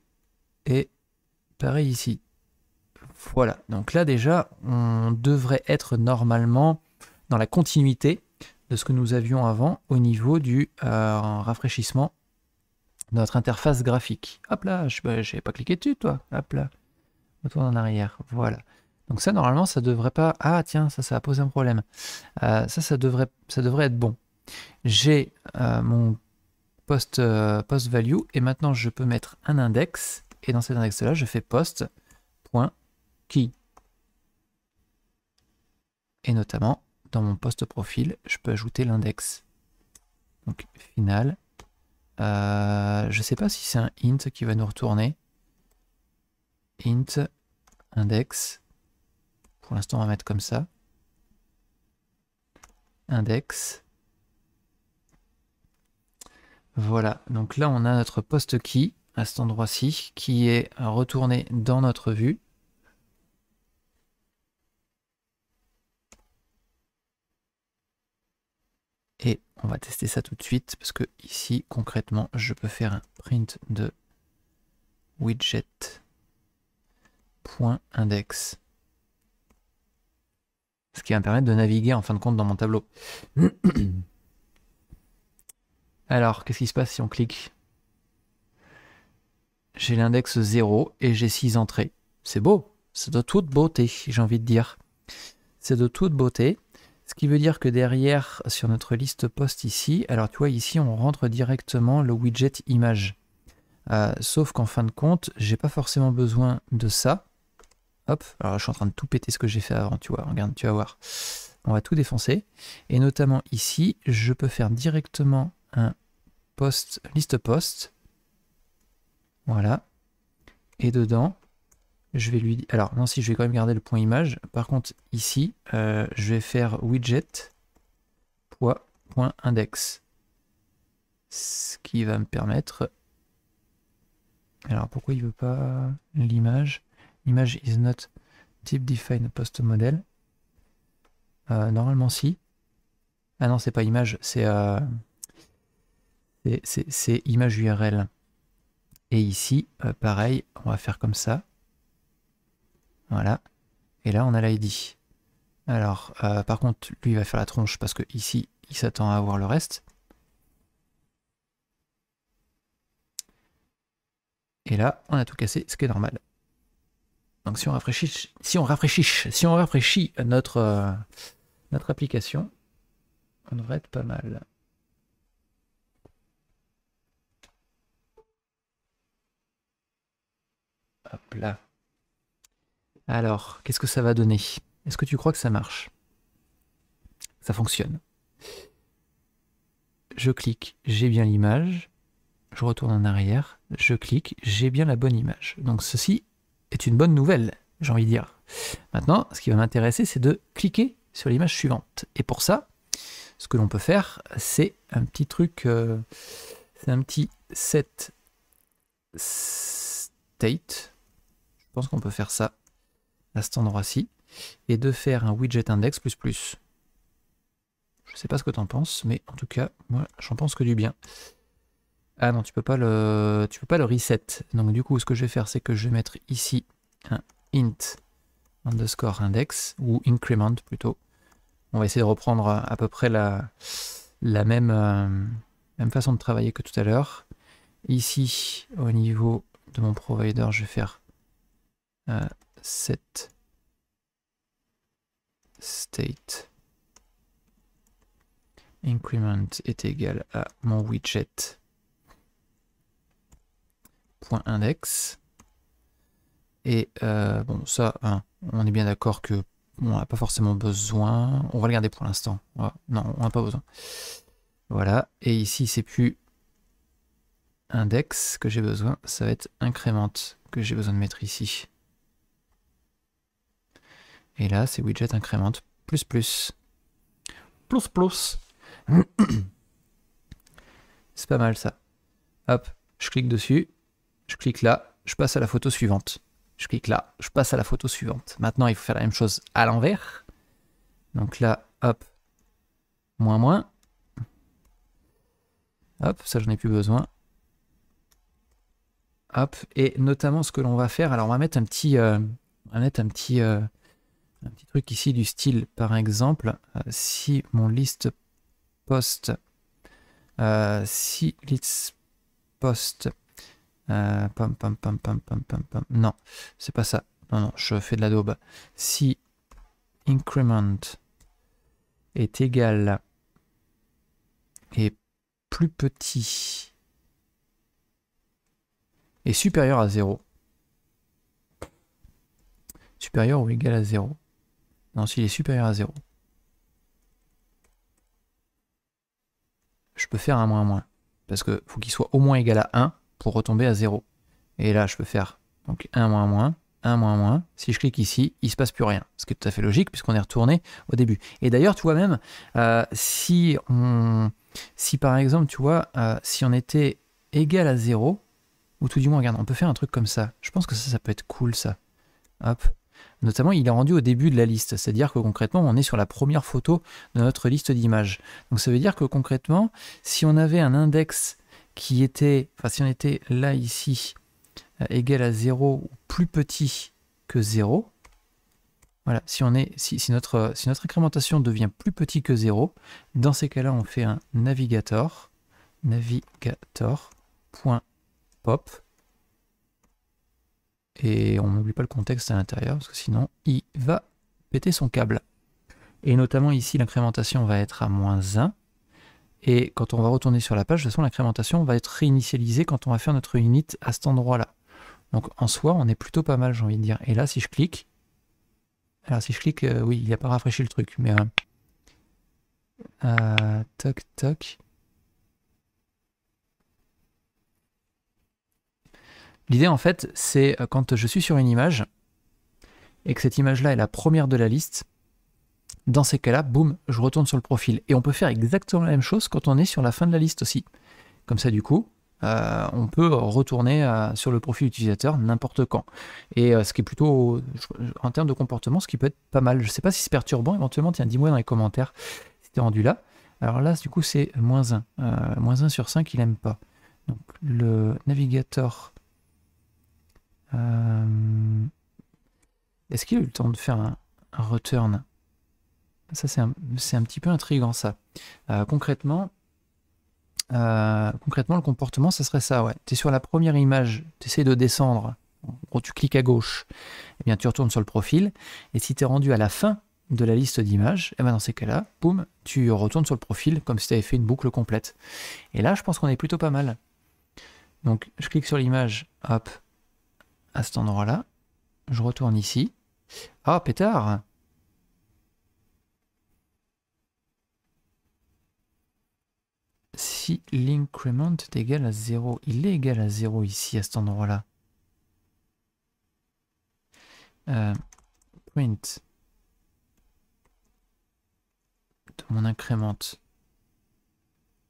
Et pareil ici. Voilà, donc là déjà, on devrait être normalement dans la continuité de ce que nous avions avant au niveau du euh, rafraîchissement notre interface graphique. Hop là, je n'avais bah, pas cliqué dessus, toi. Hop là. Retourne en arrière. Voilà. Donc ça, normalement, ça devrait pas... Ah tiens, ça, ça a posé un problème. Euh, ça, ça devrait, ça devrait être bon. J'ai euh, mon post, euh, post value et maintenant je peux mettre un index. Et dans cet index-là, je fais post.key. Et notamment, dans mon post profil, je peux ajouter l'index. Donc final euh, je ne sais pas si c'est un int qui va nous retourner. Int index. Pour l'instant, on va mettre comme ça. Index. Voilà, donc là on a notre post key à cet endroit-ci qui est retourné dans notre vue. Et on va tester ça tout de suite parce que ici, concrètement, je peux faire un print de widget.index. Ce qui va me permettre de naviguer en fin de compte dans mon tableau. Alors, qu'est-ce qui se passe si on clique J'ai l'index 0 et j'ai 6 entrées. C'est beau, c'est de toute beauté, j'ai envie de dire. C'est de toute beauté. Ce qui veut dire que derrière, sur notre liste post ici, alors tu vois ici on rentre directement le widget image. Euh, sauf qu'en fin de compte, j'ai pas forcément besoin de ça. Hop, alors je suis en train de tout péter ce que j'ai fait avant, tu vois, regarde, tu vas voir. On va tout défoncer. Et notamment ici, je peux faire directement un post, liste post. Voilà. Et dedans, je vais lui... Alors, non, si, je vais quand même garder le point image. Par contre, ici, euh, je vais faire widget index. Ce qui va me permettre... Alors, pourquoi il veut pas l'image Image is not type define post model. Euh, normalement, si. Ah non, c'est pas image, c'est... Euh, c'est image URL. Et ici, pareil, on va faire comme ça. Voilà. Et là, on a l'ID. Alors, euh, par contre, lui, il va faire la tronche parce que ici, il s'attend à avoir le reste. Et là, on a tout cassé, ce qui est normal. Donc si on rafraîchit, si on rafraîchit, si on rafraîchit notre, euh, notre application, on devrait être pas mal. Hop là. Alors, qu'est-ce que ça va donner Est-ce que tu crois que ça marche Ça fonctionne. Je clique, j'ai bien l'image. Je retourne en arrière. Je clique, j'ai bien la bonne image. Donc ceci est une bonne nouvelle, j'ai envie de dire. Maintenant, ce qui va m'intéresser, c'est de cliquer sur l'image suivante. Et pour ça, ce que l'on peut faire, c'est un petit truc, euh, c'est un petit set state. Je pense qu'on peut faire ça à cet endroit-ci, et de faire un widget index plus plus. Je sais pas ce que tu en penses, mais en tout cas, moi, j'en pense que du bien. Ah non, tu peux pas le, tu peux pas le reset. Donc du coup, ce que je vais faire, c'est que je vais mettre ici un int underscore index ou increment plutôt. On va essayer de reprendre à peu près la, la même, euh, même façon de travailler que tout à l'heure. Ici, au niveau de mon provider, je vais faire euh, set state increment est égal à mon widget point index et euh, bon ça hein, on est bien d'accord que on n'a pas forcément besoin on va le garder pour l'instant ah, non on n'a pas besoin voilà et ici c'est plus index que j'ai besoin ça va être incrémente que j'ai besoin de mettre ici et là, c'est widget incrémente plus plus. Plus plus. c'est pas mal ça. Hop, je clique dessus, je clique là, je passe à la photo suivante. Je clique là, je passe à la photo suivante. Maintenant, il faut faire la même chose à l'envers. Donc là, hop, moins moins. Hop, ça j'en ai plus besoin. Hop, et notamment ce que l'on va faire, alors on va mettre un petit, euh, on va mettre un petit, euh, un petit truc ici du style, par exemple, euh, si mon list post, euh, si list post, euh, pam, non, c'est pas ça, non, non, je fais de la daube. Si increment est égal et plus petit est supérieur à 0, supérieur ou égal à 0, non, s'il est supérieur à 0. Je peux faire un moins moins. Parce que faut qu'il soit au moins égal à 1 pour retomber à 0. Et là, je peux faire donc 1 moins moins, 1 moins moins. Si je clique ici, il se passe plus rien. Ce qui est tout à fait logique puisqu'on est retourné au début. Et d'ailleurs, tu vois même, euh, si, on, si par exemple, tu vois, euh, si on était égal à 0, ou tout du moins, regarde, on peut faire un truc comme ça. Je pense que ça, ça peut être cool, ça. Hop, Notamment, il est rendu au début de la liste, c'est-à-dire que concrètement, on est sur la première photo de notre liste d'images. Donc ça veut dire que concrètement, si on avait un index qui était, enfin si on était là ici, euh, égal à 0 ou plus petit que 0, voilà, si, on est, si, notre, si notre incrémentation devient plus petit que 0, dans ces cas-là, on fait un navigator, navigator.pop, et on n'oublie pas le contexte à l'intérieur, parce que sinon il va péter son câble. Et notamment ici, l'incrémentation va être à moins 1. Et quand on va retourner sur la page, de toute façon, l'incrémentation va être réinitialisée quand on va faire notre init à cet endroit-là. Donc en soi, on est plutôt pas mal, j'ai envie de dire. Et là, si je clique... Alors si je clique, euh, oui, il n'a pas rafraîchi le truc, mais... Euh, euh, toc, toc. L'idée, en fait, c'est euh, quand je suis sur une image et que cette image-là est la première de la liste, dans ces cas-là, boum, je retourne sur le profil. Et on peut faire exactement la même chose quand on est sur la fin de la liste aussi. Comme ça, du coup, euh, on peut retourner euh, sur le profil utilisateur n'importe quand. Et ce qui est plutôt, en termes de comportement, ce qui peut être pas mal. Je ne sais pas si c'est perturbant, éventuellement, tiens, dis-moi dans les commentaires si es rendu là. Alors là, du coup, c'est moins 1. moins 1 sur 5, il n'aime pas. Donc le navigateur euh, est-ce qu'il a eu le temps de faire un, return Ça, c'est un, petit peu intriguant, ça. Euh, concrètement, euh, concrètement, le comportement, ça serait ça. Ouais. Tu es sur la première image, tu essaies de descendre. En gros, tu cliques à gauche, et eh bien tu retournes sur le profil. Et si tu es rendu à la fin de la liste d'images, eh ben, dans ces cas-là, boum, tu retournes sur le profil comme si tu avais fait une boucle complète. Et là, je pense qu'on est plutôt pas mal. Donc, je clique sur l'image, hop, à cet endroit-là. Je retourne ici. Ah, pétard Si l'incrément est égal à 0, il est égal à 0 ici, à cet endroit-là. Euh, print de mon incrémente.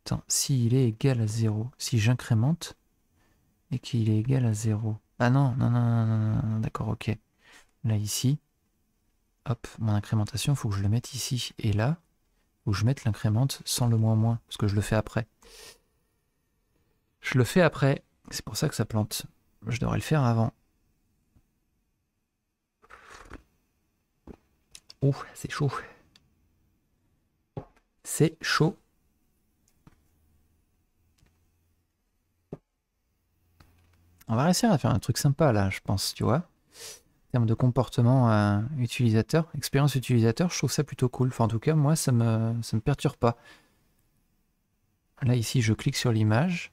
Attends, si il est égal à 0, si j'incrémente et qu'il est égal à 0, ah non, non, non, non, non, d'accord, ok. Là, ici, hop, mon incrémentation, il faut que je le mette ici. Et là, où je mette l'incrémente sans le moins moins, parce que je le fais après. Je le fais après, c'est pour ça que ça plante. Je devrais le faire avant. Ouh, c'est chaud. C'est chaud. On va réussir à faire un truc sympa là, je pense, tu vois. En termes de comportement euh, utilisateur, expérience utilisateur, je trouve ça plutôt cool. Enfin, en tout cas, moi, ça me, ça me perturbe pas. Là, ici, je clique sur l'image.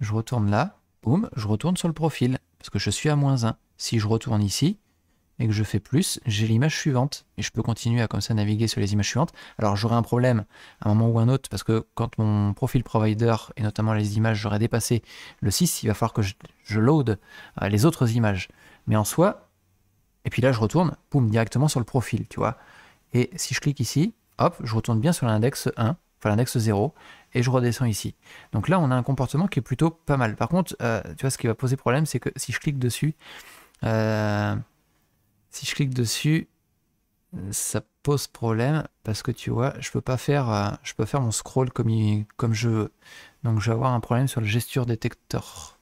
Je retourne là. Boum, je retourne sur le profil. Parce que je suis à moins 1. Si je retourne ici, et que je fais plus, j'ai l'image suivante et je peux continuer à comme ça naviguer sur les images suivantes. Alors j'aurai un problème à un moment ou un autre parce que quand mon profil provider et notamment les images j'aurai dépassé le 6, il va falloir que je, load euh, les autres images. Mais en soi, et puis là je retourne, boum, directement sur le profil, tu vois. Et si je clique ici, hop, je retourne bien sur l'index 1, enfin l'index 0, et je redescends ici. Donc là, on a un comportement qui est plutôt pas mal. Par contre, euh, tu vois, ce qui va poser problème, c'est que si je clique dessus, euh, si je clique dessus, ça pose problème parce que tu vois, je peux pas faire, euh, je peux faire mon scroll comme, comme je veux. Donc je vais avoir un problème sur le gesture détecteur.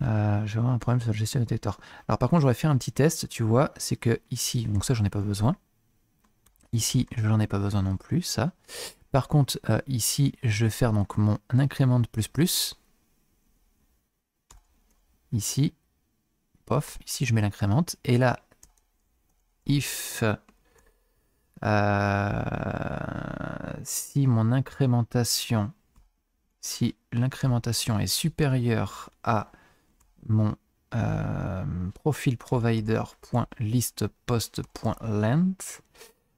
je vais avoir un problème sur le gestion détecteur. Alors par contre, j'aurais fait un petit test, tu vois, c'est que ici, donc ça, j'en ai pas besoin. Ici, je n'en ai pas besoin non plus, ça. Par contre, euh, ici, je vais faire donc mon incrément de plus plus. Ici, ici je mets l'incrémente, et là, if, euh, si mon incrémentation, si l'incrémentation est supérieure à mon euh, profil provider.listPost.length,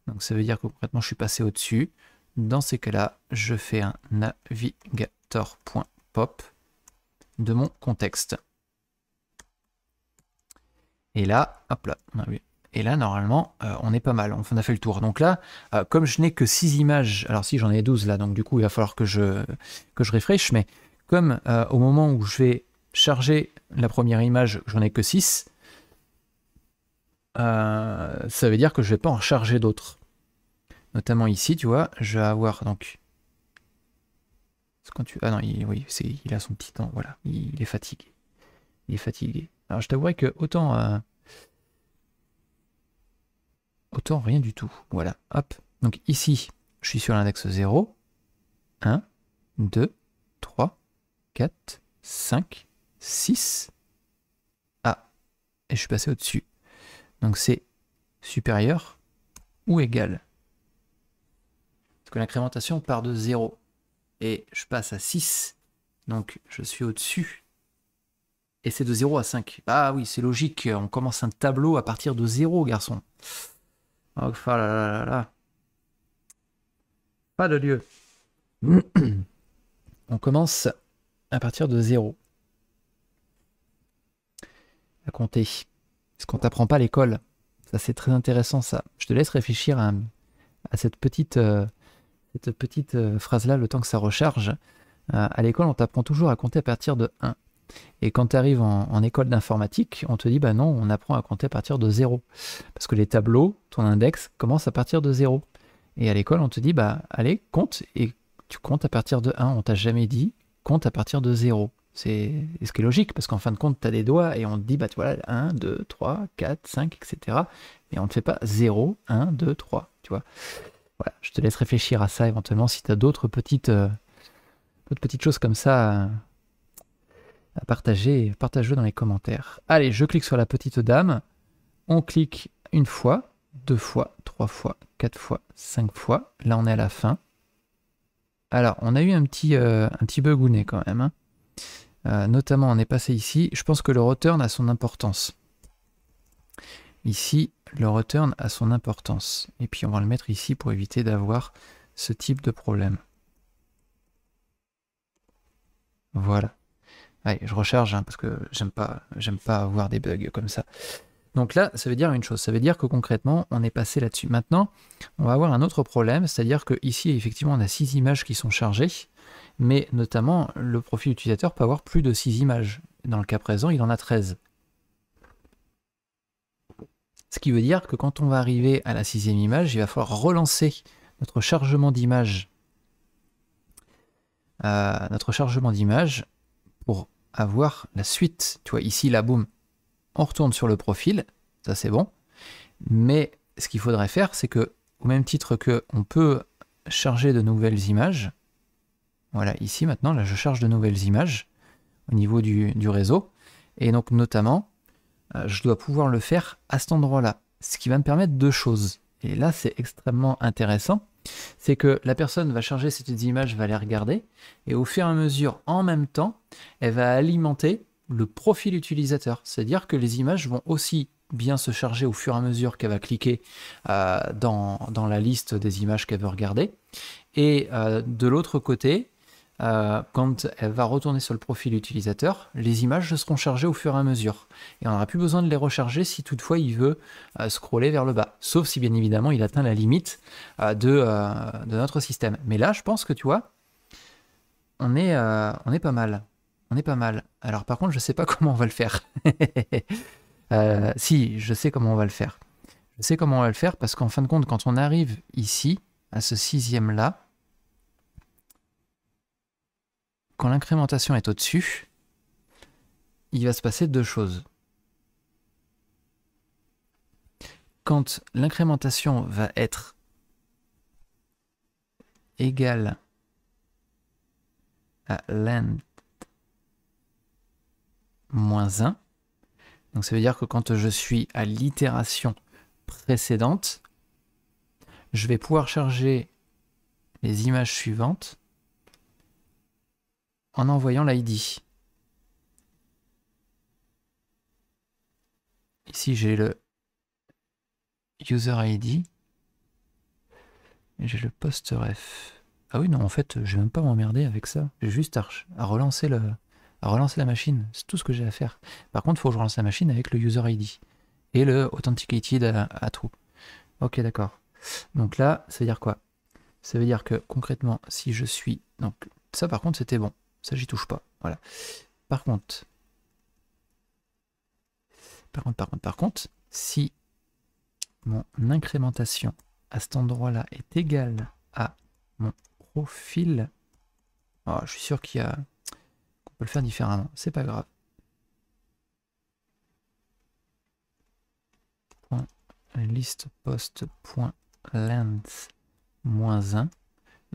donc ça veut dire que concrètement je suis passé au-dessus, dans ces cas-là, je fais un navigator.pop de mon contexte. Et là, hop là, Et là, normalement, euh, on est pas mal, on a fait le tour. Donc là, euh, comme je n'ai que 6 images, alors si j'en ai 12 là, donc du coup, il va falloir que je, que je mais comme euh, au moment où je vais charger la première image, j'en ai que 6, ça veut dire que je vais pas en charger d'autres. Notamment ici, tu vois, je vais avoir donc... Quand tu... Ah non, il, il a son petit temps, voilà, il est fatigué. Il est fatigué. Alors je t'avouerai que autant... Euh, autant rien du tout. Voilà, hop. Donc ici, je suis sur l'index 0. 1, 2, 3, 4, 5, 6. Ah, et je suis passé au-dessus. Donc c'est supérieur ou égal. Parce que l'incrémentation part de 0 et je passe à 6. Donc je suis au-dessus et c'est de 0 à 5. Ah oui, c'est logique, on commence un tableau à partir de 0, garçon. Oh, là, là, là, là. Pas de lieu. on commence à partir de 0. À compter. Est-ce qu'on t'apprend pas à l'école. Ça, c'est très intéressant, ça. Je te laisse réfléchir à, cette petite, euh, petite euh, phrase-là, le temps que ça recharge. Euh, à l'école, on t'apprend toujours à compter à partir de 1. Et quand tu arrives en, école d'informatique, on te dit bah non, on apprend à compter à partir de zéro. Parce que les tableaux, ton index, commence à partir de zéro. Et à l'école, on te dit bah allez, compte et tu comptes à partir de 1. On t'a jamais dit compte à partir de zéro. C'est ce qui est logique, parce qu'en fin de compte, tu as des doigts et on te dit, bah voilà, 1, 2, 3, 4, 5, etc. Mais on ne fait pas 0, 1, 2, 3, tu vois. Voilà, je te laisse réfléchir à ça éventuellement si tu as d'autres petites, euh, d'autres petites choses comme ça euh, partagez, partagez dans les commentaires. Allez, je clique sur la petite dame. On clique une fois, deux fois, trois fois, quatre fois, cinq fois. Là, on est à la fin. Alors, on a eu un petit, euh, un petit quand même. Hein. Euh, notamment, on est passé ici. Je pense que le return a son importance. Ici, le return a son importance. Et puis, on va le mettre ici pour éviter d'avoir ce type de problème. Voilà. Allez, je recharge hein, parce que j'aime pas, j'aime pas avoir des bugs comme ça. Donc là, ça veut dire une chose, ça veut dire que concrètement, on est passé là-dessus. Maintenant, on va avoir un autre problème, c'est-à-dire que ici, effectivement, on a 6 images qui sont chargées, mais notamment, le profil utilisateur peut avoir plus de 6 images. Dans le cas présent, il en a 13. Ce qui veut dire que quand on va arriver à la sixième image, il va falloir relancer notre chargement d'image euh, notre chargement d'image pour avoir la suite. Tu vois, ici, la boum, on retourne sur le profil, ça c'est bon. Mais ce qu'il faudrait faire, c'est que, au même titre que on peut charger de nouvelles images, voilà, ici maintenant, là je charge de nouvelles images au niveau du, réseau. Et donc notamment, euh, je dois pouvoir le faire à cet endroit-là. Ce qui va me permettre deux choses. Et là, c'est extrêmement intéressant c'est que la personne va charger ces image, images, va les regarder, et au fur et à mesure, en même temps, elle va alimenter le profil utilisateur. C'est-à-dire que les images vont aussi bien se charger au fur et à mesure qu'elle va cliquer euh, dans, la liste des images qu'elle veut regarder. Et euh, de l'autre côté, euh, quand elle va retourner sur le profil utilisateur, les images seront chargées au fur et à mesure. Et on n'aura plus besoin de les recharger si toutefois il veut euh, scroller vers le bas. Sauf si bien évidemment il atteint la limite euh, de, notre système. Mais là, je pense que tu vois, on est, on est pas mal. On est pas mal. Alors par contre, je ne sais pas comment on va le faire. si, je sais comment on va le faire. Je sais comment on va le faire parce qu'en fin de compte, quand on arrive ici, à ce sixième là, quand l'incrémentation est au-dessus, il va se passer deux choses. Quand l'incrémentation va être égale à length moins 1, donc ça veut dire que quand je suis à l'itération précédente, je vais pouvoir charger les images suivantes en envoyant l'ID. Ici, j'ai le user ID. J'ai le ref. Ah oui, non, en fait, je vais même pas m'emmerder avec ça. J'ai juste à, à, relancer le, à relancer la machine. C'est tout ce que j'ai à faire. Par contre, il faut que je relance la machine avec le user ID et le authenticated à, à Ok, d'accord. Donc là, ça veut dire quoi Ça veut dire que concrètement, si je suis... Donc ça, par contre, c'était bon. Ça, j'y touche pas. Voilà. Par contre, par contre, par contre, par contre, si mon incrémentation à cet endroit-là est égale à mon profil, oh, je suis sûr qu'il y a qu'on peut le faire différemment. C'est pas grave. liste list post point moins 1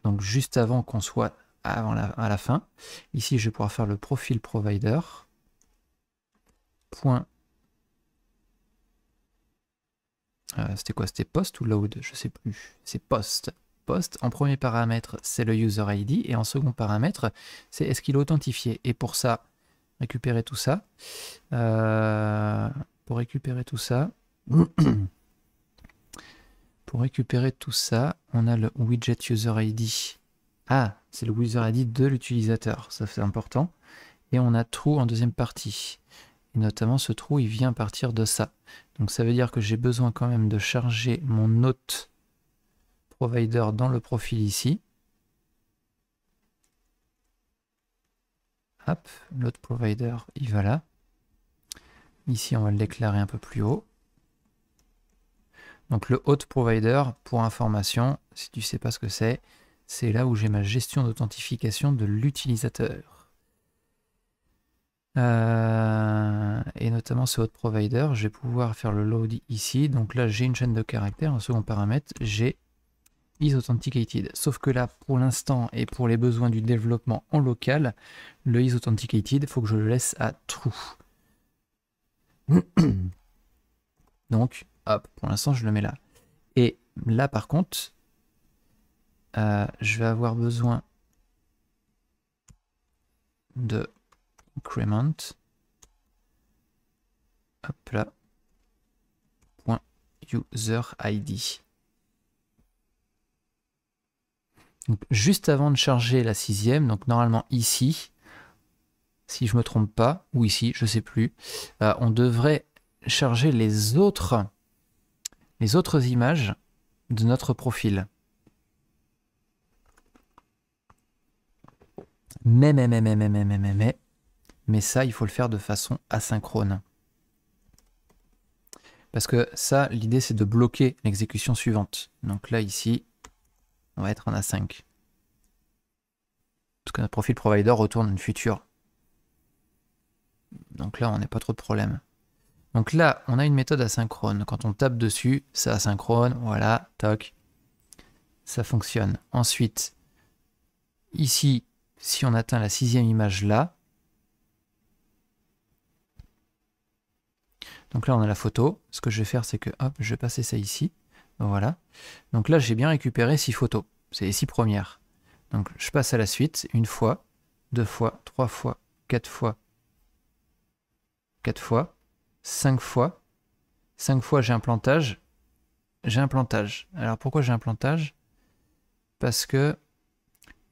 donc juste avant qu'on soit avant à la fin. Ici, je vais pouvoir faire le profil provider. Point. Euh, c'était quoi C'était post ou load Je sais plus. C'est post. Post, en premier paramètre, c'est le user ID. Et en second paramètre, c'est est-ce qu'il est authentifié. Et pour ça, récupérer tout ça. Euh, pour récupérer tout ça. pour récupérer tout ça, on a le widget user ID ah, c'est le wizard ID de l'utilisateur, ça c'est important. Et on a trou en deuxième partie. Et notamment ce trou, il vient partir de ça. Donc ça veut dire que j'ai besoin quand même de charger mon note provider dans le profil ici. Hop, l'autre provider, il va là. Ici, on va le déclarer un peu plus haut. Donc le hôte provider, pour information, si tu ne sais pas ce que c'est, c'est là où j'ai ma gestion d'authentification de l'utilisateur. Euh, et notamment ce votre provider, je vais pouvoir faire le load ici. Donc là, j'ai une chaîne de caractères. Un second paramètre, j'ai isAuthenticated. Sauf que là, pour l'instant et pour les besoins du développement en local, le isAuthenticated, il faut que je le laisse à true. Donc, hop, pour l'instant, je le mets là. Et là, par contre, euh, je vais avoir besoin de increment. ID. juste avant de charger la sixième, donc normalement ici, si je me trompe pas, ou ici, je sais plus, euh, on devrait charger les autres, les autres images de notre profil. Mais, mais, mais, ça, il faut le faire de façon asynchrone. Parce que ça, l'idée, c'est de bloquer l'exécution suivante. Donc là, ici, on va être en A5. Parce que notre profil provider retourne une future. Donc là, on n'a pas trop de problème. Donc là, on a une méthode asynchrone. Quand on tape dessus, ça asynchrone, voilà, toc, ça fonctionne. Ensuite, ici, si on atteint la sixième image là, donc là on a la photo, ce que je vais faire c'est que hop, je vais passer ça ici, voilà. Donc là j'ai bien récupéré six photos, c'est les six premières. Donc je passe à la suite, une fois, deux fois, trois fois, quatre fois, quatre fois, cinq fois, cinq fois j'ai un plantage, j'ai un plantage. Alors pourquoi j'ai un plantage Parce que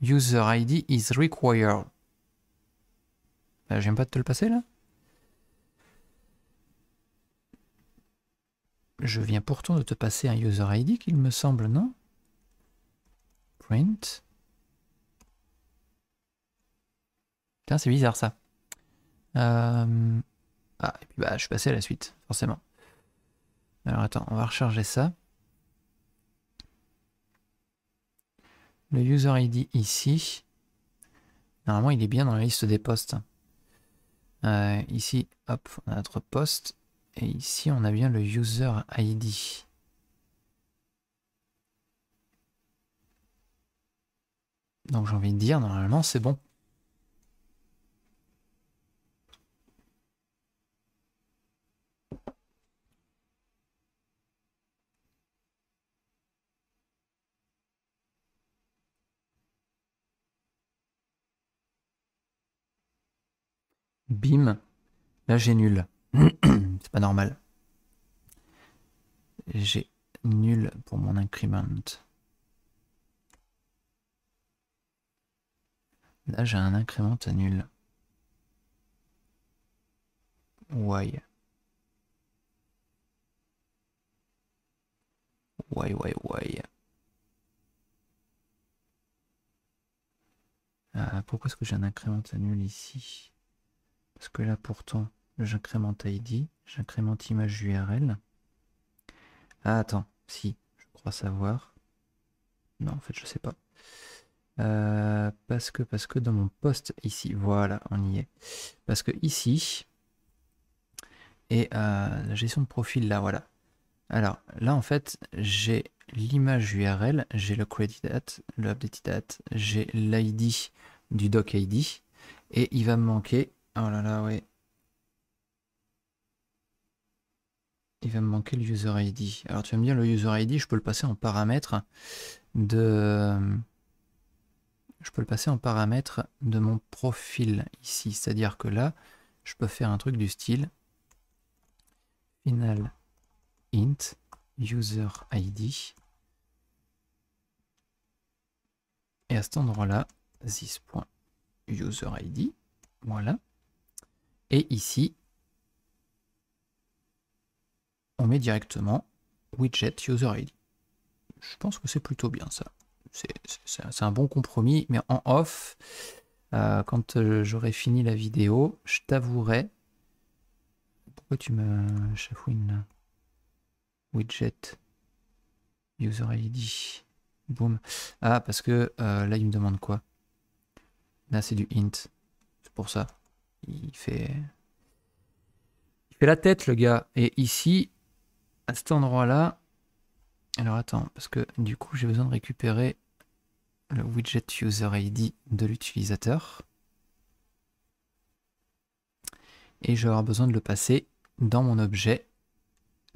User ID is required. Je J'aime pas de te le passer là. Je viens pourtant de te passer un user ID qu'il me semble, non Print. Putain, c'est bizarre ça. Euh, ah, et puis bah, je suis passé à la suite, forcément. Alors attends, on va recharger ça. le user ID ici. Normalement, il est bien dans la liste des postes. Euh, ici, hop, on a notre poste. Et ici, on a bien le user ID. Donc j'ai envie de dire, normalement, c'est bon. Bim. Là, j'ai nul. C'est pas normal. J'ai nul pour mon increment. Là, j'ai un incrément à nul. Why Why, why, why ah, Pourquoi est-ce que j'ai un incrément à nul ici parce que là, pourtant, j'incrémente ID, j'incrémente image URL. Ah, attends, si, je crois savoir. Non, en fait, je sais pas. Euh, parce que parce que dans mon poste ici, voilà, on y est. Parce que ici et euh, la gestion de profil là, voilà. Alors là, en fait, j'ai l'image URL, j'ai le credit date, le update date, j'ai l'ID du doc ID et il va me manquer Oh là là, ouais. Il va me manquer le user ID. Alors tu vas me dire, le user ID, je peux le passer en paramètre de... Je peux le passer en paramètre de mon profil ici. C'est-à-dire que là, je peux faire un truc du style final int user ID. Et à cet endroit-là, this.userID. Voilà. Et ici, on met directement widget user ID. Je pense que c'est plutôt bien ça. C'est un bon compromis, mais en off, euh, quand euh, j'aurai fini la vidéo, je t'avouerai. Pourquoi tu me chafouines là Widget user ID. Boom. Ah, parce que euh, là, il me demande quoi Là, c'est du int. C'est pour ça. Il fait... Il la tête, le gars. Et ici, à cet endroit-là... Alors attends, parce que du coup, j'ai besoin de récupérer le widget user ID de l'utilisateur. Et j'aurai besoin de le passer dans mon objet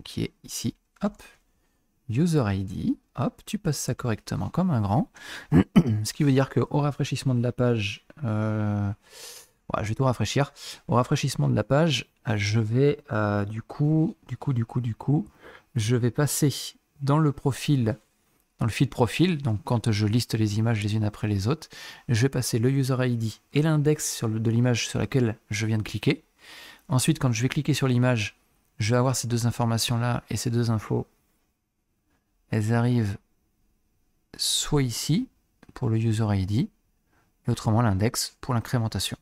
qui est ici. Hop, user ID. Hop, tu passes ça correctement comme un grand. Ce qui veut dire que au rafraîchissement de la page, euh, je vais tout rafraîchir. Au rafraîchissement de la page, euh, je vais euh, du coup, du coup, du coup, du coup, je vais passer dans le profil, dans le fil profil, donc quand je liste les images les unes après les autres, je vais passer le user ID et l'index de l'image sur laquelle je viens de cliquer. Ensuite, quand je vais cliquer sur l'image, je vais avoir ces deux informations-là et ces deux infos. Elles arrivent soit ici, pour le user ID, autrement l'index pour l'incrémentation.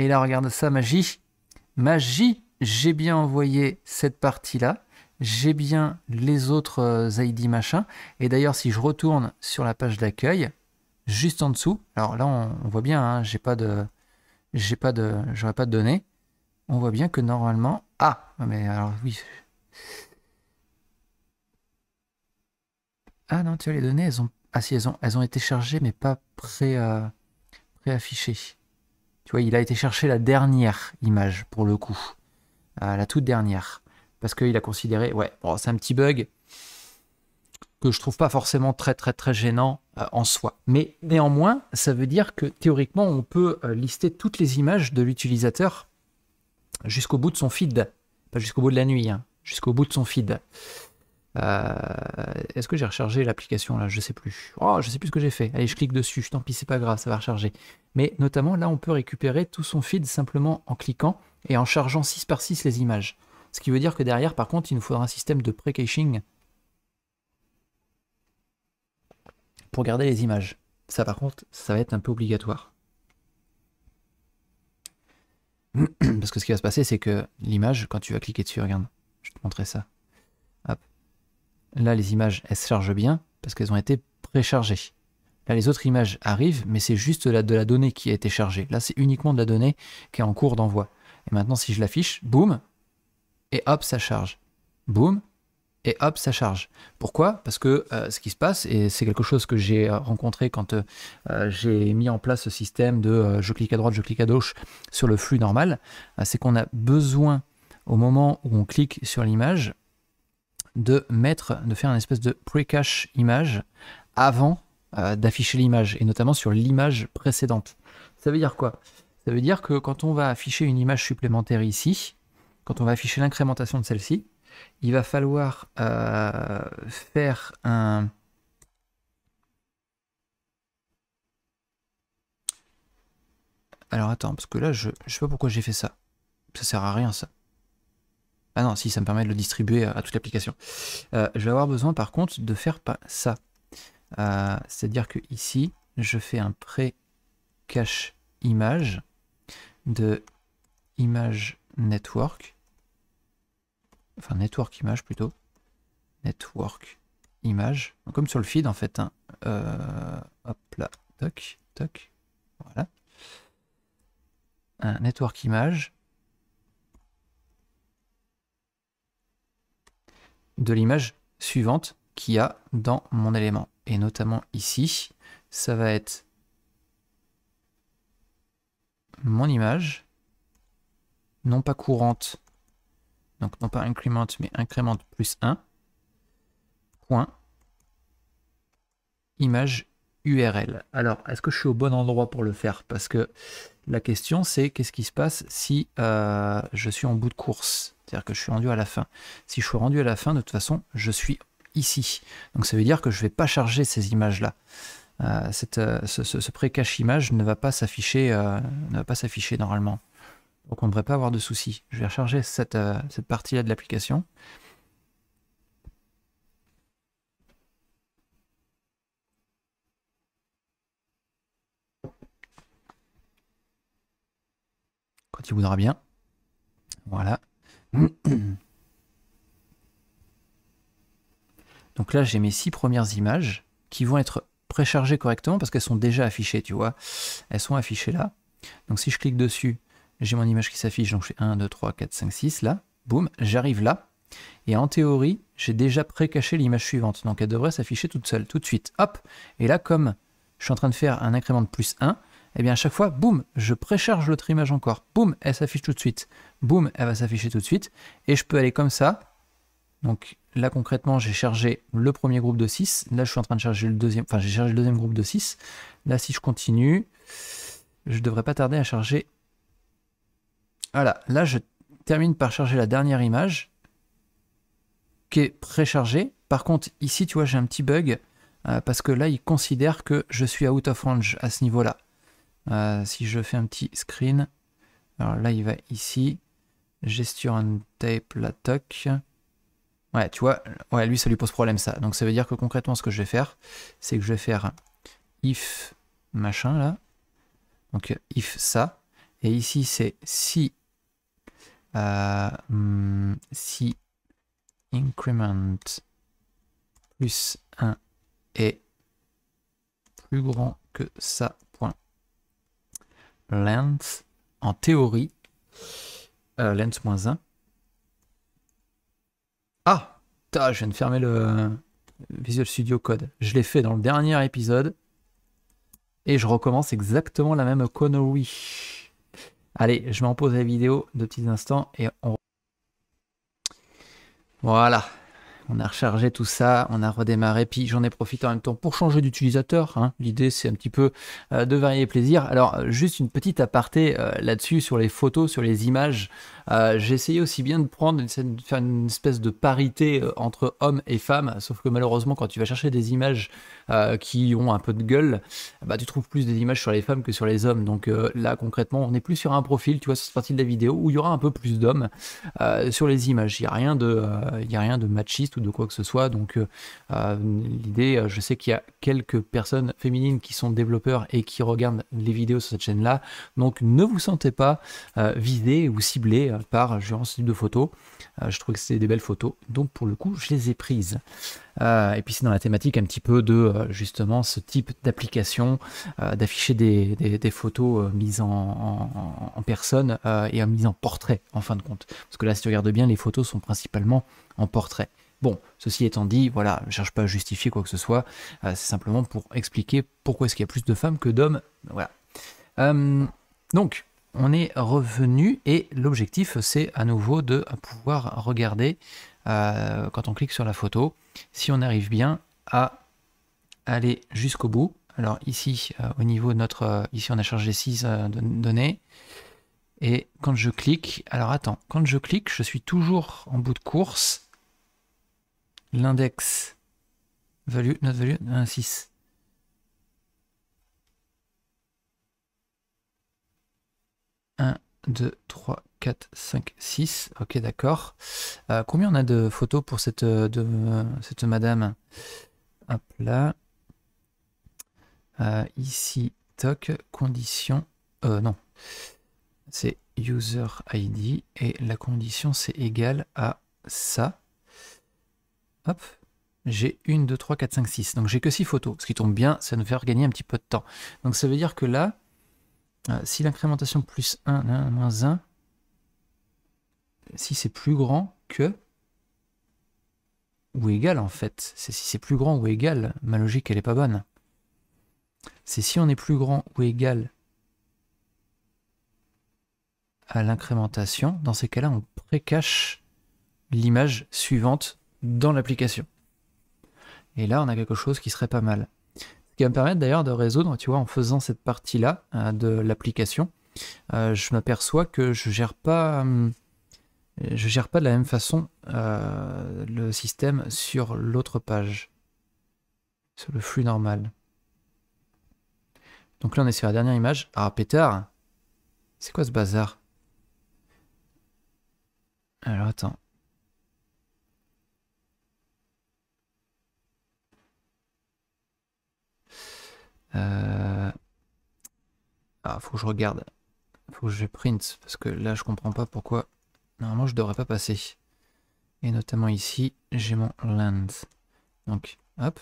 Et là, regarde ça, magie. Magie, j'ai bien envoyé cette partie-là. J'ai bien les autres euh, ID machin. Et d'ailleurs, si je retourne sur la page d'accueil, juste en dessous, alors là, on, voit bien, hein, j'ai pas de. J'ai pas de. J'aurais pas de données. On voit bien que normalement. Ah Mais alors oui. Ah non, tu vois, les données, elles ont... Ah si, elles ont, été chargées, mais pas euh, pré-affichées. tu vois, il a été chercher la dernière image, pour le coup. Euh, la toute dernière. Parce qu'il a considéré... Ouais, bon, c'est un petit bug que je trouve pas forcément très très très gênant euh, en soi. Mais néanmoins, ça veut dire que théoriquement, on peut lister toutes les images de l'utilisateur jusqu'au bout de son feed. Pas jusqu'au bout de la nuit, hein, jusqu'au bout de son feed. Euh, est-ce que j'ai rechargé l'application là Je sais plus. Oh, je sais plus ce que j'ai fait. Allez, je clique dessus. Tant pis, c'est pas grave, ça va recharger. Mais notamment, là, on peut récupérer tout son feed simplement en cliquant et en chargeant 6 par 6 les images. Ce qui veut dire que derrière, par contre, il nous faudra un système de pré-caching pour garder les images. Ça, par contre, ça va être un peu obligatoire. Parce que ce qui va se passer, c'est que l'image, quand tu vas cliquer dessus, regarde, je vais te montrer ça. Là, les images, elles se chargent bien parce qu'elles ont été préchargées. Là, les autres images arrivent, mais c'est juste de la, donnée qui a été chargée. Là, c'est uniquement de la donnée qui est en cours d'envoi. Et maintenant, si je l'affiche, boum, et hop, ça charge. Boum, et hop, ça charge. Pourquoi Parce que euh, ce qui se passe, et c'est quelque chose que j'ai euh, rencontré quand euh, j'ai mis en place ce système de je clique à droite, je clique à gauche sur le flux normal, c'est qu'on a besoin, au moment où on clique sur l'image, de mettre, de faire une espèce de pre-cache image avant euh, d'afficher l'image, et notamment sur l'image précédente. Ça veut dire quoi Ça veut dire que quand on va afficher une image supplémentaire ici, quand on va afficher l'incrémentation de celle-ci, il va falloir euh, faire un... Alors attends, parce que là, je ne sais pas pourquoi j'ai fait ça. Ça sert à rien ça. Ah non, si, ça me permet de le distribuer euh, à, toute l'application. Euh, je vais avoir besoin par contre de faire pas ça. Euh, c'est-à-dire que ici, je fais un pré cache image de image network. Enfin, network image plutôt. Network image. comme sur le feed en fait. Hein. hop là, toc, toc. Voilà. Un network image de l'image suivante qu'il y a dans mon élément. Et notamment ici, ça va être mon image, non pas courante, donc non pas incrémente, mais incrémente plus 1, point, image URL. Alors, est-ce que je suis au bon endroit pour le faire Parce que la question, c'est qu'est-ce qui se passe si euh, je suis en bout de course C'est-à-dire que je suis rendu à la fin. Si je suis rendu à la fin, de toute façon, je suis ici. Donc ça veut dire que je ne vais pas charger ces images-là. Euh, euh, ce, pré-cache image ne va pas s'afficher normalement. Donc on ne devrait pas avoir de soucis. Je vais recharger cette, cette partie-là de l'application. Tu il bien. Voilà. Donc là, j'ai mes six premières images qui vont être préchargées correctement parce qu'elles sont déjà affichées, tu vois. Elles sont affichées là. Donc si je clique dessus, j'ai mon image qui s'affiche. Donc je fais 1, 2, 3, 4, 5, 6 là. Boum, j'arrive là. Et en théorie, j'ai déjà pré-caché l'image suivante. Donc elle devrait s'afficher toute seule, tout de suite. Hop Et là, comme je suis en train de faire un incrément de plus 1, et eh bien à chaque fois, boum, je précharge l'autre image encore, boum, elle s'affiche tout de suite, boum, elle va s'afficher tout de suite, et je peux aller comme ça. Donc là concrètement, j'ai chargé le premier groupe de 6, là je suis en train de charger le deuxième, enfin j'ai chargé le deuxième groupe de 6, là si je continue, je ne devrais pas tarder à charger. Voilà, là je termine par charger la dernière image qui est préchargée. Par contre, ici, tu vois, j'ai un petit bug euh, parce que là, il considère que je suis out of range à ce niveau-là. Euh, si je fais un petit screen, alors là il va ici, gestion tape, la toc. Ouais, tu vois, ouais, lui ça lui pose problème ça. Donc ça veut dire que concrètement ce que je vais faire, c'est que je vais faire if machin là. Donc if ça. Et ici c'est si euh, hmm, si increment plus 1 est plus grand que ça Lens, en théorie. Euh, Lens moins 1. Ah Je viens de fermer le Visual Studio Code. Je l'ai fait dans le dernier épisode. Et je recommence exactement la même connerie. Allez, je m'en pose la vidéo de petits instants et on... Voilà, on a rechargé tout ça, on a redémarré, puis j'en ai profité en même temps pour changer d'utilisateur. Hein. L'idée, c'est un petit peu euh, de varier les plaisirs. Alors, euh, juste une petite aparté euh, là-dessus sur les photos, sur les images. Euh, j'ai essayé aussi bien de prendre une, une espèce de parité euh, entre hommes et femmes, sauf que malheureusement, quand tu vas chercher des images euh, qui ont un peu de gueule, bah, tu trouves plus des images sur les femmes que sur les hommes. Donc là, concrètement, on n'est plus sur un profil, tu vois, sur cette partie de la vidéo où il y aura un peu plus d'hommes sur les images. Il n'y a, rien de, a rien de machiste ou de quoi que ce soit. Donc l'idée, je sais qu'il y a quelques personnes féminines qui sont développeurs et qui regardent les vidéos sur cette chaîne-là. Donc ne vous sentez pas visé ou ciblé par j'ai ce type de photos. Euh, je trouve que c'est des belles photos, donc pour le coup, je les ai prises. Euh, et puis c'est dans la thématique un petit peu de euh, justement ce type d'application, d'afficher des, photos mises en, personne et mises en portrait en fin de compte. Parce que là, si tu regardes bien, les photos sont principalement en portrait. Bon, ceci étant dit, voilà, je ne cherche pas à justifier quoi que ce soit, c'est simplement pour expliquer pourquoi est-ce qu'il y a plus de femmes que d'hommes. Voilà. donc, on est revenu et l'objectif c'est à nouveau de pouvoir regarder euh, quand on clique sur la photo si on arrive bien à aller jusqu'au bout. Alors ici euh, au niveau notre euh, ici on a chargé 6 données et quand je clique alors attends quand je clique je suis toujours en bout de course l'index value notre value 6 1, 2, 3, 4, 5, 6. Ok, d'accord. Euh, combien on a de photos pour cette, euh, de, euh, cette madame Hop là. ici, toc, condition. Euh, non. C'est user ID et la condition c'est égal à ça. Hop. J'ai 1, 2, 3, 4, 5, 6. Donc j'ai que 6 photos. Ce qui tombe bien, ça nous fait gagner un petit peu de temps. Donc ça veut dire que là, euh, si l'incrémentation plus 1, 1, moins 1, si c'est plus grand que ou égal en fait, c'est si c'est plus grand ou égal, ma logique elle est pas bonne. C'est si on est plus grand ou égal à l'incrémentation, dans ces cas-là on précache l'image suivante dans l'application. Et là on a quelque chose qui serait pas mal qui va me permettre d'ailleurs de résoudre, tu vois, en faisant cette partie-là euh, de l'application, euh, je m'aperçois que je gère pas, euh, je gère pas de la même façon le système sur l'autre page, sur le flux normal. Donc là, on est sur la dernière image. Ah, Peter, C'est quoi ce bazar Alors, attends. Euh, ah, faut que je regarde. Faut que je print, parce que là, je comprends pas pourquoi. Normalement, je devrais pas passer. Et notamment ici, j'ai mon land. Donc, hop.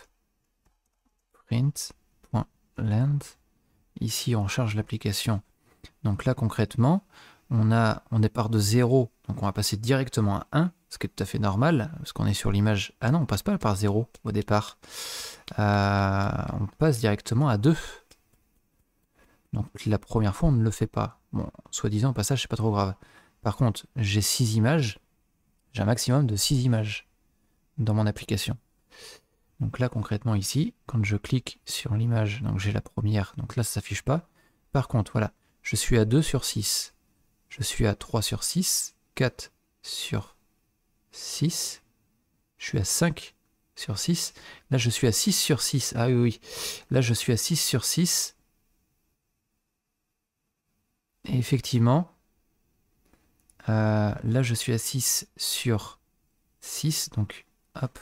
Print.land. Ici, on charge l'application. Donc là, concrètement, on, a, on départ de 0, donc on va passer directement à 1 ce qui est tout à fait normal, parce qu'on est sur l'image... Ah non, on passe pas par 0 au départ. Euh, on passe directement à 2. Donc la première fois, on ne le fait pas. Bon, soi-disant, au passage, c'est pas trop grave. Par contre, j'ai 6 images. J'ai un maximum de 6 images dans mon application. Donc là, concrètement, ici, quand je clique sur l'image, donc j'ai la première, donc là, ça s'affiche pas. Par contre, voilà, je suis à 2 sur 6. Je suis à 3 sur 6, 4 sur 6. Je suis à 5 sur 6. Là, je suis à 6 sur 6. Ah oui, oui. Là, je suis à 6 sur 6. Et effectivement, euh, là, je suis à 6 sur 6. Donc, hop.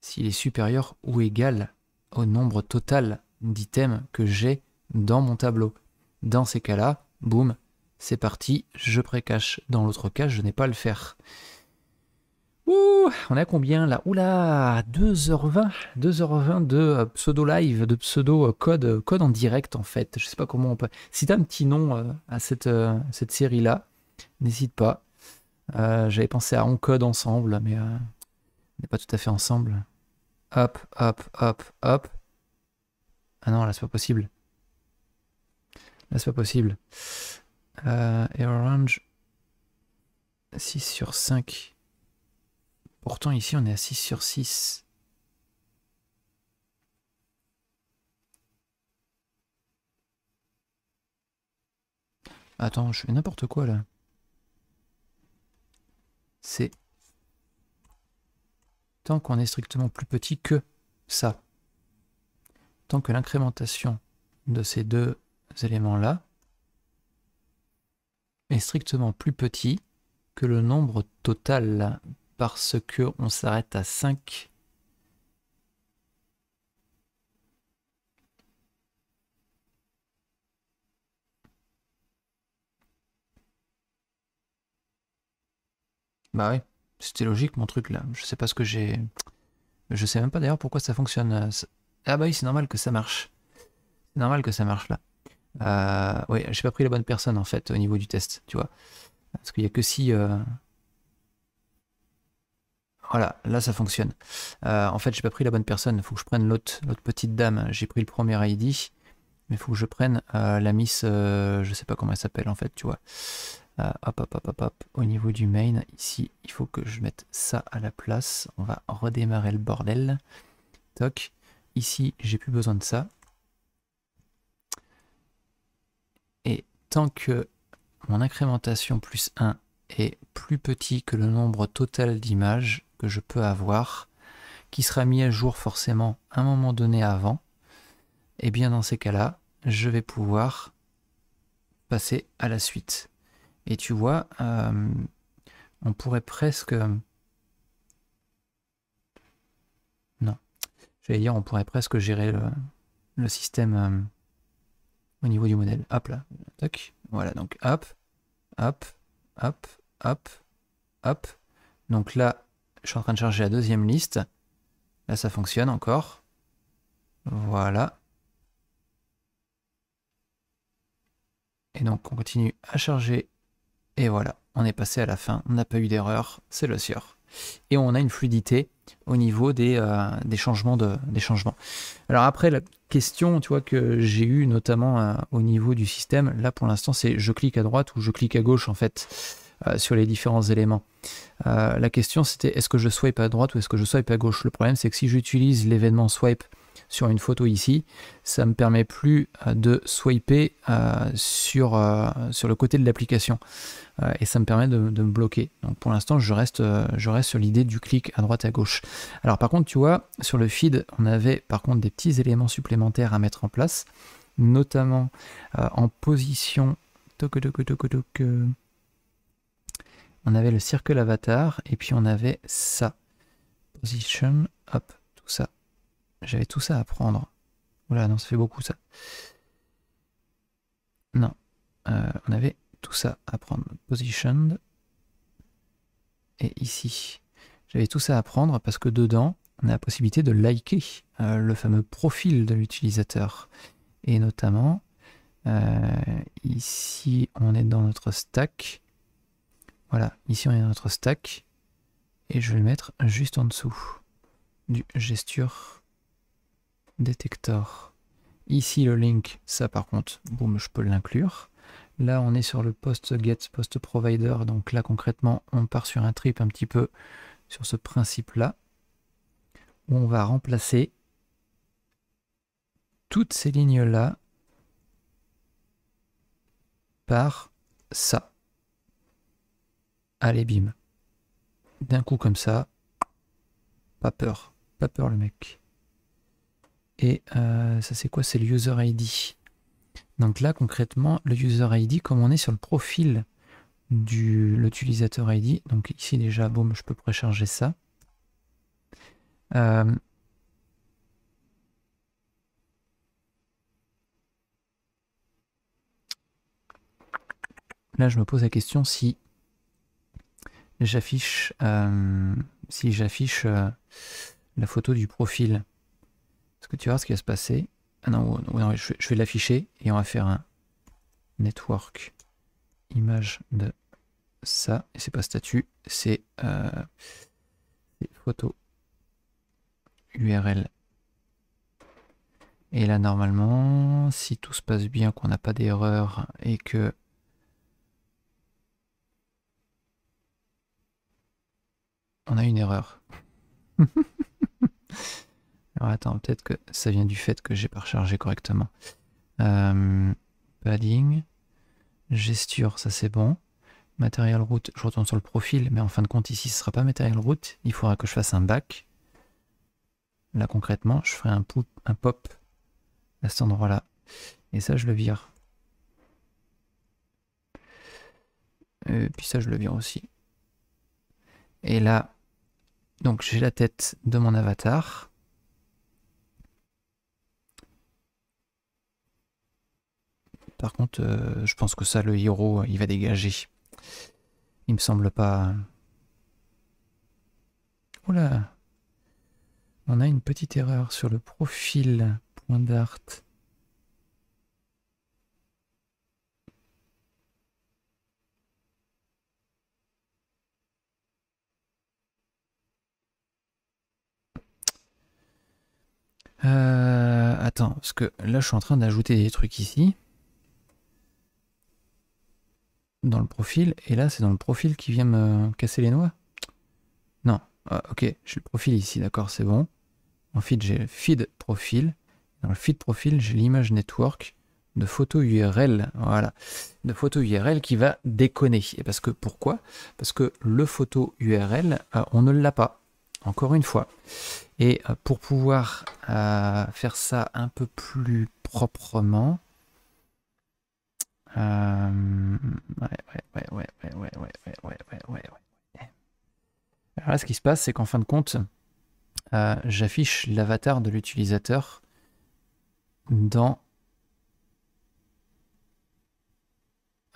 S'il est supérieur ou égal au nombre total d'items que j'ai dans mon tableau. Dans ces cas-là, boum, c'est parti, je précache. Dans l'autre cas, je n'ai pas à le faire. Ouh, on a combien là Oula, 2h20, 2h20 de euh, pseudo live, de pseudo euh, code, euh, code en direct en fait. Je sais pas comment on peut. Si t'as un petit nom à cette, cette série là, n'hésite pas. J'avais pensé à On Code ensemble, mais on n'est pas tout à fait ensemble. Hop, hop, hop, hop. Ah non, là c'est pas possible. Là c'est pas possible. Euh, et 6 sur 5. Pourtant, ici, on est à 6 sur 6. Attends, je fais n'importe quoi là. C'est tant qu'on est strictement plus petit que ça. Tant que l'incrémentation de ces deux éléments-là est strictement plus petit que le nombre total parce que on s'arrête à 5. Bah oui c'était logique mon truc là. Je sais pas ce que j'ai. Je sais même pas d'ailleurs pourquoi ça fonctionne. Euh, ah bah oui, c'est normal que ça marche. C'est normal que ça marche là. Euh, oui, j'ai pas pris la bonne personne en fait au niveau du test, tu vois. Parce qu'il y a que si. Euh, voilà, là ça fonctionne. Euh, en fait, j'ai pas pris la bonne personne. Il faut que je prenne l'autre, petite dame. J'ai pris le premier ID, mais faut que je prenne euh, la Miss, je sais pas comment elle s'appelle en fait, tu vois. hop, hop, hop, hop, hop. Au niveau du main, ici, il faut que je mette ça à la place. On va redémarrer le bordel. Toc. Ici, j'ai plus besoin de ça. Et tant que mon incrémentation plus 1 est plus petit que le nombre total d'images que je peux avoir, qui sera mis à jour forcément à un moment donné avant, et eh bien dans ces cas-là, je vais pouvoir passer à la suite. Et tu vois, euh, on pourrait presque... Non, j'allais dire, on pourrait presque gérer le, système... Euh, au niveau du modèle. Hop là, tac. Voilà, donc hop, hop, hop, hop, hop. Donc là, je suis en train de charger la deuxième liste. Là, ça fonctionne encore. Voilà. Et donc, on continue à charger. Et voilà, on est passé à la fin. On n'a pas eu d'erreur. C'est le sieur et on a une fluidité au niveau des, euh, des, changements des changements. Alors après, la question tu vois, que j'ai eu notamment euh, au niveau du système, là pour l'instant c'est je clique à droite ou je clique à gauche en fait euh, sur les différents éléments. la question c'était est-ce que je swipe à droite ou est-ce que je swipe à gauche Le problème c'est que si j'utilise l'événement swipe sur une photo ici, ça me permet plus euh, de swiper euh, sur, euh, sur le côté de l'application. et ça me permet de, me bloquer. Donc pour l'instant, je reste, je reste sur l'idée du clic à droite à gauche. Alors par contre, tu vois, sur le feed, on avait par contre des petits éléments supplémentaires à mettre en place, notamment en position... On avait le circle avatar et puis on avait ça. Position, hop, tout ça j'avais tout ça à prendre. Voilà, non, ça fait beaucoup ça. Non. Euh, on avait tout ça à prendre. Positioned. Et ici. J'avais tout ça à prendre parce que dedans, on a la possibilité de liker euh, le fameux profil de l'utilisateur. Et notamment, euh, ici, on est dans notre stack. Voilà, ici on est dans notre stack. Et je vais le mettre juste en dessous du gesture détecteur Ici, le link, ça par contre, boum, je peux l'inclure. Là, on est sur le post get, post provider. Donc là, concrètement, on part sur un trip un petit peu sur ce principe-là. Où on va remplacer toutes ces lignes-là par ça. Allez, bim. D'un coup comme ça, pas peur. Pas peur le mec. Et euh, ça c'est quoi C'est le user ID. Donc là concrètement, le user ID, comme on est sur le profil de l'utilisateur ID, donc ici déjà, boum, je peux précharger ça. Euh, là je me pose la question si j'affiche euh, si j'affiche la photo du profil tu vois ce qui va se passer ah non, oh, oh, je, vais l'afficher et on va faire un network image de ça. Et c'est pas statut, c'est euh, photo URL. Et là, normalement, si tout se passe bien, qu'on n'a pas d'erreur et que on a une erreur. Ah, attends, peut-être que ça vient du fait que j'ai pas rechargé correctement. Euh, padding, gesture, ça c'est bon. Matériel route, je retourne sur le profil, mais en fin de compte ici ce sera pas matériel route, il faudra que je fasse un bac. Là concrètement, je ferai un, pop, un pop à cet endroit-là. Et ça je le vire. Et euh, puis ça je le vire aussi. Et là, donc j'ai la tête de mon avatar. Par contre, euh, je pense que ça, le héros, il va dégager. Il me semble pas... Oula On a une petite erreur sur le profil point d'art. Euh, attends, parce que là je suis en train d'ajouter des trucs ici dans le profil, et là c'est dans le profil qui vient me casser les noix. Non, ah, ok, j'ai le profil ici, d'accord, c'est bon. Ensuite j'ai le feed profil. Dans le feed profil, j'ai l'image network de photo URL, voilà, de photo URL qui va déconner. Et parce que pourquoi Parce que le photo URL, euh, on ne l'a pas, encore une fois. Et euh, pour pouvoir euh, faire ça un peu plus proprement, Ouais, ouais, ouais, ouais, ouais, Alors là, ce qui se passe, c'est qu'en fin de compte, j'affiche l'avatar de l'utilisateur dans...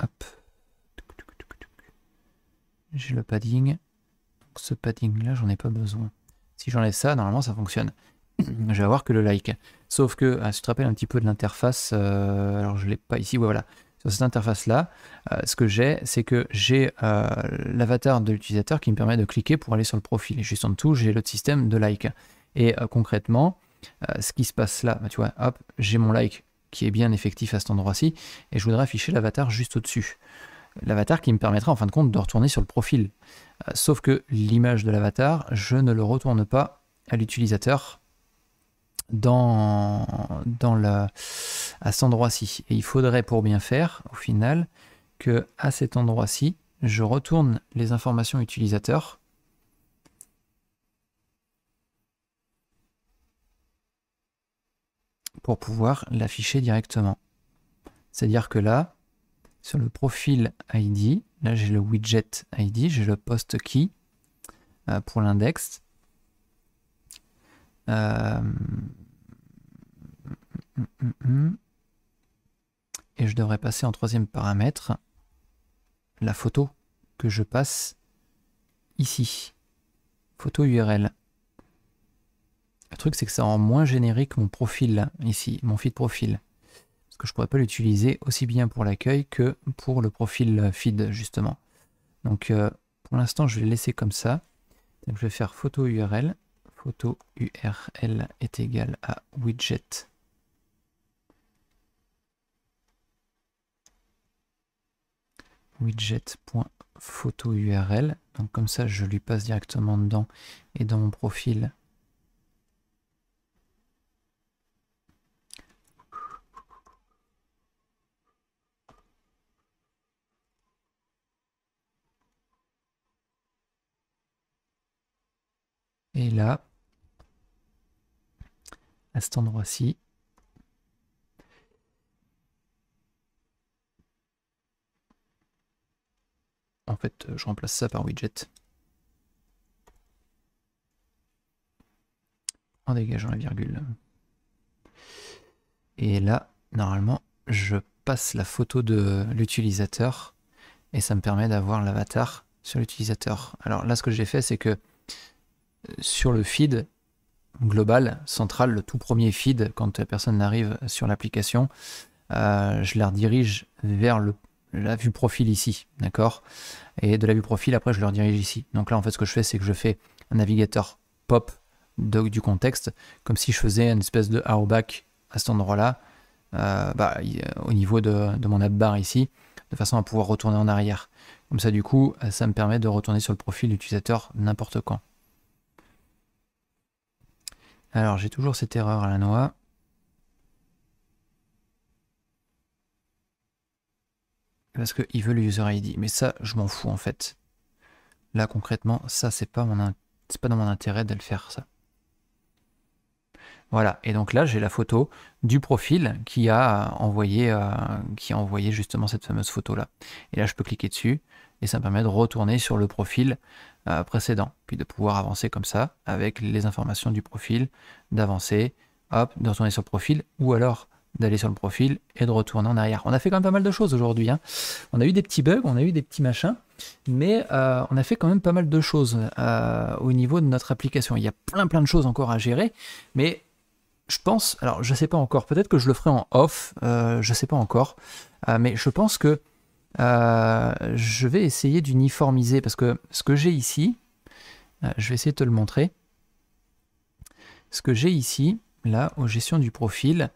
Hop. J'ai le padding. Donc ce padding-là, j'en ai pas besoin. Si j'enlève ça, normalement, ça fonctionne. je vais avoir que le like. Sauf que, si tu te rappelles un petit peu de l'interface, alors je l'ai pas ici, voilà sur cette interface-là, euh, ce que j'ai, c'est que j'ai euh, l'avatar de l'utilisateur qui me permet de cliquer pour aller sur le profil. Et juste en dessous, j'ai le système de like. Et euh, concrètement, ce qui se passe là, bah, tu vois, hop, j'ai mon like qui est bien effectif à cet endroit-ci, et je voudrais afficher l'avatar juste au-dessus. L'avatar qui me permettra en fin de compte de retourner sur le profil. sauf que l'image de l'avatar, je ne le retourne pas à l'utilisateur dans, dans la, à cet endroit-ci. Et il faudrait, pour bien faire, au final, que à cet endroit-ci, je retourne les informations utilisateurs. pour pouvoir l'afficher directement. C'est-à-dire que là, sur le profil ID, là j'ai le widget ID, j'ai le post key euh, pour l'index, euh, et je devrais passer en troisième paramètre la photo que je passe ici. Photo URL. Le truc, c'est que ça rend moins générique mon profil ici, mon feed profil. Parce que je ne pourrais pas l'utiliser aussi bien pour l'accueil que pour le profil feed, justement. Donc, euh, pour l'instant, je vais le laisser comme ça. je vais faire photo URL photo.url URL est égal à widget. widget.photo URL. Donc comme ça, je lui passe directement dedans et dans mon profil. Et là, cet endroit-ci. En fait, euh, je remplace ça par widget. En dégageant la virgule. Et là, normalement, je passe la photo de l'utilisateur et ça me permet d'avoir l'avatar sur l'utilisateur. Alors là, ce que j'ai fait, c'est que euh, sur le feed, global, central, le tout premier feed quand la personne n'arrive sur l'application. Euh, je la redirige vers la vue profil ici, d'accord Et de la vue profil, après, je le redirige ici. Donc là, en fait, ce que je fais, c'est que je fais un navigateur pop du contexte, comme si je faisais une espèce de back à cet endroit-là, euh, bah, au niveau de, de mon app bar ici, de façon à pouvoir retourner en arrière. Comme ça, du coup, ça me permet de retourner sur le profil utilisateur n'importe quand. Alors, j'ai toujours cette erreur à la noix. Parce qu'il veut le user ID. Mais ça, je m'en fous en fait. Là, concrètement, ça, c'est pas, pas dans mon intérêt de le faire, ça. Voilà, et donc là j'ai la photo du profil qui a envoyé, euh, qui a envoyé justement cette fameuse photo là. Et là je peux cliquer dessus, et ça permet de retourner sur le profil euh, précédent, puis de pouvoir avancer comme ça avec les informations du profil, d'avancer, hop, de retourner sur le profil, ou alors d'aller sur le profil et de retourner en arrière. On a fait quand même pas mal de choses aujourd'hui. Hein. On a eu des petits bugs, on a eu des petits machins, mais euh, on a fait quand même pas mal de choses euh, au niveau de notre application. Il y a plein plein de choses encore à gérer, mais je pense, alors je sais pas encore, peut-être que je le ferai en off, je ne sais pas encore, mais je pense que euh, je vais essayer d'uniformiser parce que ce que j'ai ici, euh, je vais essayer de te le montrer. Ce que j'ai ici, là, aux gestion du profil,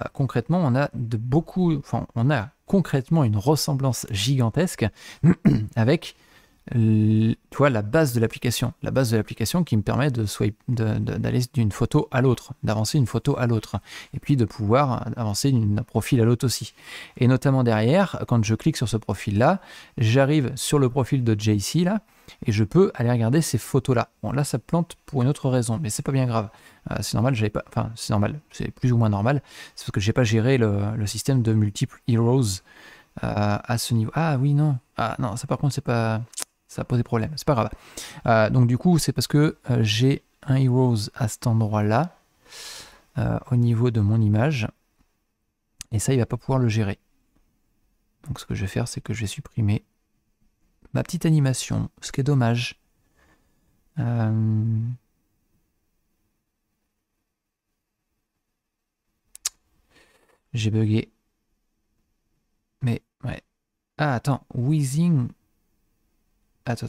euh, concrètement, on a de beaucoup, enfin, on a concrètement une ressemblance gigantesque avec tu vois, la base de l'application. La base de l'application qui me permet de d'aller d'une photo à l'autre, d'avancer d'une photo à l'autre, et puis de pouvoir avancer d'un profil à l'autre aussi. Et notamment derrière, quand je clique sur ce profil-là, j'arrive sur le profil de JC là, et je peux aller regarder ces photos-là. Bon, là, ça plante pour une autre raison, mais c'est pas bien grave. Euh, c'est normal, j'avais pas. Enfin, c'est normal, c'est plus ou moins normal. C'est parce que j'ai pas géré le, système de multiple heroes euh, à ce niveau. Ah oui, non. Ah non, ça par contre, c'est pas ça a posé problème, c'est pas grave. Euh, donc du coup, c'est parce que euh, j'ai un Heroes à cet endroit-là, euh, au niveau de mon image, et ça, il va pas pouvoir le gérer. Donc ce que je vais faire, c'est que je vais supprimer ma petite animation, ce qui est dommage. J'ai bugué. Mais ouais. Ah attends, weezing. Parce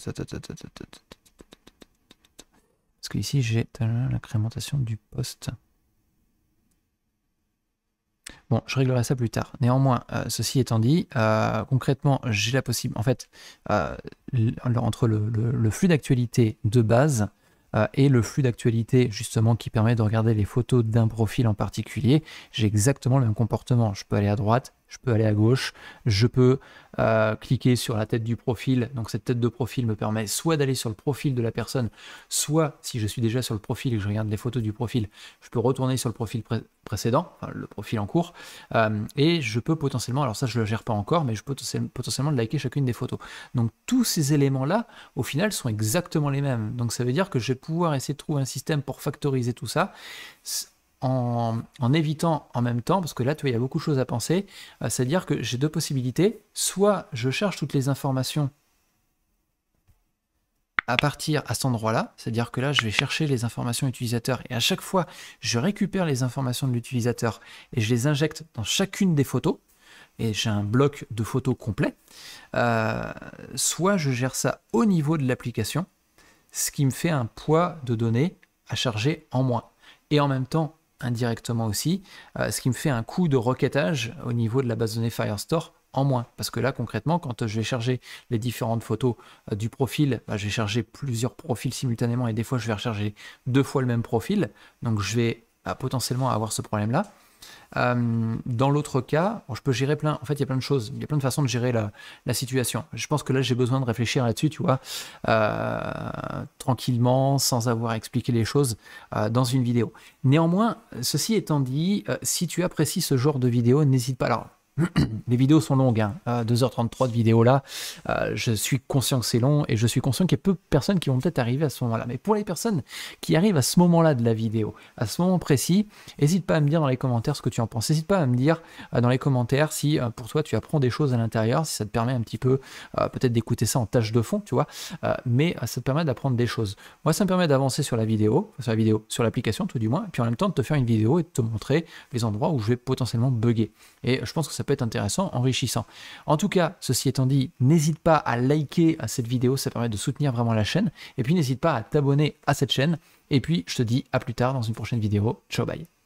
que ici j'ai l'incrémentation du poste. Bon, je réglerai ça plus tard. Néanmoins, ceci étant dit, concrètement, j'ai la possibilité, en fait, entre le flux d'actualité de base et le flux d'actualité justement qui permet de regarder les photos d'un profil en particulier, j'ai exactement le même comportement. Je peux aller à droite, je peux aller à gauche, je peux euh, cliquer sur la tête du profil. Donc cette tête de profil me permet soit d'aller sur le profil de la personne, soit si je suis déjà sur le profil et que je regarde les photos du profil, je peux retourner sur le profil précédent, le profil en cours, euh, et je peux potentiellement, alors ça je ne le gère pas encore, mais je peux potentiellement liker chacune des photos. Donc tous ces éléments-là, au final, sont exactement les mêmes. Donc ça veut dire que je vais pouvoir essayer de trouver un système pour factoriser tout ça en, évitant en même temps, parce que là, tu vois, il y a beaucoup de choses à penser, euh, c'est-à-dire que j'ai deux possibilités. Soit je charge toutes les informations à partir à cet endroit-là, c'est-à-dire que là, je vais chercher les informations utilisateurs, et à chaque fois, je récupère les informations de l'utilisateur, et je les injecte dans chacune des photos, et j'ai un bloc de photos complet, euh, soit je gère ça au niveau de l'application, ce qui me fait un poids de données à charger en moins. Et en même temps, indirectement aussi, euh, ce qui me fait un coût de requêtage au niveau de la base de données Firestore en moins. Parce que là, concrètement, quand je vais charger les différentes photos euh, du profil, bah, je vais charger plusieurs profils simultanément et des fois, je vais recharger deux fois le même profil. Donc, je vais bah, potentiellement avoir ce problème-là. Euh, dans l'autre cas, je peux gérer plein. En fait, il y a plein de choses. Il y a plein de façons de gérer la, situation. Je pense que là, j'ai besoin de réfléchir là-dessus, tu vois, euh, tranquillement, sans avoir expliqué les choses euh, dans une vidéo. Néanmoins, ceci étant dit, si tu apprécies ce genre de vidéo, n'hésite pas. Alors, les vidéos sont longues, 2h33 hein. euh, de vidéo là. Euh, je suis conscient que c'est long et je suis conscient qu'il y a peu de personnes qui vont peut-être arriver à ce moment-là. Mais pour les personnes qui arrivent à ce moment-là de la vidéo, à ce moment précis, n'hésite pas à me dire dans les commentaires ce que tu en penses. N'hésite pas à me dire euh, dans les commentaires si pour toi tu apprends des choses à l'intérieur, si ça te permet un petit peu peut-être d'écouter ça en tâche de fond, tu vois. mais ça te permet d'apprendre des choses. Moi, ça me permet d'avancer sur la vidéo, sur la vidéo, sur l'application tout du moins, et puis en même temps de te faire une vidéo et de te montrer les endroits où je vais potentiellement bugger. Et je pense que ça ça peut être intéressant, enrichissant. En tout cas, ceci étant dit, n'hésite pas à liker à cette vidéo, ça permet de soutenir vraiment la chaîne. Et puis n'hésite pas à t'abonner à cette chaîne. Et puis je te dis à plus tard dans une prochaine vidéo. Ciao bye